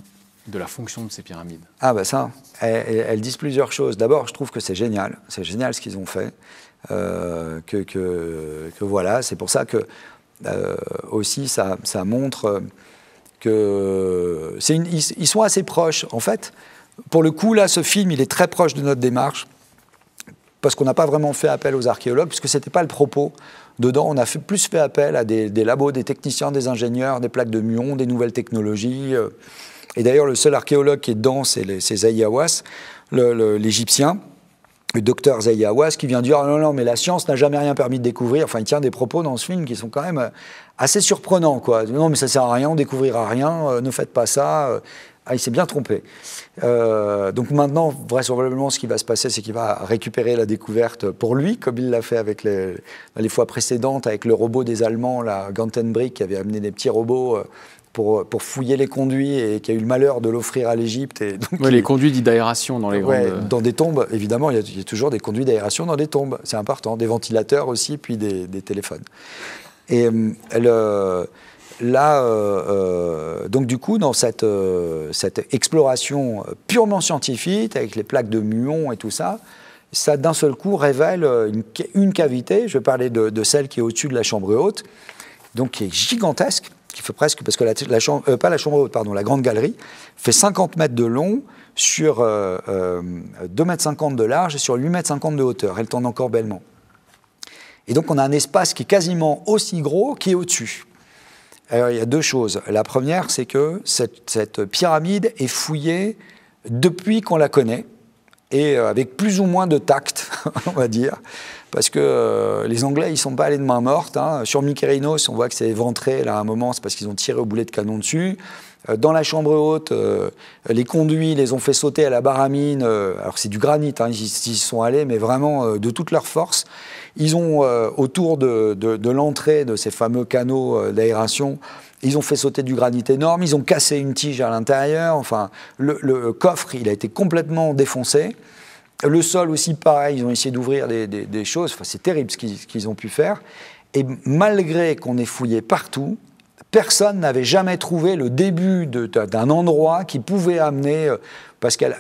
de la fonction de ces pyramides Ah ben ça, elles, disent plusieurs choses. D'abord, je trouve que c'est génial, c'est génial ce qu'ils ont fait. que, que, voilà, c'est pour ça que euh, aussi, ça, ça, montre euh, que ils, sont assez proches. En fait, pour le coup, là, ce film, il est très proche de notre démarche parce qu'on n'a pas vraiment fait appel aux archéologues, puisque ce n'était pas le propos. Dedans, on a plus fait appel à des, labos, des techniciens, des ingénieurs, des plaques de muon, des nouvelles technologies. Euh. Et d'ailleurs, le seul archéologue qui est dedans, c'est Zayawas, l'Égyptien le docteur Zayawas qui vient dire oh non, non, mais la science n'a jamais rien permis de découvrir. Enfin, il tient des propos dans ce film qui sont quand même euh, assez surprenants, quoi. Non, mais ça sert à rien, on découvrira rien, euh, ne faites pas ça. Euh. ah, il s'est bien trompé. donc maintenant, vraisemblablement, ce qui va se passer, c'est qu'il va récupérer la découverte pour lui, comme il l'a fait avec les, les, fois précédentes, avec le robot des Allemands, la Gantenbrick, qui avait amené des petits robots pour, fouiller les conduits et qui a eu le malheur de l'offrir à l'Égypte. les conduits d'aération dans les grandes... Euh, dans des tombes, évidemment, il y, a, toujours des conduits d'aération dans des tombes, c'est important, des ventilateurs aussi, puis des, téléphones. Et euh, euh, là, donc du coup, dans cette, cette exploration purement scientifique, avec les plaques de muons et tout ça, ça d'un seul coup révèle une, cavité, je parlais de, de celle qui est au-dessus de la chambre haute, donc qui est gigantesque, fait presque, parce que la, chambre, euh, pas la chambre haute, pardon, la grande galerie, fait 50 mètres de long sur 2,50 euh, euh, mètres de large et sur 8,50 mètres de hauteur. Elle tend encore bellement. Et donc on a un espace qui est quasiment aussi gros qui est au-dessus. Alors il y a deux choses. La première, c'est que cette, pyramide est fouillée depuis qu'on la connaît et avec plus ou moins de tact, on va dire parce que euh, les Anglais, ils sont pas allés de main morte. Hein. Sur Mikerinos, on voit que c'est ventré, là à un moment, c'est parce qu'ils ont tiré au boulet de canon dessus. Euh, dans la chambre haute, euh, les conduits les ont fait sauter à la baramine. alors c'est du granit, hein, ils, y sont allés, mais vraiment de toute leur force. Ils ont, autour de, l'entrée de ces fameux canaux d'aération, ils ont fait sauter du granit énorme, ils ont cassé une tige à l'intérieur. Enfin, le, coffre, il a été complètement défoncé. Le sol aussi, pareil, ils ont essayé d'ouvrir des, choses. Enfin, c'est terrible ce qu'ils ont pu faire. Et malgré qu'on ait fouillé partout, personne n'avait jamais trouvé le début d'un endroit qui pouvait amener, euh, parce qu'elle n'a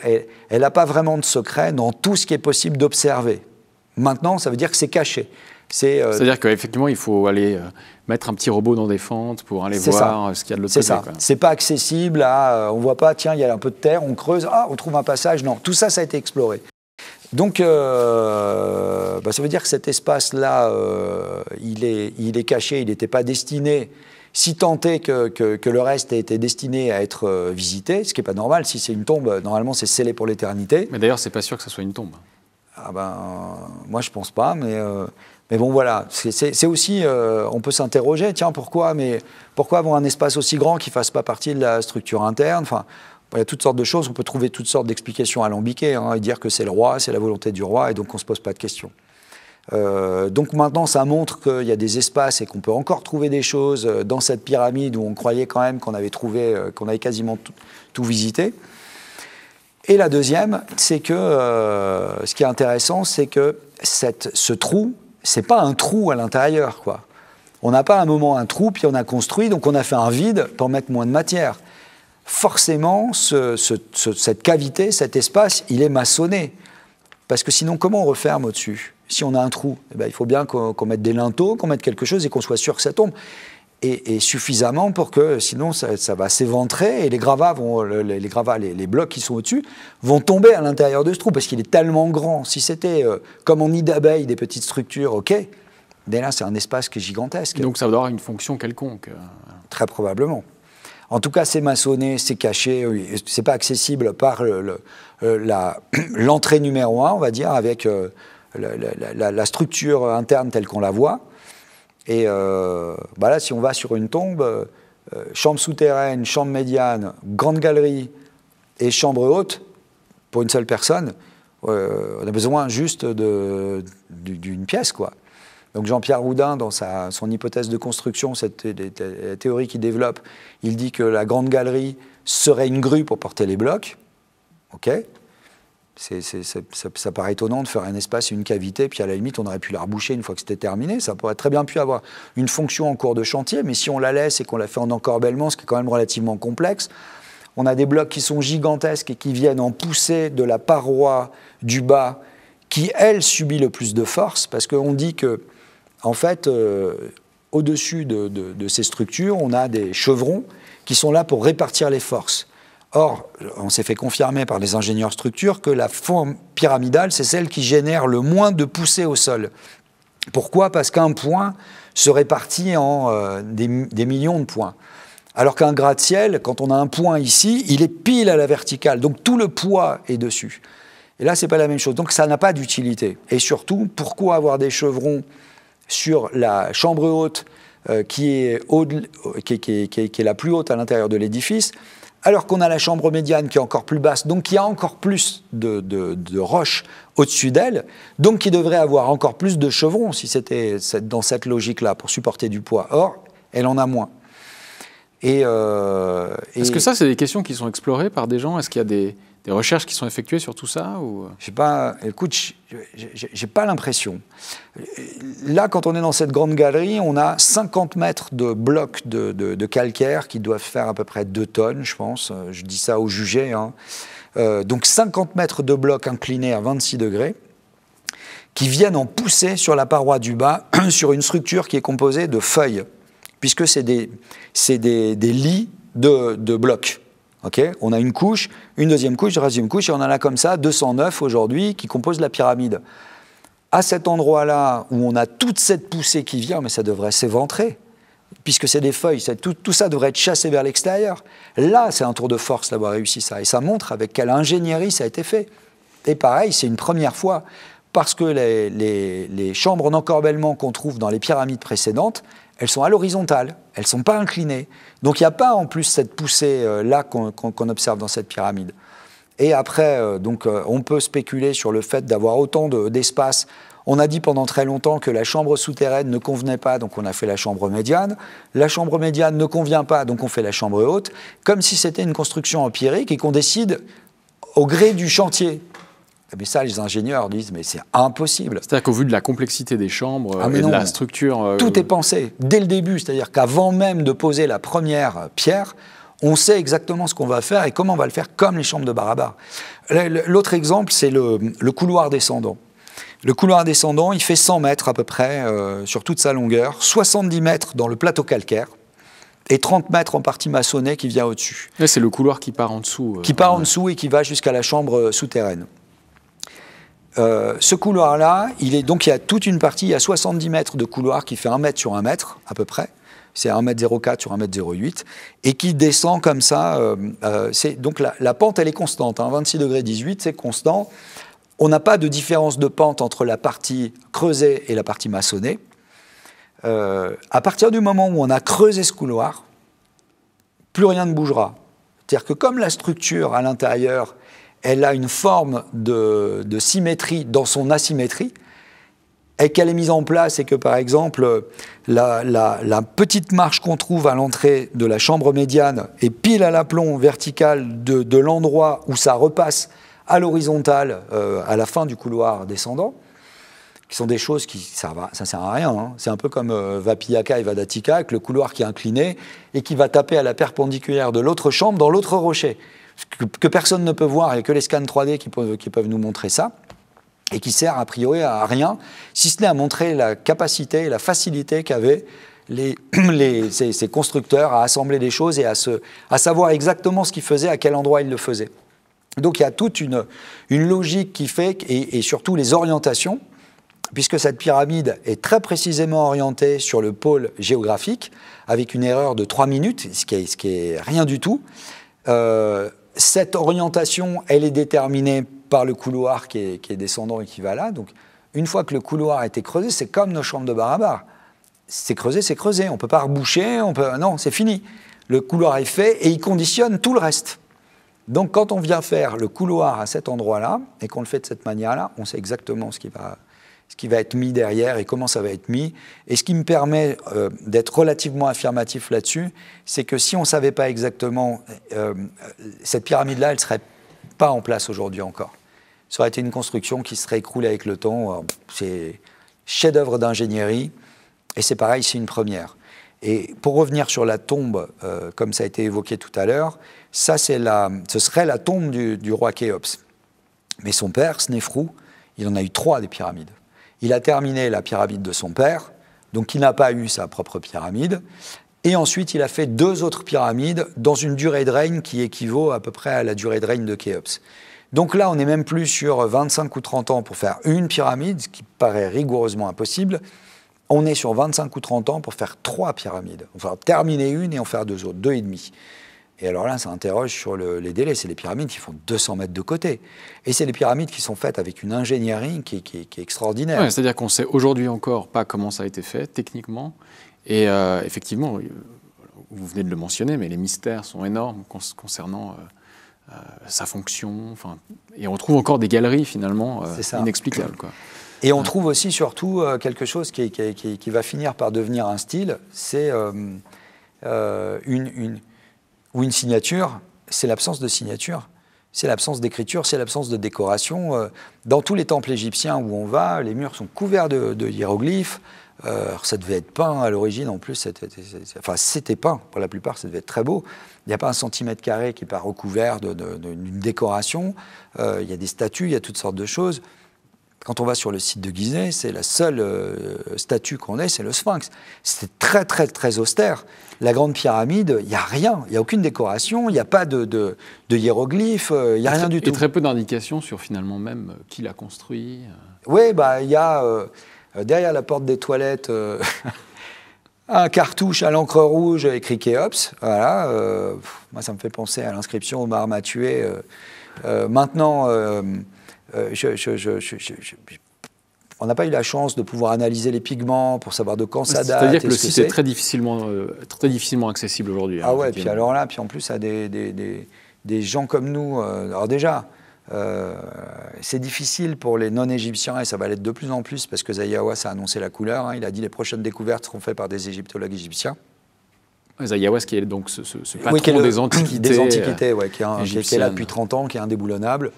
elle, pas vraiment de secret dans tout ce qui est possible d'observer. Maintenant, ça veut dire que c'est caché. Euh, C'est-à-dire qu'effectivement, il faut aller euh, mettre un petit robot dans des fentes pour aller voir ce qu'il y a de l'autre côté. C'est ça. C'est pas accessible à. ne on voit pas, tiens, il y a un peu de terre, on creuse, ah, on trouve un passage. Non, tout ça, ça a été exploré. Donc, euh, bah, ça veut dire que cet espace-là, euh, il, est, caché, il n'était pas destiné, si tant que, le reste ait été destiné à être euh, visité, ce qui n'est pas normal. Si c'est une tombe, normalement, c'est scellé pour l'éternité. Mais d'ailleurs, c'est pas sûr que ce soit une tombe. Ah ben, moi, je pense pas, mais. bon, voilà, c'est aussi, on peut s'interroger, tiens, pourquoi, mais pourquoi avoir un espace aussi grand qui ne fasse pas partie de la structure interne il y a toutes sortes de choses, on peut trouver toutes sortes d'explications alambiquées, hein, et dire que c'est le roi, c'est la volonté du roi, et donc on ne se pose pas de questions. Euh, donc maintenant, ça montre qu'il y a des espaces et qu'on peut encore trouver des choses euh, dans cette pyramide où on croyait quand même qu'on avait trouvé, euh, qu'on avait quasiment tout, visité. Et la deuxième, c'est que ce qui est intéressant, c'est que ce trou, c'est pas un trou à l'intérieur, quoi. On n'a pas à un moment un trou, puis on a construit, donc on a fait un vide pour mettre moins de matière forcément, cette cavité, cet espace, il est maçonné. Parce que sinon, comment on referme au-dessus Si on a un trou, eh ben, il faut bien qu'on mette des linteaux, qu'on mette quelque chose et qu'on soit sûr que ça tombe. Et, suffisamment pour que sinon ça, va s'éventrer et les gravats, vont, les, gravats les, blocs qui sont au-dessus vont tomber à l'intérieur de ce trou parce qu'il est tellement grand. Si c'était euh, comme en nid d'abeilles, des petites structures, ok, dès là c'est un espace qui est gigantesque. Donc ça doit avoir une fonction quelconque. Très probablement. En tout cas, c'est maçonné, c'est caché, c'est pas accessible par euh, l'entrée numéro un, on va dire, avec euh, la, structure interne telle qu'on la voit. Et euh, bah là, si on va sur une tombe, euh, chambre souterraine, chambre médiane, grande galerie et chambre haute, pour une seule personne, on a besoin juste d'une pièce, quoi. Donc Jean-Pierre Roudin, dans sa, son hypothèse de construction, cette théorie qu'il développe, il dit que la grande galerie serait une grue pour porter les blocs. OK ça, paraît étonnant de faire un espace et une cavité, puis à la limite, on aurait pu la reboucher une fois que c'était terminé. Ça pourrait très bien pu avoir une fonction en cours de chantier, mais si on la laisse et qu'on la fait en encorbellement, ce qui est quand même relativement complexe, on a des blocs qui sont gigantesques et qui viennent en pousser de la paroi du bas, qui, elle, subit le plus de force, parce qu'on dit que en fait, euh, au-dessus de, ces structures, on a des chevrons qui sont là pour répartir les forces. Or, on s'est fait confirmer par les ingénieurs structures que la forme pyramidale, c'est celle qui génère le moins de poussée au sol. Pourquoi Parce qu'un point se répartit en euh, des, des millions de points. Alors qu'un gratte-ciel, quand on a un point ici, il est pile à la verticale. Donc tout le poids est dessus. Et là, ce n'est pas la même chose. Donc ça n'a pas d'utilité. Et surtout, pourquoi avoir des chevrons sur la chambre haute euh, qui, est qui, la plus haute à l'intérieur de l'édifice, alors qu'on a la chambre médiane qui est encore plus basse, donc qui a encore plus de, de, roches au-dessus d'elle, donc qui devrait avoir encore plus de chevrons si c'était dans cette logique-là pour supporter du poids. Or, elle en a moins. Et, euh, Est-ce que ça, c'est des questions qui sont explorées par des gens Est-ce qu'il y a des, des recherches qui sont effectuées sur tout ça ou... Je sais pas, j'ai pas l'impression. Là, quand on est dans cette grande galerie, on a 50 mètres de blocs de, calcaire qui doivent faire à peu près 2 tonnes, je pense. Je dis ça au jugé. Hein. Euh, donc 50 mètres de blocs inclinés à 26 degrés qui viennent en pousser sur la paroi du bas, sur une structure qui est composée de feuilles, puisque c'est des, des, des, lits de, de blocs on a une couche, une deuxième couche, une troisième couche, et on en a comme ça 209 aujourd'hui qui composent la pyramide. À cet endroit-là, où on a toute cette poussée qui vient, mais ça devrait s'éventrer, puisque c'est des feuilles, tout, ça devrait être chassé vers l'extérieur. Là, c'est un tour de force d'avoir réussi ça, et ça montre avec quelle ingénierie ça a été fait. Et pareil, c'est une première fois, parce que les, les chambres d'encorbellement qu'on trouve dans les pyramides précédentes, elles sont à l'horizontale, elles ne sont pas inclinées. Donc il n'y a pas en plus cette poussée-là euh, qu'on observe dans cette pyramide. Et après, euh, donc, euh, on peut spéculer sur le fait d'avoir autant d'espace. on a dit pendant très longtemps que la chambre souterraine ne convenait pas, donc on a fait la chambre médiane. La chambre médiane ne convient pas, donc on fait la chambre haute, comme si c'était une construction empirique et qu'on décide au gré du chantier. Ah, mais ça, les ingénieurs disent, mais c'est impossible. C'est-à-dire qu'au vu de la complexité des chambres ah, et de la structure. Euh, Tout est pensé dès le début. C'est-à-dire qu'avant même de poser la première pierre, on sait exactement ce qu'on va faire et comment on va le faire, comme les chambres de Barabar. L'autre exemple, c'est le, couloir descendant. Le couloir descendant, il fait 100 mètres à peu près euh, sur toute sa longueur, 70 mètres dans le plateau calcaire et 30 mètres en partie maçonnée qui vient au-dessus. C'est le couloir qui part en dessous. Euh, qui part en dessous et qui va jusqu'à la chambre souterraine. Euh, ce couloir-là, il est donc il y a toute une partie, il y a 70 mètres de couloir qui fait 1 mètre sur 1 mètre à peu près. C'est 1 mètre 04 sur 1 mètre, 08 et qui descend comme ça. Euh, euh, donc la, pente, elle est constante. Hein, 26 degrés 18, c'est constant. On n'a pas de différence de pente entre la partie creusée et la partie maçonnée. à partir du moment où on a creusé ce couloir, plus rien ne bougera. C'est-à-dire que comme la structure à l'intérieur elle a une forme de, symétrie dans son asymétrie, et qu'elle est mise en place, et que par exemple, la, petite marche qu'on trouve à l'entrée de la chambre médiane est pile à l'aplomb vertical de, l'endroit où ça repasse à l'horizontale euh, à la fin du couloir descendant, qui sont des choses qui ça ne sert à rien. Hein. C'est un peu comme euh, Vapiyaka et Vadatika, avec le couloir qui est incliné et qui va taper à la perpendiculaire de l'autre chambre dans l'autre rocher que, personne ne peut voir et que les scans 3D qui peuvent, qui peuvent nous montrer ça et qui sert a priori à rien, si ce n'est à montrer la capacité et la facilité qu'avaient les, ces, constructeurs à assembler des choses et à, se, à savoir exactement ce qu'ils faisaient, à quel endroit ils le faisaient. Donc il y a toute une, une logique qui fait, et, et, surtout les orientations, puisque cette pyramide est très précisément orientée sur le pôle géographique, avec une erreur de 3 minutes, ce qui est, ce qui est rien du tout. Euh, cette orientation, elle est déterminée par le couloir qui est, descendant et qui va là. Donc, une fois que le couloir a été creusé, c'est comme nos chambres de bar à bar. C'est creusé, c'est creusé. On ne peut pas reboucher, on peut... non, c'est fini. Le couloir est fait et il conditionne tout le reste. Donc, quand on vient faire le couloir à cet endroit-là et qu'on le fait de cette manière-là, on sait exactement ce qui va, ce qui va être mis derrière et comment ça va être mis. Et ce qui me permet euh, d'être relativement affirmatif là-dessus, c'est que si on ne savait pas exactement, euh, euh, cette pyramide-là, elle ne serait pas en place aujourd'hui encore. Ça aurait été une construction qui serait écroulée avec le temps. C'est chef-d'œuvre d'ingénierie, et c'est pareil, c'est une première. Et pour revenir sur la tombe, comme ça a été évoqué tout à l'heure, ça c'est la, ce serait la tombe du, roi Khéops. Mais son père, Snéfrou, il en a eu trois des pyramides. Il a terminé la pyramide de son père, donc il n'a pas eu sa propre pyramide. Et ensuite, il a fait deux autres pyramides dans une durée de règne qui équivaut à peu près à la durée de règne de Khéops. Donc là, on n'est même plus sur 25 ou 30 ans pour faire une pyramide, ce qui paraît rigoureusement impossible. On est sur 25 ou 30 ans pour faire trois pyramides. On va terminer une et en faire deux autres, deux et demi. Et alors là, ça interroge sur les délais. C'est les pyramides qui font 200 mètres de côté. Et c'est les pyramides qui sont faites avec une ingénierie qui, est extraordinaire. C'est-à-dire qu'on sait aujourd'hui encore pas comment ça a été fait techniquement. Et euh, effectivement, vous venez de le mentionner, mais les mystères sont énormes concernant euh, euh, sa fonction. Enfin, et on trouve encore des galeries finalement inexplicables. Quoi. Et on trouve aussi surtout quelque chose qui, qui, va finir par devenir un style. C'est une, une ou une signature, c'est l'absence de signature, c'est l'absence d'écriture, c'est l'absence de décoration. Euh, dans tous les temples égyptiens où on va, les murs sont couverts de, hiéroglyphes. Euh, ça devait être peint à l'origine, en plus, enfin, c'était peint pour la plupart, ça devait être très beau. Il n'y a pas un centimètre carré qui n'est pas recouvert d'une décoration. Euh, il y a des statues, il y a toutes sortes de choses. Quand on va sur le site de Gizeh, c'est la seule euh, statue qu'on ait, c'est le sphinx. C'est très, très, très austère. La grande pyramide, il n'y a rien, il n'y a aucune décoration, il n'y a pas de, de, hiéroglyphes, euh, il n'y a rien du tout. Et très peu d'indications sur finalement même euh, qui l'a construit. Oui, bah, il y a derrière la porte des toilettes. un cartouche à l'encre rouge écrit Kéops. Voilà, moi ça me fait penser à l'inscription Omar m'a tué. maintenant, euh, je, on n'a pas eu la chance de pouvoir analyser les pigments pour savoir de quand ça date. C'est-à-dire que le site est, très, difficilement, euh, très difficilement accessible aujourd'hui. Hein, ah ouais, puis alors là, puis en plus à des, des, des, des gens comme nous. Euh, alors déjà, c'est difficile pour les non-égyptiens et ça va l'être de plus en plus parce que Zayawas a annoncé la couleur. Hein. il a dit les prochaines découvertes seront faites par des égyptologues égyptiens. Zayawas, qui est donc ce, patron des antiquités. Des antiquités, ouais, qui, est qui, là depuis 30 ans, qui est indéboulonnable.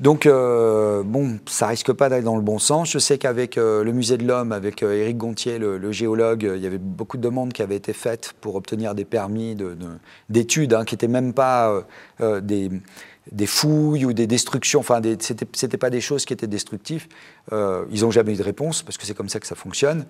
Donc, euh, bon, ça risque pas d'aller dans le bon sens. Je sais qu'avec euh, le Musée de l'Homme, avec euh, Éric Gontier, le, géologue, il y avait beaucoup de demandes qui avaient été faites pour obtenir des permis d'études, hein, qui n'étaient même pas des, des, fouilles ou des destructions. Enfin, ce n'étaient pas des choses qui étaient destructives. ils n'ont jamais eu de réponse, parce que c'est comme ça que ça fonctionne.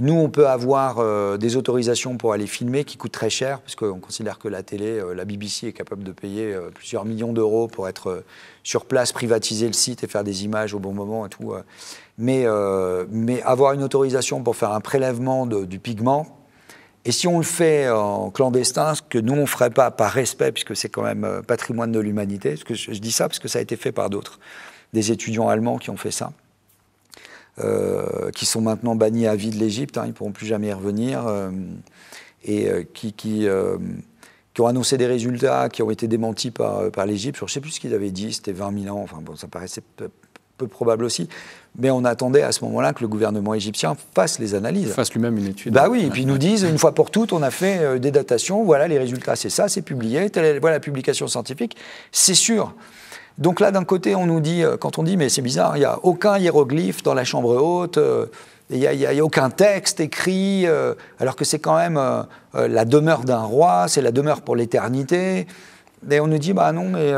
Nous, on peut avoir euh, des autorisations pour aller filmer qui coûtent très cher, parce considère que la télé, euh, la BBC est capable de payer euh, plusieurs millions d'euros pour être sur place, privatiser le site et faire des images au bon moment et tout. Mais, mais, avoir une autorisation pour faire un prélèvement du pigment, et si on le fait en clandestin, ce que nous, on ne ferait pas par respect, puisque c'est quand même patrimoine de l'humanité, que je dis ça parce que ça a été fait par d'autres, des étudiants allemands qui ont fait ça euh, qui sont maintenant bannis à vie de l'Égypte, hein, ils ne pourront plus jamais y revenir, euh, et euh, qui, ont annoncé des résultats qui ont été démentis par, l'Égypte. Je ne sais plus ce qu'ils avaient dit, c'était 20 000 ans, enfin bon, ça paraissait peu, peu probable aussi. Mais on attendait à ce moment-là que le gouvernement égyptien fasse les analyses. Fasse lui-même une étude. Bah oui, et puis nous disent, une fois pour toutes, on a fait des datations, voilà les résultats, c'est ça, c'est publié, voilà la publication scientifique, c'est sûr. Donc là, d'un côté, on nous dit, euh, quand on dit, mais c'est bizarre, il n'y a aucun hiéroglyphe dans la chambre haute, euh, il n'y a, aucun texte écrit, euh, alors que c'est quand même la demeure d'un roi, c'est la demeure pour l'éternité. Et on nous dit, bah non, mais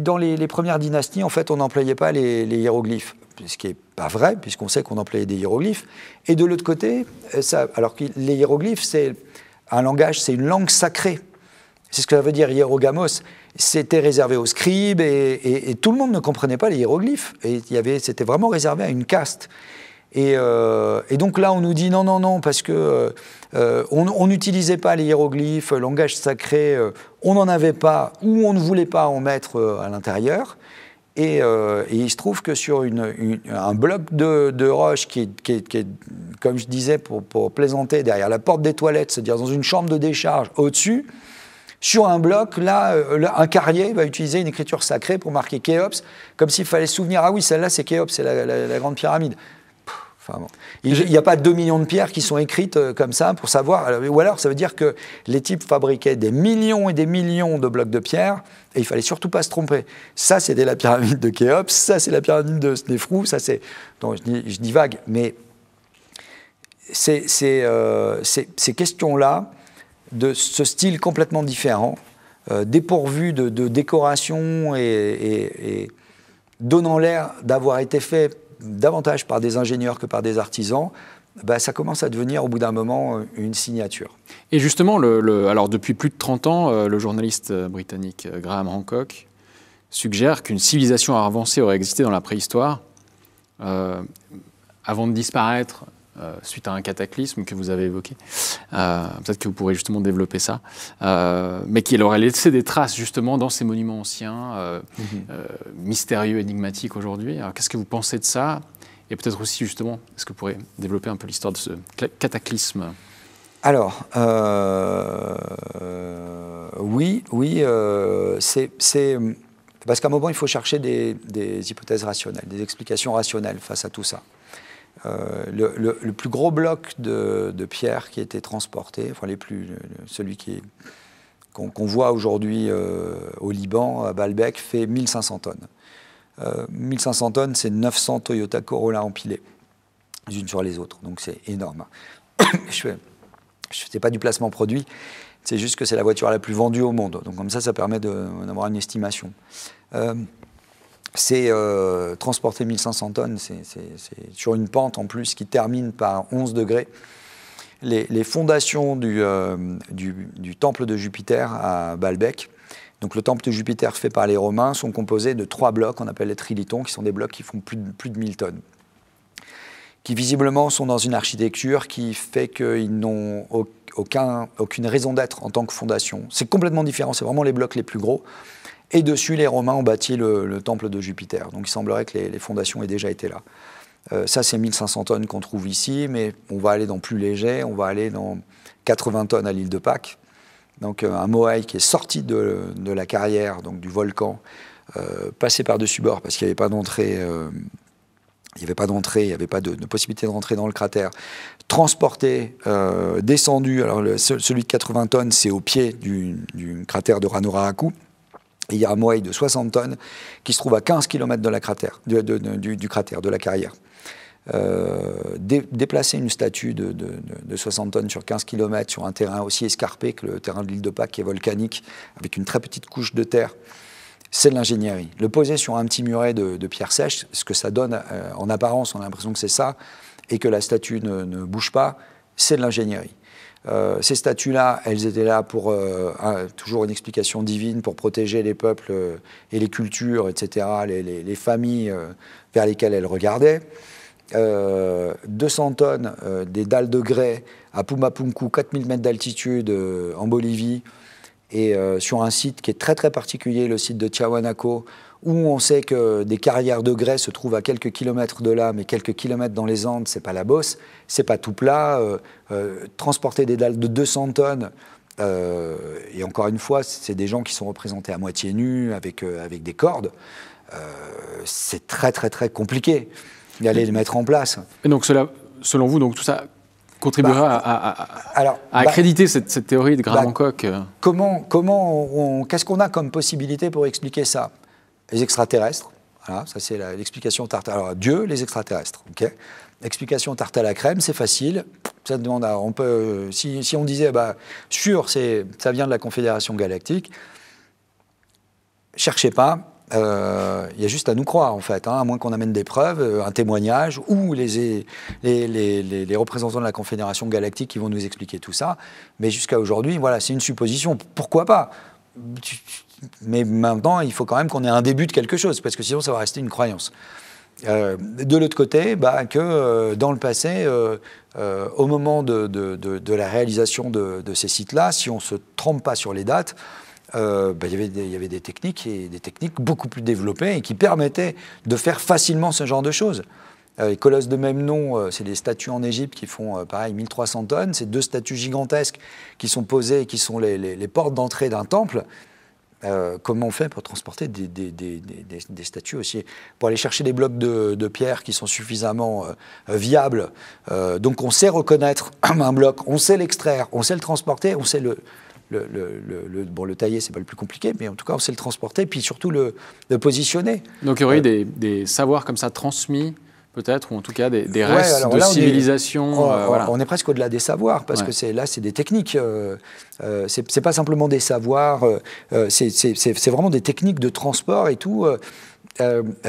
dans les, premières dynasties, en fait, on n'employait pas les, hiéroglyphes, ce qui n'est pas vrai, puisqu'on sait qu'on employait des hiéroglyphes. Et de l'autre côté, alors que les hiéroglyphes, c'est un langage, c'est une langue sacrée. C'est ce que ça veut dire hiérogamos. C'était réservé aux scribes et, tout le monde ne comprenait pas les hiéroglyphes. Et c'était vraiment réservé à une caste. Euh, et, donc là, on nous dit non, non, non, parce que euh, euh, on n'utilisait pas les hiéroglyphes, langage sacré, on n'en avait pas ou on ne voulait pas en mettre à l'intérieur. Et, il se trouve que sur un bloc de, roche qui, est, comme je disais, pour, pour, plaisanter, derrière la porte des toilettes, c'est-à-dire dans une chambre de décharge au-dessus, sur un bloc, euh, là, un carrier va utiliser une écriture sacrée pour marquer Khéops, comme s'il fallait se souvenir, ah oui, celle-là c'est Khéops, c'est la, grande pyramide. Il n'y a pas deux millions de pierres qui sont écrites euh, comme ça pour savoir. Ou alors, ça veut dire que les types fabriquaient des millions et des millions de blocs de pierre et il fallait surtout pas se tromper. Ça, c'était la pyramide de Khéops, ça, c'est la pyramide de Snefrou, ça, c'est. je, dis vague. mais ces euh, questions-là de ce style complètement différent, euh, dépourvu de, de décoration et, donnant l'air d'avoir été fait davantage par des ingénieurs que par des artisans, bah, ça commence à devenir au bout d'un moment euh, une signature. Et justement, alors depuis plus de 30 ans, euh, le journaliste britannique Graham Hancock suggère qu'une civilisation avancée aurait existé dans la préhistoire avant de disparaître euh, suite à un cataclysme que vous avez évoqué. Euh, peut-être que vous pourrez justement développer ça. Euh, mais qui aurait laissé des traces justement dans ces monuments anciens, euh, mhm. mystérieux, énigmatiques aujourd'hui. Alors qu'est-ce que vous pensez de ça Et peut-être aussi justement, est-ce que vous pourrez développer un peu l'histoire de ce cataclysme alors, oui, oui, c'est parce qu'à un moment, il faut chercher des hypothèses rationnelles, des explications rationnelles face à tout ça. Euh, le, plus gros bloc de, pierre qui a été transporté, enfin les plus, celui qui qu'on voit aujourd'hui euh, au Liban, à Baalbek, fait 1500 tonnes. 1500 euh, tonnes, c'est 900 Toyota Corolla empilées, les unes sur les autres, donc c'est énorme. Hein. je n'est pas du placement produit, c'est juste que c'est la voiture la plus vendue au monde, donc comme ça, ça permet d'avoir une estimation c'est euh, transporter 1500 tonnes, c'est sur une pente en plus qui termine par 11 degrés. Les, fondations euh, du, temple de Jupiter à Baalbek, donc le temple de Jupiter fait par les Romains, sont composées de trois blocs, on appelle les trilitons, qui sont des blocs qui font plus de, plus de 1000 tonnes, qui visiblement sont dans une architecture qui fait qu'ils n'ont aucune raison d'être en tant que fondation. C'est complètement différent, c'est vraiment les blocs les plus gros. Et dessus, les Romains ont bâti le, temple de Jupiter. Donc il semblerait que les, fondations aient déjà été là. Euh, ça, c'est 1500 tonnes qu'on trouve ici, mais on va aller dans plus léger, on va aller dans 80 tonnes à l'île de Pâques. Donc euh, un Moai qui est sorti de, la carrière, donc du volcan, euh, passé par-dessus bord parce qu'il n'y avait pas d'entrée. il n'y avait pas d'entrée, il n'y avait pas de, possibilité de rentrer dans le cratère. Transporté, descendu, alors celui de 80 tonnes, c'est au pied du, du cratère de Ranorahaku, il y a un de 60 tonnes qui se trouve à 15 km de la cratère, du, cratère, de la carrière. Euh, déplacer une statue de, 60 tonnes sur 15 km sur un terrain aussi escarpé que le terrain de l'île de Pâques, qui est volcanique, avec une très petite couche de terre, c'est de l'ingénierie. Le poser sur un petit muret de, pierre sèche, ce que ça donne euh, en apparence, on a l'impression que c'est ça, et que la statue ne bouge pas, c'est de l'ingénierie. Euh, ces statues-là, elles étaient là pour euh, toujours une explication divine, pour protéger les peuples euh, et les cultures, etc., les, les, familles vers lesquelles elles regardaient. 200 tonnes des dalles de grès à Pumapunku, 4000 mètres d'altitude en Bolivie, et sur un site qui est très très particulier, le site de Tiahuanaco, où on sait que des carrières de grès se trouvent à quelques kilomètres de là, mais quelques kilomètres dans les Andes, c'est pas la bosse, c'est pas tout plat. Euh, euh, transporter des dalles de 200 tonnes, euh, et encore une fois, c'est des gens qui sont représentés à moitié nus, avec, avec des cordes, c'est très très très compliqué d'aller les mettre en place. Et donc cela, selon vous, donc tout ça contribuera bah, à, bah, accréditer cette, théorie de bah, Graham Comment, comment qu'est-ce qu'on a comme possibilité pour expliquer ça les extraterrestres. Voilà, ça c'est l'explication tarte. Alors Dieu, les extraterrestres. Ok. Explication tarte à la crème, c'est facile. Ça demande. on peut. Euh, si, on disait, bah, sûr, c'est, ça vient de la Confédération galactique. Cherchez pas. Euh, il y a juste à nous croire en fait, hein, à moins qu'on amène des preuves, euh, un témoignage ou les, les, représentants de la Confédération galactique qui vont nous expliquer tout ça. Mais jusqu'à aujourd'hui, voilà, c'est une supposition. Pourquoi pas mais maintenant, il faut quand même qu'on ait un début de quelque chose, parce que sinon, ça va rester une croyance. Euh, de l'autre côté, bah, que euh, dans le passé, euh, au moment de, la réalisation de, ces sites-là, si on ne se trompe pas sur les dates, bah, il, y avait des, techniques et des techniques beaucoup plus développées et qui permettaient de faire facilement ce genre de choses. les colosses de même nom, c'est des statues en Égypte qui font pareil 1300 tonnes. C'est deux statues gigantesques qui sont posées, qui sont les, les portes d'entrée d'un temple. Euh, comment on fait pour transporter des, statues aussi Pour aller chercher des blocs de, pierre qui sont suffisamment euh, euh, viables. donc on sait reconnaître un bloc, on sait l'extraire, on sait le transporter, on sait le. bon, le tailler, c'est pas le plus compliqué, mais en tout cas, on sait le transporter, puis surtout le, le positionner. Donc, il y aurait des, savoirs comme ça transmis peut-être, ou en tout cas des, restes de civilisation. Euh, on, est presque au-delà des savoirs, parce que c'est, là, c'est des techniques. Euh, euh, Ce c'est pas simplement des savoirs, c'est vraiment des techniques de transport et tout.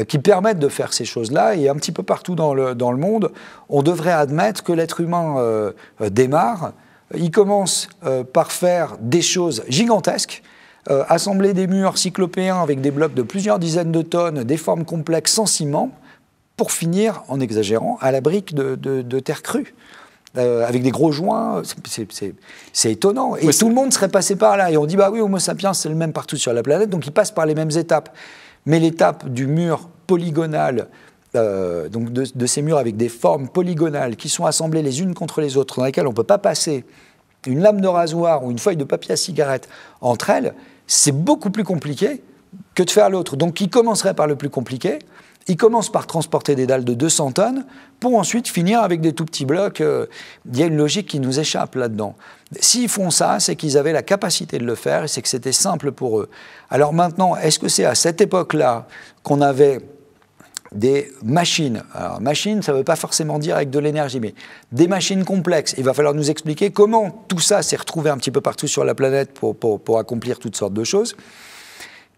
qui permettent de faire ces choses-là. Et un petit peu partout dans le, monde, on devrait admettre que l'être humain démarre. Il commence par faire des choses gigantesques, assembler des murs cyclopéens avec des blocs de plusieurs dizaines de tonnes, des formes complexes sans ciment pour finir, en exagérant, à la brique de, terre crue. Euh, avec des gros joints, c'est étonnant. Et tout le monde serait passé par là. Et on dit, bah oui, Homo sapiens, c'est le même partout sur la planète, donc il passe par les mêmes étapes. Mais l'étape du mur polygonal, euh, donc de, de, ces murs avec des formes polygonales qui sont assemblées les unes contre les autres, dans lesquelles on ne peut pas passer une lame de rasoir ou une feuille de papier à cigarette entre elles, c'est beaucoup plus compliqué que de faire l'autre. Donc qui commencerait par le plus compliqué ils commencent par transporter des dalles de 200 tonnes pour ensuite finir avec des tout petits blocs. Euh, il y a une logique qui nous échappe là-dedans. S'ils font ça, c'est qu'ils avaient la capacité de le faire et c'est que c'était simple pour eux. Alors maintenant, est-ce que c'est à cette époque-là qu'on avait des machines. Alors, machine, ça ne veut pas forcément dire avec de l'énergie, mais des machines complexes. Il va falloir nous expliquer comment tout ça s'est retrouvé un petit peu partout sur la planète pour accomplir toutes sortes de choses.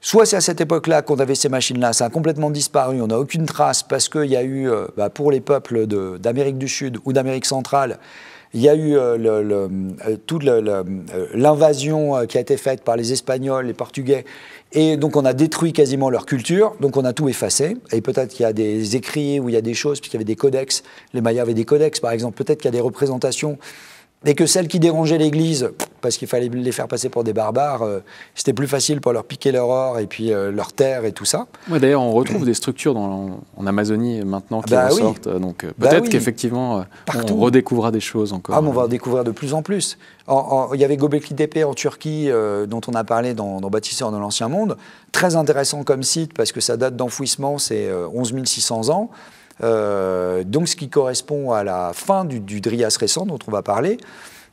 Soit c'est à cette époque-là qu'on avait ces machines-là, ça a complètement disparu, on n'a aucune trace parce qu'il y a eu, euh, bah, pour les peuples d'Amérique du Sud ou d'Amérique centrale, il y a eu euh, euh, toute l'invasion qui a été faite par les Espagnols, les Portugais, et donc on a détruit quasiment leur culture, donc on a tout effacé. Et peut-être qu'il y a des écrits ou il y a des choses, puisqu'il y avait des codex, les Mayas avaient des codex par exemple, peut-être qu'il y a des représentations et que celles qui dérangeaient l'Église, parce qu'il fallait les faire passer pour des barbares, euh, c'était plus facile pour leur piquer leur or et puis euh, leur terre et tout ça. D'ailleurs, on retrouve des structures en Amazonie maintenant qui bah euh, Donc bah peut-être qu'effectivement, on redécouvrira des choses encore. Ah, on va découvrir de plus en plus. Il y avait Gobekli Tepe en Turquie, dont on a parlé dans, dans Bâtisseur de l'Ancien Monde. Très intéressant comme site parce que sa date d'enfouissement, c'est 11 600 ans. Euh, donc ce qui correspond à la fin du, du Drias récent dont on va parler.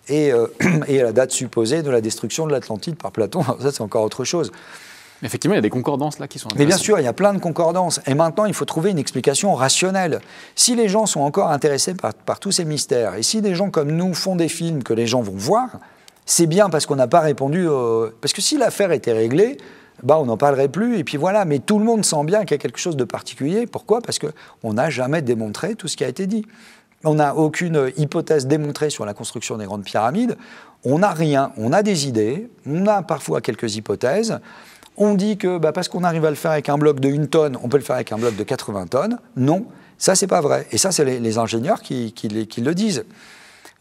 Et, euh, à la date supposée de la destruction de l'Atlantide par Platon. ça, c'est encore autre chose. Effectivement, il y a des concordances là qui sont. Mais bien sûr, il y a plein de concordances. Et maintenant, il faut trouver une explication rationnelle. Si les gens sont encore intéressés par, tous ces mystères, et si des gens comme nous font des films que les gens vont voir, c'est bien parce qu'on n'a pas répondu. Parce que si l'affaire était réglée, bah, on n'en parlerait plus, et puis voilà. Mais tout le monde sent bien qu'il y a quelque chose de particulier. Pourquoi Parce qu'on n'a jamais démontré tout ce qui a été dit. On n'a aucune hypothèse démontrée sur la construction des grandes pyramides. On n'a rien. On a des idées. On a parfois quelques hypothèses. On dit que bah, parce qu'on arrive à le faire avec un bloc de une tonne, on peut le faire avec un bloc de 80 tonnes. Non, ça, c'est pas vrai. Et ça, c'est les, ingénieurs qui le disent.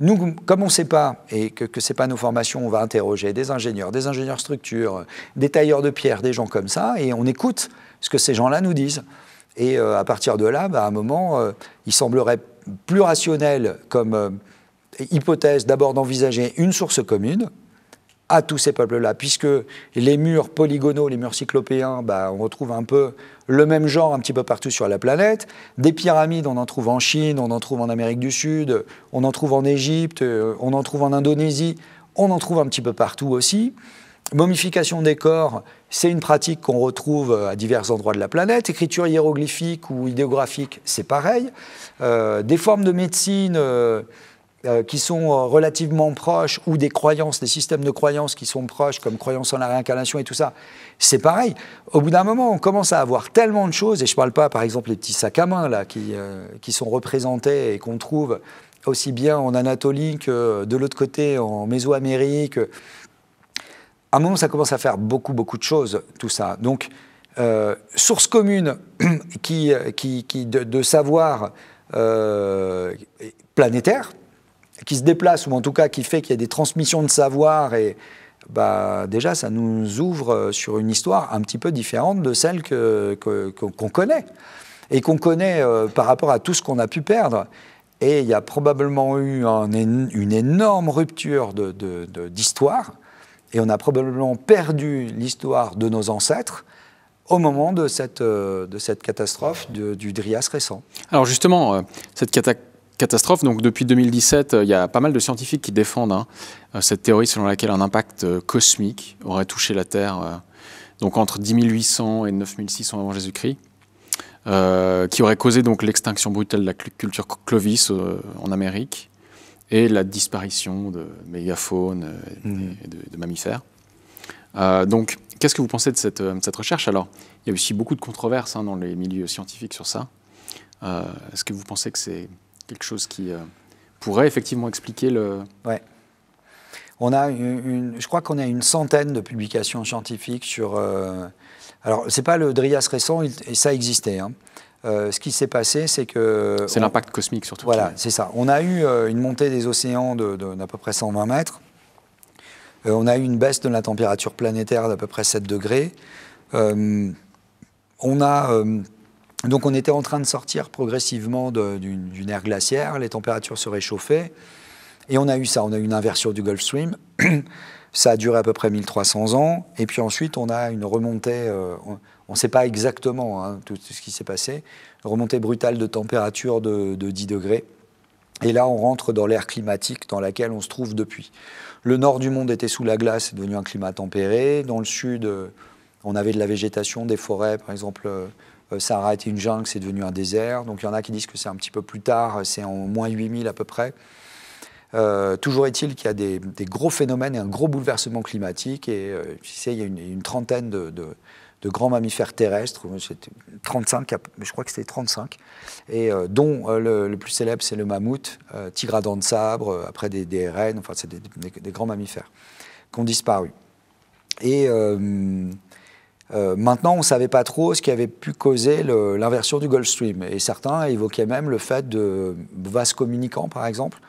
Nous, comme on ne sait pas, et que ce n'est pas nos formations, on va interroger des ingénieurs, des ingénieurs structure, des tailleurs de pierre, des gens comme ça, et on écoute ce que ces gens-là nous disent. Et euh, à partir de là, bah, à un moment, euh, il semblerait plus rationnel comme euh, hypothèse d'abord d'envisager une source commune, à tous ces peuples-là, puisque les murs polygonaux, les murs cyclopéens, bah, on retrouve un peu le même genre un petit peu partout sur la planète. Des pyramides, on en trouve en Chine, on en trouve en Amérique du Sud, on en trouve en Égypte, euh, on en trouve en Indonésie, on en trouve un petit peu partout aussi. Momification des corps, c'est une pratique qu'on retrouve euh, à divers endroits de la planète. Écriture hiéroglyphique ou idéographique, c'est pareil. Euh, des formes de médecine... Euh, qui sont euh, relativement proches ou des croyances, des systèmes de croyances qui sont proches, comme croyance en la réincarnation et tout ça, c'est pareil. Au bout d'un moment, on commence à avoir tellement de choses, et je ne parle pas par exemple des petits sacs à main là, qui, euh, qui sont représentés et qu'on trouve aussi bien en Anatolie que de l'autre côté en Mésoamérique. À un moment, ça commence à faire beaucoup, beaucoup de choses, tout ça. Donc, source commune qui, qui, de, savoir planétaire, qui se déplace, ou en tout cas qui fait qu'il y a des transmissions de savoir, et bah, déjà, ça nous ouvre euh, sur une histoire un petit peu différente de celle qu'on que, qu'on connaît, et qu'on connaît euh, par rapport à tout ce qu'on a pu perdre. Et il y a probablement eu une énorme rupture d'histoire, de, de, et on a probablement perdu l'histoire de nos ancêtres au moment de cette, euh, de cette catastrophe du Drias récent. Alors justement, cette catastrophe catastrophe. Donc depuis 2017, euh, il y a pas mal de scientifiques qui défendent hein, euh, cette théorie selon laquelle un impact euh, cosmique aurait touché la Terre, donc entre 10800 et 9600 avant Jésus-Christ, qui aurait causé donc l'extinction brutale de la culture Clovis en Amérique et la disparition de mégafaunes mmh. et de, mammifères. donc, qu'est-ce que vous pensez de cette, recherche Alors, il y a aussi beaucoup de controverses hein, dans les milieux scientifiques sur ça. Est-ce que vous pensez que c'est quelque chose qui euh, pourrait effectivement expliquer le. Ouais. On a une, je crois qu'on a une centaine de publications scientifiques sur. Euh, alors, alors, n'est pas le Drias récent, et ça existait. Hein. Euh, ce qui s'est passé, c'est que. C'est l'impact cosmique surtout. Voilà, c'est ça. On a eu une montée des océans d'à peu près 120 mètres. on a eu une baisse de la température planétaire d'à peu près 7 degrés. on a donc on était en train de sortir progressivement d'une ère glaciaire, les températures se réchauffaient, et on a eu ça, on a eu une inversion du Gulf Stream, ça a duré à peu près 1300 ans, et puis ensuite on a une remontée, euh, on ne sait pas exactement hein, tout, ce qui s'est passé, remontée brutale de température de, de 10 degrés, et là on rentre dans l'ère climatique dans laquelle on se trouve depuis. Le nord du monde était sous la glace, c'est devenu un climat tempéré, dans le sud euh, on avait de la végétation, des forêts par exemple euh, Sahara euh, était une jungle, c'est devenu un désert. Donc il y en a qui disent que c'est un petit peu plus tard, c'est en moins 8000 à peu près. Euh, toujours est-il qu'il y a des, gros phénomènes et un gros bouleversement climatique. Et euh, tu sais, il y a une, trentaine de, grands mammifères terrestres, 35, je crois que c'était 35, et dont le, plus célèbre c'est le mammouth, tigre à dents de sabre, après des, des rennes, enfin c'est des, des, grands mammifères qui ont disparu. Et euh, maintenant, on ne savait pas trop ce qui avait pu causer l'inversion du Gulf Stream. Et certains évoquaient même le fait de vases communicants, par exemple,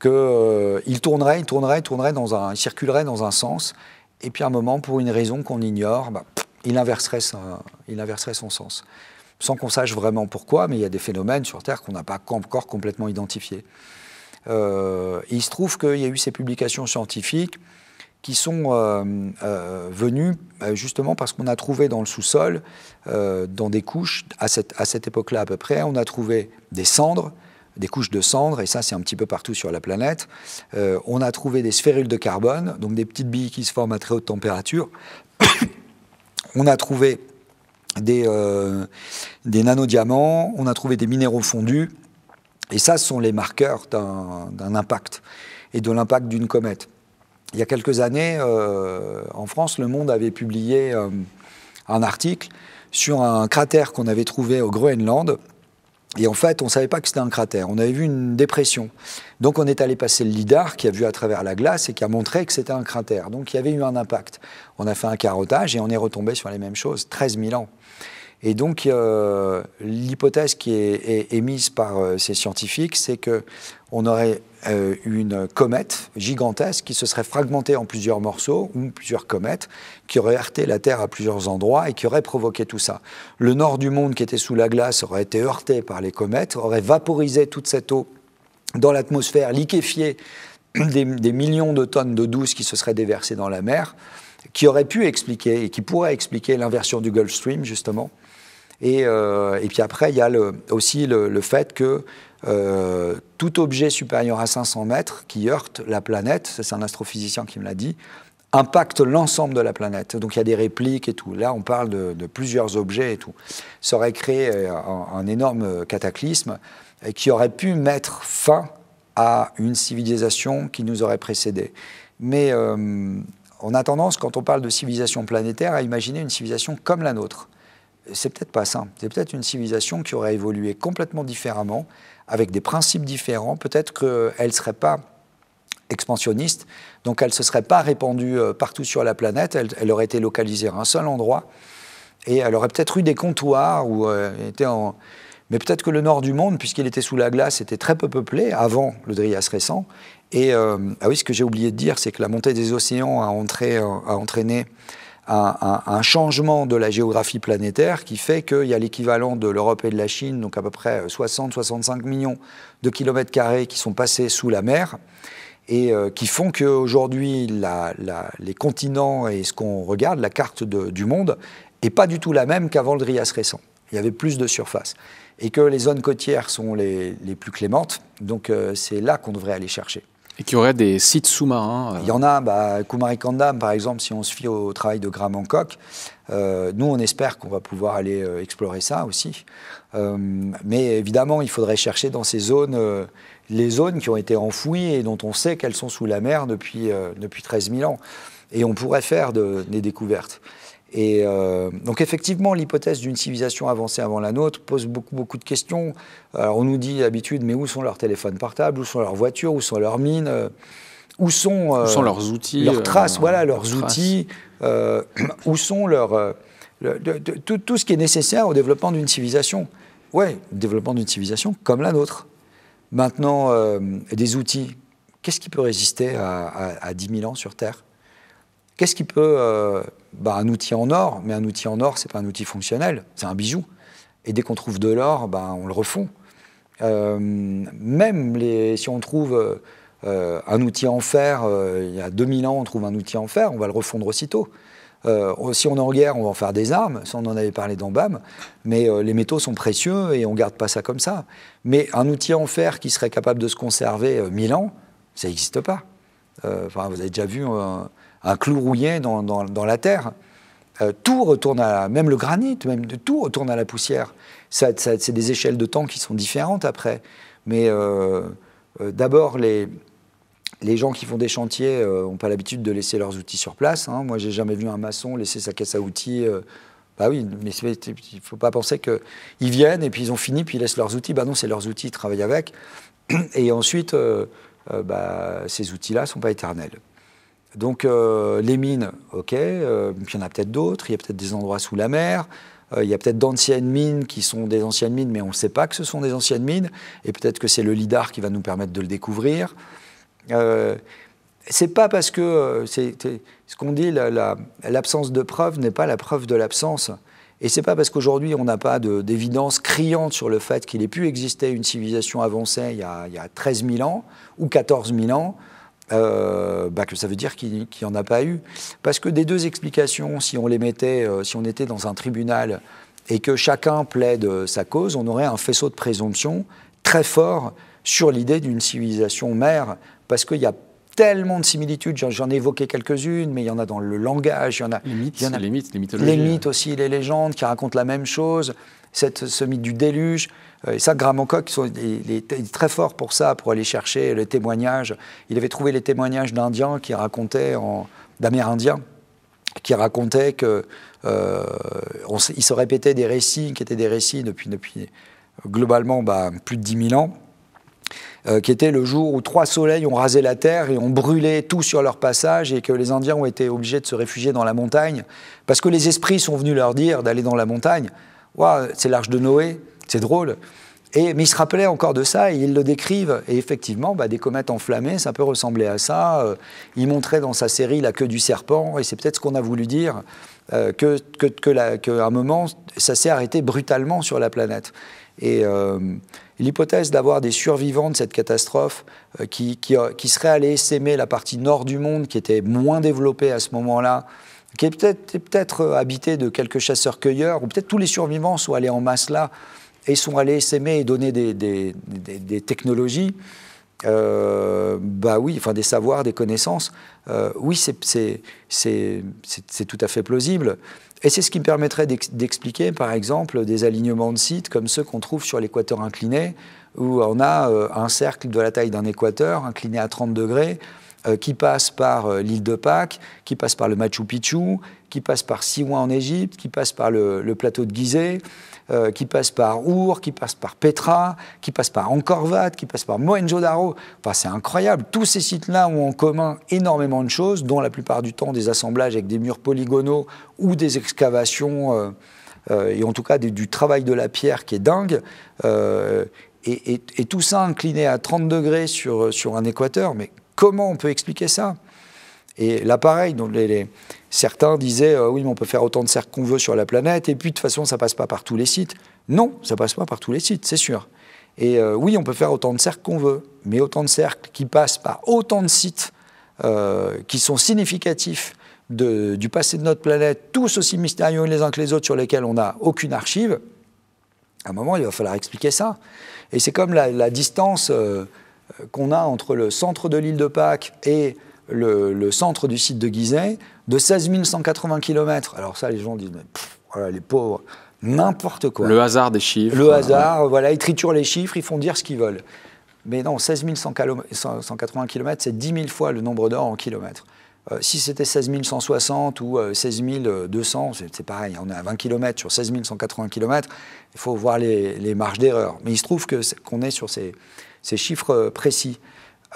qu'il euh, tournerait, il tournerait, il tournerait dans un, il circulerait dans un sens, et puis à un moment, pour une raison qu'on ignore, bah, il, inverserait son, il inverserait son sens. Sans qu'on sache vraiment pourquoi, mais il y a des phénomènes sur Terre qu'on n'a pas encore complètement identifiés. Euh, il se trouve qu'il y a eu ces publications scientifiques qui sont euh, euh, venus euh, justement parce qu'on a trouvé dans le sous-sol, dans des couches, à cette, à cette époque-là à peu près, on a trouvé des cendres, des couches de cendres, et ça c'est un petit peu partout sur la planète. on a trouvé des sphérules de carbone, donc des petites billes qui se forment à très haute température. on a trouvé des, des nanodiamants, on a trouvé des minéraux fondus, et ça sont les marqueurs d'un impact et de l'impact d'une comète. Il y a quelques années, euh, en France, Le Monde avait publié euh, un article sur un cratère qu'on avait trouvé au Groenland. Et en fait, on ne savait pas que c'était un cratère. On avait vu une dépression. Donc on est allé passer le lidar qui a vu à travers la glace et qui a montré que c'était un cratère. Donc il y avait eu un impact. On a fait un carottage et on est retombé sur les mêmes choses, 13 000 ans. Et donc, euh, l'hypothèse qui est, émise par euh, ces scientifiques, c'est qu'on aurait euh, une comète gigantesque qui se serait fragmentée en plusieurs morceaux, ou plusieurs comètes, qui aurait heurté la Terre à plusieurs endroits et qui aurait provoqué tout ça. Le nord du monde qui était sous la glace aurait été heurté par les comètes, aurait vaporisé toute cette eau dans l'atmosphère, liquéfié des, des, millions de tonnes d'eau douce qui se seraient déversées dans la mer, qui aurait pu expliquer et qui pourrait expliquer l'inversion du Gulf Stream, justement. Euh, et, puis après, il y a aussi le, fait que euh, tout objet supérieur à 500 mètres qui heurte la planète, c'est un astrophysicien qui me l'a dit, impacte l'ensemble de la planète. Donc il y a des répliques et tout. Là, on parle de, plusieurs objets et tout. Ça aurait créé euh, un, énorme cataclysme qui aurait pu mettre fin à une civilisation qui nous aurait précédé. Mais on a tendance, quand on parle de civilisation planétaire, à imaginer une civilisation comme la nôtre c'est peut-être pas ça. C'est peut-être une civilisation qui aurait évolué complètement différemment, avec des principes différents. Peut-être qu'elle ne serait pas expansionniste, donc elle ne se serait pas répandue euh, partout sur la planète, elle, aurait été localisée à un seul endroit, et elle aurait peut-être eu des comptoirs où euh, était en... Mais peut-être que le nord du monde, puisqu'il était sous la glace, était très peu peuplé avant le Drias récent. Et euh, ah oui, ce que j'ai oublié de dire, c'est que la montée des océans a entraîné un, changement de la géographie planétaire qui fait qu'il y a l'équivalent de l'Europe et de la Chine, donc à peu près 60-65 euh, millions de kilomètres carrés qui sont passés sous la mer et euh, qui font qu'aujourd'hui les continents et ce qu'on regarde, la carte du monde, n'est pas du tout la même qu'avant le Drias récent. Il y avait plus de surface et que les zones côtières sont les, plus clémentes. Donc euh, c'est là qu'on devrait aller chercher. Et qu'il y aurait des sites sous-marins euh. Il y en a, bah, Kumarikandam par exemple, si on se fie au travail de Graham Hancock, euh, nous on espère qu'on va pouvoir aller euh, explorer ça aussi. mais évidemment, il faudrait chercher dans ces zones les zones qui ont été enfouies et dont on sait qu'elles sont sous la mer depuis, depuis 13 000 ans. Et on pourrait faire des découvertes. Et euh, donc effectivement, l'hypothèse d'une civilisation avancée avant la nôtre pose beaucoup, beaucoup de questions. Alors on nous dit d'habitude, mais où sont leurs téléphones portables, où sont leurs voitures, où sont leurs mines, où, sont, euh, leurs outils Leurs euh, traces, voilà, leurs, outils, où sont leurs... tout, ce qui est nécessaire au développement d'une civilisation. Oui, développement d'une civilisation comme la nôtre. Maintenant, des outils, qu'est-ce qui peut résister à, à 10 000 ans sur Terre Qu'est-ce qui peut. Euh, bah, un outil en or, mais un outil en or, c'est pas un outil fonctionnel, c'est un bijou. Et dès qu'on trouve de l'or, bah, on le refond. Euh, même si on trouve euh, un outil en fer, il y a 2000 ans, on trouve un outil en fer, on va le refondre aussitôt. si on est en guerre, on va en faire des armes, ça on en avait parlé dans BAM, mais les métaux sont précieux et on ne garde pas ça comme ça. Mais un outil en fer qui serait capable de se conserver 1000 ans, ça n'existe pas. vous avez déjà vu un clou rouillé dans, la terre. Euh, tout retourne à, même le granit, même tout retourne à la poussière. Ça, c'est des échelles de temps qui sont différentes après. Mais euh, euh, d'abord, les, les gens qui font des chantiers n'ont pas l'habitude de laisser leurs outils sur place. Hein. Moi, j'ai jamais vu un maçon laisser sa caisse à outils. bah oui, mais il faut pas penser qu'ils viennent et puis ils ont fini, puis ils laissent leurs outils. Bah non, c'est leurs outils, ils travaillent avec. Et ensuite, bah, ces outils-là sont pas éternels. Donc euh, les mines, ok, euh, il y en a peut-être d'autres, il y a peut-être des endroits sous la mer, euh, il y a peut-être d'anciennes mines qui sont des anciennes mines, mais on ne sait pas que ce sont des anciennes mines, et peut-être que c'est le LIDAR qui va nous permettre de le découvrir. c'est pas parce que ce qu'on dit, l'absence de preuve n'est pas la preuve de l'absence. Et c'est pas parce qu'aujourd'hui on n'a pas d'évidence criante sur le fait qu'il ait pu exister une civilisation avancée il y, a, il y a 13 000 ans ou 14 000 ans euh, bah, que ça veut dire qu'il n'y en a pas eu. Parce que des deux explications, si on les mettait, euh, si on était dans un tribunal et que chacun plaide euh, sa cause, on aurait un faisceau de présomption très fort sur l'idée d'une civilisation mère, parce qu'il n'y a tellement de similitudes, j'en ai évoqué quelques-unes, mais il y en a dans le langage, il y en a... Les mythes, les, mythes les mythologies. Les mythes aussi, les légendes qui racontent la même chose, cette, ce mythe du déluge. Euh, et ça, Graham Hancock, il est très fort pour ça, pour aller chercher le témoignage. Il avait trouvé les témoignages d'Indiens qui racontaient, d'Amérindiens, qui racontaient que euh, se répétaient des récits qui étaient des récits depuis, depuis globalement bah, plus de 10 000 ans euh, qui était le jour où trois soleils ont rasé la terre et ont brûlé tout sur leur passage et que les Indiens ont été obligés de se réfugier dans la montagne parce que les esprits sont venus leur dire d'aller dans la montagne. Waouh, c'est l'arche de Noé, c'est drôle. Et, mais ils se rappelaient encore de ça et ils le décrivent. Et effectivement, bah, des comètes enflammées, ça peut ressembler à ça. Euh, Il montrait dans sa série La queue du serpent, et c'est peut-être ce qu'on a voulu dire, qu'à euh, que, que, un moment, ça s'est arrêté brutalement sur la planète. Et, L'hypothèse d'avoir des survivants de cette catastrophe euh, qui, qui, euh, qui, seraient allés s'aimer la partie nord du monde qui était moins développée à ce moment-là, qui est peut-être peut euh, habitée de quelques chasseurs-cueilleurs, ou peut-être tous les survivants sont allés en masse là et sont allés s'aimer et donner des, technologies, bah oui, enfin des savoirs, des connaissances, oui, c'est tout à fait plausible. Et c'est ce qui permettrait d'expliquer, par exemple, des alignements de sites comme ceux qu'on trouve sur l'équateur incliné, où on a euh, un cercle de la taille d'un équateur, incliné à 30 degrés, euh, qui passe par euh, l'île de Pâques, qui passe par le Machu Picchu, qui passe par Siwa en Égypte, qui passe par le, le plateau de Gizeh, euh, qui passe par Our, qui passe par Petra, qui passe par Encorvat, qui passe par Mohenjo-Daro. Enfin, c'est incroyable. Tous ces sites-là ont en commun énormément de choses, dont la plupart du temps des assemblages avec des murs polygonaux ou des excavations, euh, euh, et en tout cas du travail de la pierre qui est dingue. Et, tout ça incliné à 30 degrés sur un équateur, mais comment on peut expliquer ça et là, pareil, les, certains disaient euh, oui, mais on peut faire autant de cercles qu'on veut sur la planète, et puis de toute façon, ça passe pas par tous les sites. Non, ça passe pas par tous les sites, c'est sûr. Et euh, oui, on peut faire autant de cercles qu'on veut, mais autant de cercles qui passent par autant de sites euh, qui sont significatifs de, du passé de notre planète, tous aussi mystérieux les uns que les autres, sur lesquels on n'a aucune archive, à un moment, il va falloir expliquer ça. Et c'est comme la, distance qu'on a entre le centre de l'île de Pâques et le, centre du site de Gizeh de 16 180 km. Alors ça, les gens disent, les pauvres, n'importe quoi. Le hasard des chiffres. Le hasard, voilà, ils triturent les chiffres, ils font dire ce qu'ils veulent. Mais non, 16 180 km, c'est 10 000 fois le nombre d'or en kilomètres. Euh, si c'était 16 160 ou 16 euh, 200, c'est pareil, on est à 20 km sur 16 180 km, il faut voir les, marges d'erreur. Mais il se trouve qu'on est sur ces chiffres euh, précis.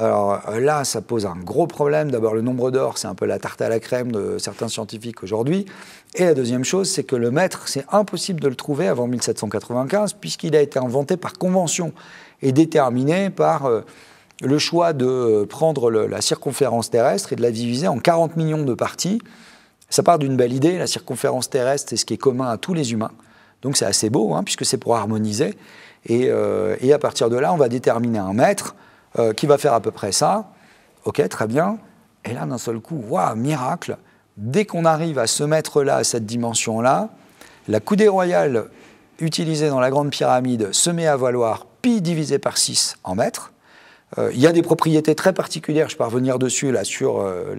Alors euh, là, ça pose un gros problème. D'abord, le nombre d'or, c'est un peu la tarte à la crème de certains scientifiques aujourd'hui. Et la deuxième chose, c'est que le mètre, c'est impossible de le trouver avant 1795, puisqu'il a été inventé par convention et déterminé par euh, le choix de euh, prendre la circonférence terrestre et de la diviser en 40 millions de parties. Ça part d'une belle idée, la circonférence terrestre, c'est ce qui est commun à tous les humains. Donc c'est assez beau, hein, puisque c'est pour harmoniser. et à partir de là, on va déterminer un mètre euh, qui va faire à peu près ça. Ok, très bien. Et là, d'un seul coup, waouh, miracle Dès qu'on arrive à se mettre là, à cette dimension-là, la coudée royale utilisée dans la Grande Pyramide se met à valoir pi divisé par 6 en mètres. Euh, il y a des propriétés très particulières, je peux revenir dessus, là, sur euh,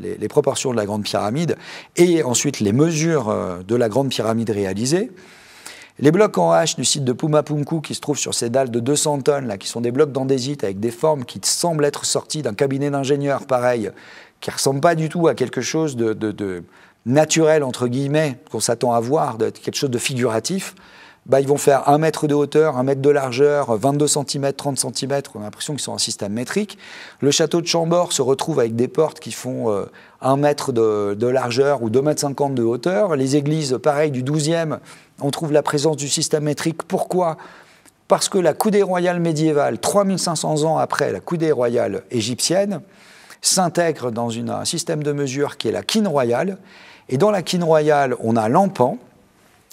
les, proportions de la Grande Pyramide, et ensuite les mesures de la Grande Pyramide réalisées. Les blocs en hache du site de Pumapunku qui se trouvent sur ces dalles de 200 tonnes, là, qui sont des blocs d'andésite avec des formes qui semblent être sorties d'un cabinet d'ingénieurs, pareil, qui ne ressemblent pas du tout à quelque chose de, naturel, entre guillemets, qu'on s'attend à voir, quelque chose de figuratif. Bah, ils vont faire un mètre de hauteur, un mètre de largeur, 22 cm, 30 cm, on a l'impression qu'ils sont en système métrique. Le château de Chambord se retrouve avec des portes qui font euh, un 1 mètre de, largeur ou 2 mètres 50 de hauteur. Les églises, pareil, du 12e on trouve la présence du système métrique. Pourquoi Parce que la coudée royale médiévale, 3500 ans après la coudée royale égyptienne, s'intègre dans un système de mesure qui est la quine royale. Et dans la quine royale, on a l'empan.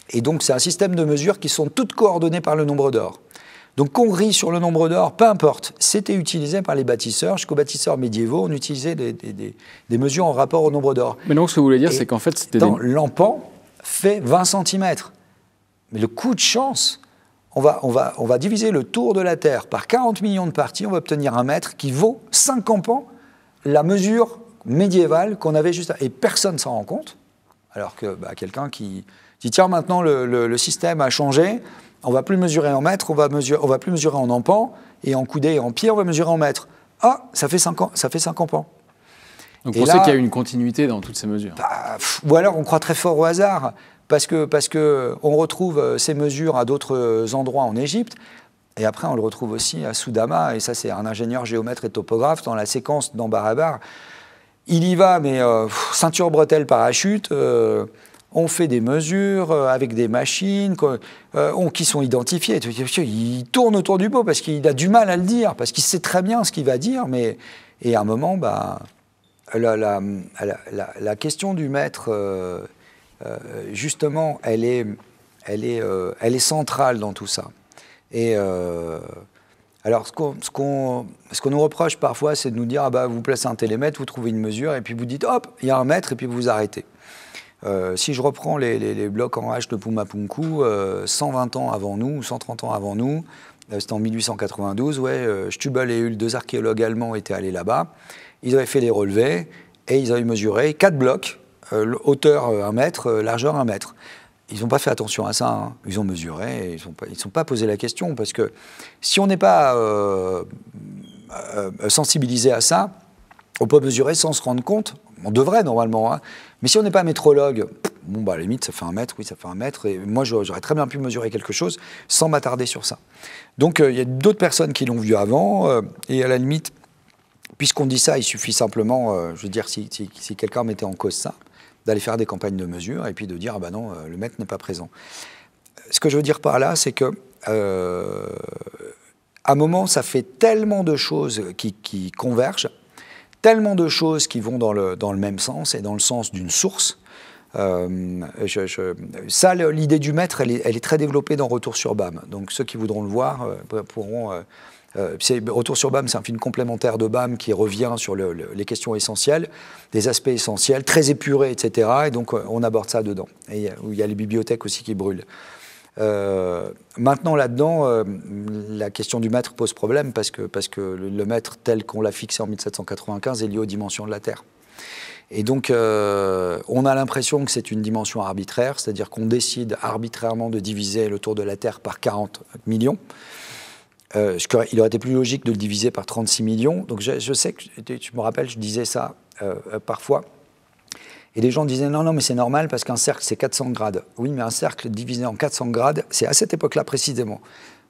Et donc, c'est un système de mesures qui sont toutes coordonnées par le nombre d'or. Donc, qu'on rit sur le nombre d'or, peu importe. C'était utilisé par les bâtisseurs. Jusqu'aux bâtisseurs médiévaux, on utilisait des, mesures en rapport au nombre d'or. Mais donc, ce que vous voulez dire, c'est qu'en fait, c'était. Dans l'empan fait 20 cm. Mais le coup de chance, on va, on, va, on va diviser le tour de la Terre par 40 millions de parties, on va obtenir un mètre qui vaut 50 ans la mesure médiévale qu'on avait juste. À... Et personne s'en rend compte, alors que bah, quelqu'un qui dit tiens, maintenant le, système a changé, on va plus mesurer en mètres, on va, on va plus mesurer en empans, et en coudée et en pied, on va mesurer en mètres. Ah, ça fait 5 ça fait Donc, on sait qu'il y a une continuité dans toutes ces mesures. Bah, ou alors, on croit très fort au hasard parce que parce que on retrouve euh, ces mesures à d'autres euh, endroits en Égypte. Et après, on le retrouve aussi à Soudama, et ça, c'est un ingénieur géomètre et topographe dans la séquence d'Ambarabar. Il y va, mais euh, ceinture, bretelle, parachute. on fait des mesures avec des machines qui sont identifiées. Il tourne autour du pot parce qu'il a du mal à le dire, parce qu'il sait très bien ce qu'il va dire, mais et à un moment, bah, la, la, la question du maître euh, justement, elle est, elle, est, euh, elle est centrale dans tout ça. Et euh, alors, ce qu'on, ce qu'on nous reproche parfois, c'est de nous dire, ah bah, vous placez un télémètre, vous trouvez une mesure, et puis vous dites, hop, il y a un mètre, et puis vous vous arrêtez. si je reprends les, blocs en H de Pumapunku, 120 ans avant nous, 130 ans avant nous, c'était en 1892, ouais, Stubel et Hull, deux archéologues allemands, étaient allés là-bas. Ils avaient fait les relevés et ils avaient mesuré quatre blocs euh, hauteur 1 euh, mètre, euh, largeur 1 mètre. Ils n'ont pas fait attention à ça, hein. ils ont mesuré, et ils ne sont pas posé la question, parce que si on n'est pas sensibilisé à ça, on peut mesurer sans se rendre compte, on devrait normalement, hein. mais si on n'est pas métrologue, bon bah à la limite ça fait un mètre, oui ça fait un mètre, et moi j'aurais très bien pu mesurer quelque chose sans m'attarder sur ça. Donc il y a d'autres personnes qui l'ont vu avant, et à la limite, puisqu'on dit ça, il suffit simplement, je veux dire, si quelqu'un mettait en cause ça, d'aller faire des campagnes de mesures et puis de dire ah ben non, euh, le maître n'est pas présent. Ce que je veux dire par là, c'est que euh, à un moment, ça fait tellement de choses qui, convergent, tellement de choses qui vont dans le, dans le même sens et dans le sens d'une source. Euh, ça, l'idée du maître, elle est, elle est, très développée dans Retour sur BAM. Donc ceux qui voudront le voir pourront euh, Retour sur BAM, c'est un film complémentaire de BAM qui revient sur les questions essentielles, des aspects essentiels, très épurés, etc. Et donc, euh, on aborde ça dedans. Et euh, il y a les bibliothèques aussi qui brûlent. Euh, maintenant, là-dedans, la question du maître pose problème parce que, parce que le maître tel qu'on l'a fixé en 1795 est lié aux dimensions de la Terre. Et donc, on a l'impression que c'est une dimension arbitraire, c'est-à-dire qu'on décide arbitrairement de diviser le tour de la Terre par 40 millions. Euh, il aurait été plus logique de le diviser par 36 millions. Donc je, sais que tu me rappelles, je disais ça euh, euh, parfois. Et les gens disaient non, non, mais c'est normal parce qu'un cercle, c'est 400 grades. Oui, mais un cercle divisé en 400 grades, c'est à cette époque-là précisément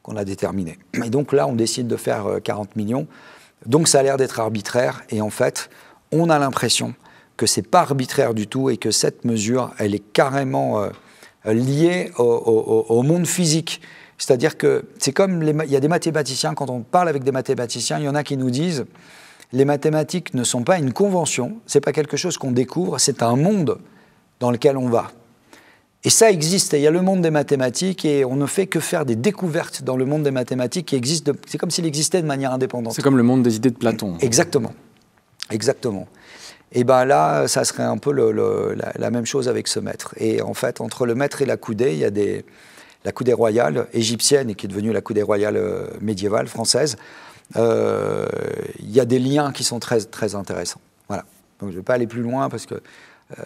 qu'on l'a déterminé. Et donc là, on décide de faire 40 millions. Donc ça a l'air d'être arbitraire. Et en fait, on a l'impression que ce n'est pas arbitraire du tout et que cette mesure, elle est carrément liée au monde physique c'est-à-dire que c'est comme les, il y a des mathématiciens, quand on parle avec des mathématiciens, il y en a qui nous disent les mathématiques ne sont pas une convention, c'est pas quelque chose qu'on découvre, c'est un monde dans lequel on va. Et ça existe, il y a le monde des mathématiques, et on ne fait que faire des découvertes dans le monde des mathématiques qui existe. C'est comme s'il existait de manière indépendante. C'est comme le monde des idées de Platon. Exactement, exactement. Et bien là, ça serait un peu la, même chose avec ce maître. Et en fait, entre le maître et la coudée, il y a des, la coudée royale égyptienne et qui est devenue la coudée royale euh, médiévale française, euh, il y a des liens qui sont très, très intéressants. Voilà. Donc je ne vais pas aller plus loin parce que euh,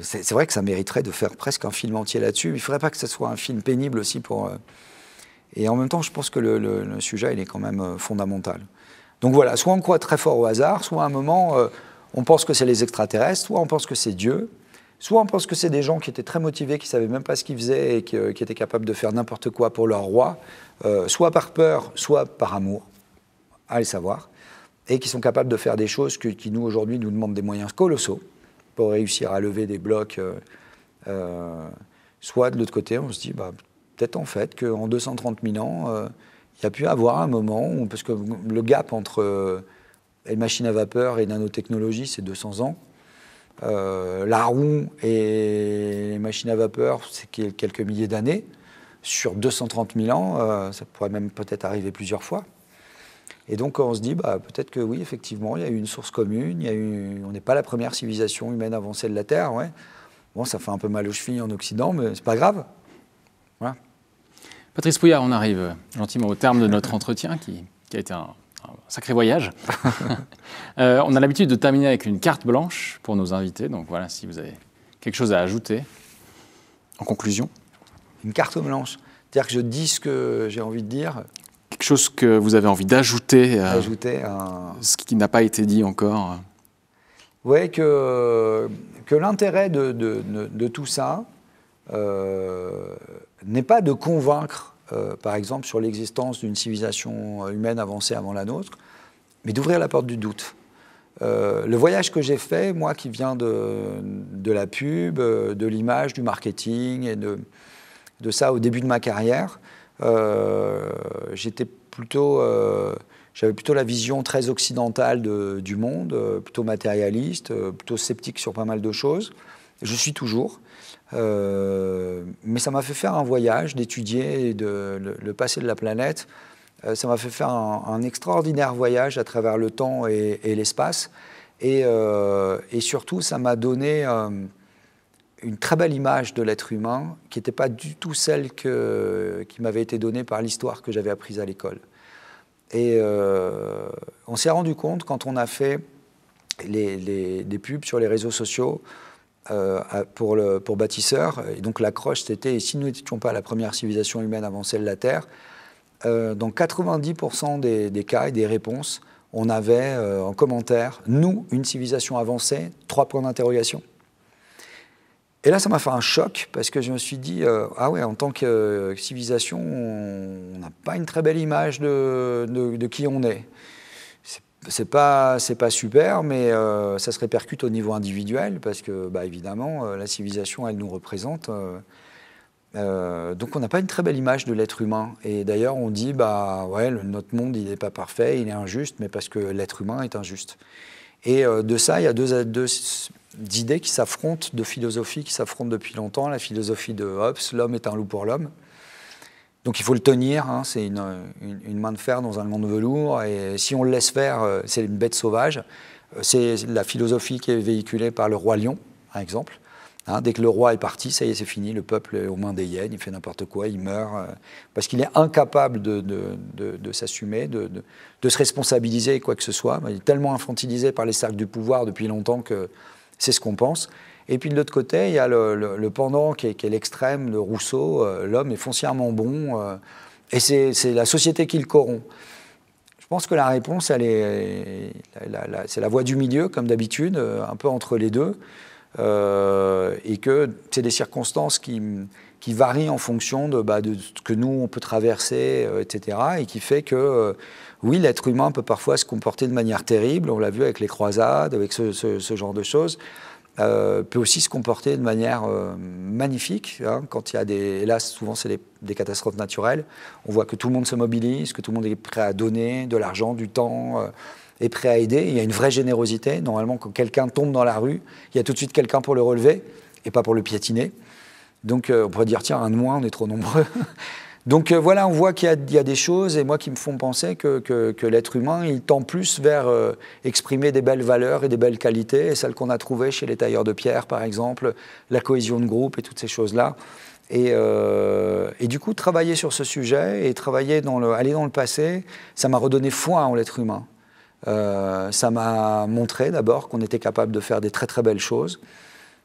c'est vrai que ça mériterait de faire presque un film entier là-dessus. Il ne faudrait pas que ce soit un film pénible aussi pour. Et en même temps, je pense que le, sujet, il est quand même fondamental. Donc voilà, soit on croit très fort au hasard, soit à un moment, on pense que c'est les extraterrestres, soit on pense que c'est Dieu. Soit on pense que c'est des gens qui étaient très motivés, qui ne savaient même pas ce qu'ils faisaient et qui, étaient capables de faire n'importe quoi pour leur roi, euh, soit par peur, soit par amour, à les savoir, et qui sont capables de faire des choses qui, nous, aujourd'hui, nous demandent des moyens colossaux pour réussir à lever des blocs. Euh, euh, soit de l'autre côté, on se dit, bah, peut-être en fait qu'en 230 000 ans, il y a pu avoir un moment où, parce que le gap entre les machines à vapeur et nanotechnologie, c'est 200 ans, euh, la roue et les machines à vapeur, c'est quelques milliers d'années. Sur 230 000 ans, euh, ça pourrait même peut-être arriver plusieurs fois. Et donc on se dit, bah, peut-être que oui, effectivement, il y a eu une source commune, on n'est pas la première civilisation humaine avancée de la Terre. Bon, ça fait un peu mal aux chevilles en Occident, mais c'est pas grave. Voilà. Patrice Pouillard, on arrive gentiment au terme de notre entretien qui, qui a été un sacré voyage. Euh, on a l'habitude de terminer avec une carte blanche pour nos invités. Donc voilà, si vous avez quelque chose à ajouter en conclusion. Une carte blanche. C'est-à-dire que je dis ce que j'ai envie de dire. Quelque chose que vous avez envie d'ajouter. Euh, ajouter Ce qui n'a pas été dit encore. Oui, que, que l'intérêt de, de, tout ça euh, n'est pas de convaincre euh, par exemple, sur l'existence d'une civilisation humaine avancée avant la nôtre, mais d'ouvrir la porte du doute. Euh, le voyage que j'ai fait, moi qui viens de, la pub, euh, de l'image, du marketing et de, ça au début de ma carrière, j'avais plutôt la vision très occidentale du monde, plutôt matérialiste, plutôt sceptique sur pas mal de choses. Je suis toujours. Euh, mais ça m'a fait faire un voyage, d'étudier le, passé de la planète. Euh, ça m'a fait faire un, extraordinaire voyage à travers le temps et, l'espace. Euh, et, surtout, ça m'a donné une très belle image de l'être humain qui n'était pas du tout celle qui m'avait été donnée par l'histoire que j'avais apprise à l'école. Et on s'est rendu compte quand on a fait des pubs sur les réseaux sociaux euh, pour, le, pour bâtisseurs. Et donc l'accroche c'était si nous n'étions pas la première civilisation humaine avancée de la Terre, euh, dans 90% des, des, cas et des réponses, on avait euh, en commentaire nous, une civilisation avancée, trois points d'interrogation. Et là, ça m'a fait un choc parce que je me suis dit ah ouais, en tant que civilisation, on n'a pas une très belle image de, de qui on est c'est pas c'est pas super, mais euh, ça se répercute au niveau individuel parce que bah, évidemment euh, la civilisation elle nous représente. Euh, donc on n'a pas une très belle image de l'être humain. Et d'ailleurs on dit bah ouais notre monde il n'est pas parfait, il est injuste, mais parce que l'être humain est injuste. Et de ça il y a deux, deux idées qui s'affrontent, deux philosophies qui s'affrontent depuis longtemps. La philosophie de Hobbes, l'homme est un loup pour l'homme, donc il faut le tenir, hein. c'est une, main de fer dans un monde de velours, et si on le laisse faire, euh, c'est une bête sauvage. Euh, c'est la philosophie qui est véhiculée par le roi lion, par exemple. Hein. dès que le roi est parti, ça y est, c'est fini, le peuple est aux mains des hyènes, il fait n'importe quoi, il meurt, euh, parce qu'il est incapable de, de s'assumer, de, se responsabiliser, quoi que ce soit. Il est tellement infantilisé par les cercles du pouvoir depuis longtemps que c'est ce qu'on pense. Et puis de l'autre côté, il y a le, pendant qui est, l'extrême de Rousseau, euh, l'homme est foncièrement bon, euh, et c'est la société qui le corrompt. Je pense que la réponse, c'est la voie du milieu, comme d'habitude, euh, un peu entre les deux, et que c'est des circonstances qui, varient en fonction bah, de, ce que nous, on peut traverser, etc., et qui fait que, oui, l'être humain peut parfois se comporter de manière terrible, on l'a vu avec les croisades, avec ce genre de choses, euh, peut aussi se comporter de manière euh, magnifique. Hein. quand il y a des, hélas, souvent c'est des, catastrophes naturelles. On voit que tout le monde se mobilise, que tout le monde est prêt à donner de l'argent, du temps, euh, est prêt à aider. Il y a une vraie générosité. Normalement, quand quelqu'un tombe dans la rue, il y a tout de suite quelqu'un pour le relever et pas pour le piétiner. Donc on pourrait dire tiens, un de moins, on est trop nombreux. Donc euh, voilà, on voit qu'il y, a des choses, et moi qui me font penser que, l'être humain, il tend plus vers euh, exprimer des belles valeurs et des belles qualités, et celles qu'on a trouvées chez les tailleurs de pierre, par exemple, la cohésion de groupe et toutes ces choses-là. Et, euh, du coup, travailler sur ce sujet et travailler dans le, aller dans le passé, ça m'a redonné foi en l'être humain. ça m'a montré d'abord qu'on était capable de faire des très très belles choses.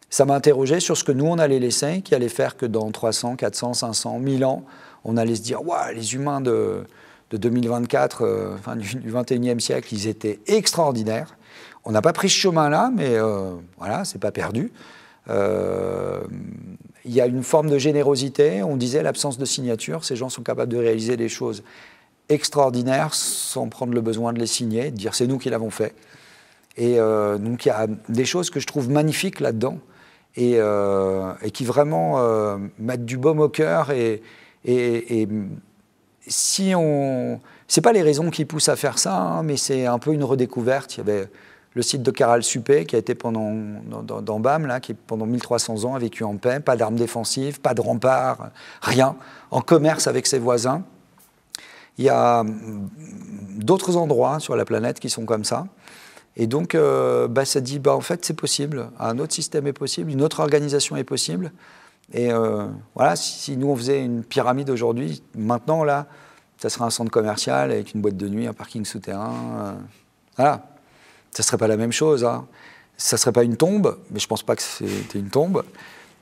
Ça m'a interrogé sur ce que nous on allait laisser, qui allait faire que dans 300, 400, 500, 1000 ans, on allait se dire, ouais, les humains de, 2024, euh, du, 21e siècle, ils étaient extraordinaires. On n'a pas pris ce chemin-là, mais euh, voilà, c'est pas perdu. Euh, il y a une forme de générosité. On disait l'absence de signature. Ces gens sont capables de réaliser des choses extraordinaires sans prendre le besoin de les signer, de dire c'est nous qui l'avons fait. Et euh, donc il y a des choses que je trouve magnifiques là-dedans et, et, qui vraiment mettent du baume au cœur et, et, et si on. C'est pas les raisons qui poussent à faire ça, hein, mais c'est un peu une redécouverte. Il y avait le site de Caral Supé, qui a été pendant, dans, BAM, là, qui pendant 1300 ans a vécu en paix, pas d'armes défensives, pas de remparts, rien, en commerce avec ses voisins. Il y a d'autres endroits sur la planète qui sont comme ça. Et donc, euh, bah, ça dit, bah, en fait, c'est possible, un autre système est possible, une autre organisation est possible. Et euh, voilà, si, nous on faisait une pyramide aujourd'hui, maintenant là, ça serait un centre commercial avec une boîte de nuit, un parking souterrain. Euh, voilà. Ça serait pas la même chose. Hein. Ça serait pas une tombe, mais je pense pas que c'était une tombe.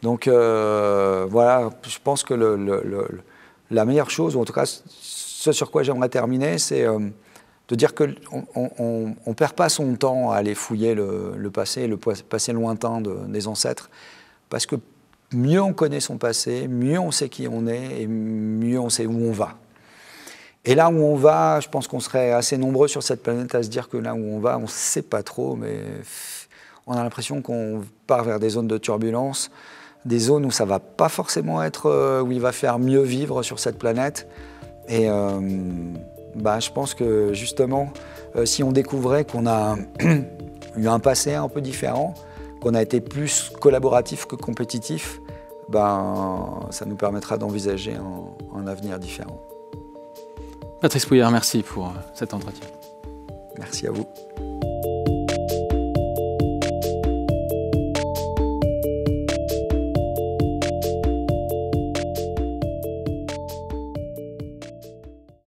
Donc euh, voilà, je pense que la meilleure chose, ou en tout cas ce sur quoi j'aimerais terminer, c'est de dire qu'on on perd pas son temps à aller fouiller le, passé, le passé lointain des ancêtres, parce que mieux on connaît son passé, mieux on sait qui on est et mieux on sait où on va. Et là où on va, je pense qu'on serait assez nombreux sur cette planète à se dire que là où on va, on ne sait pas trop, mais on a l'impression qu'on part vers des zones de turbulence, des zones où ça ne va pas forcément être, euh, où il va faire mieux vivre sur cette planète. Et euh, bah, je pense que justement, euh, si on découvrait qu'on a eu un passé un peu différent, qu'on a été plus collaboratif que compétitif, ben, ça nous permettra d'envisager un, un, avenir différent. Patrice Pouillard, merci pour euh, cet entretien. Merci à vous.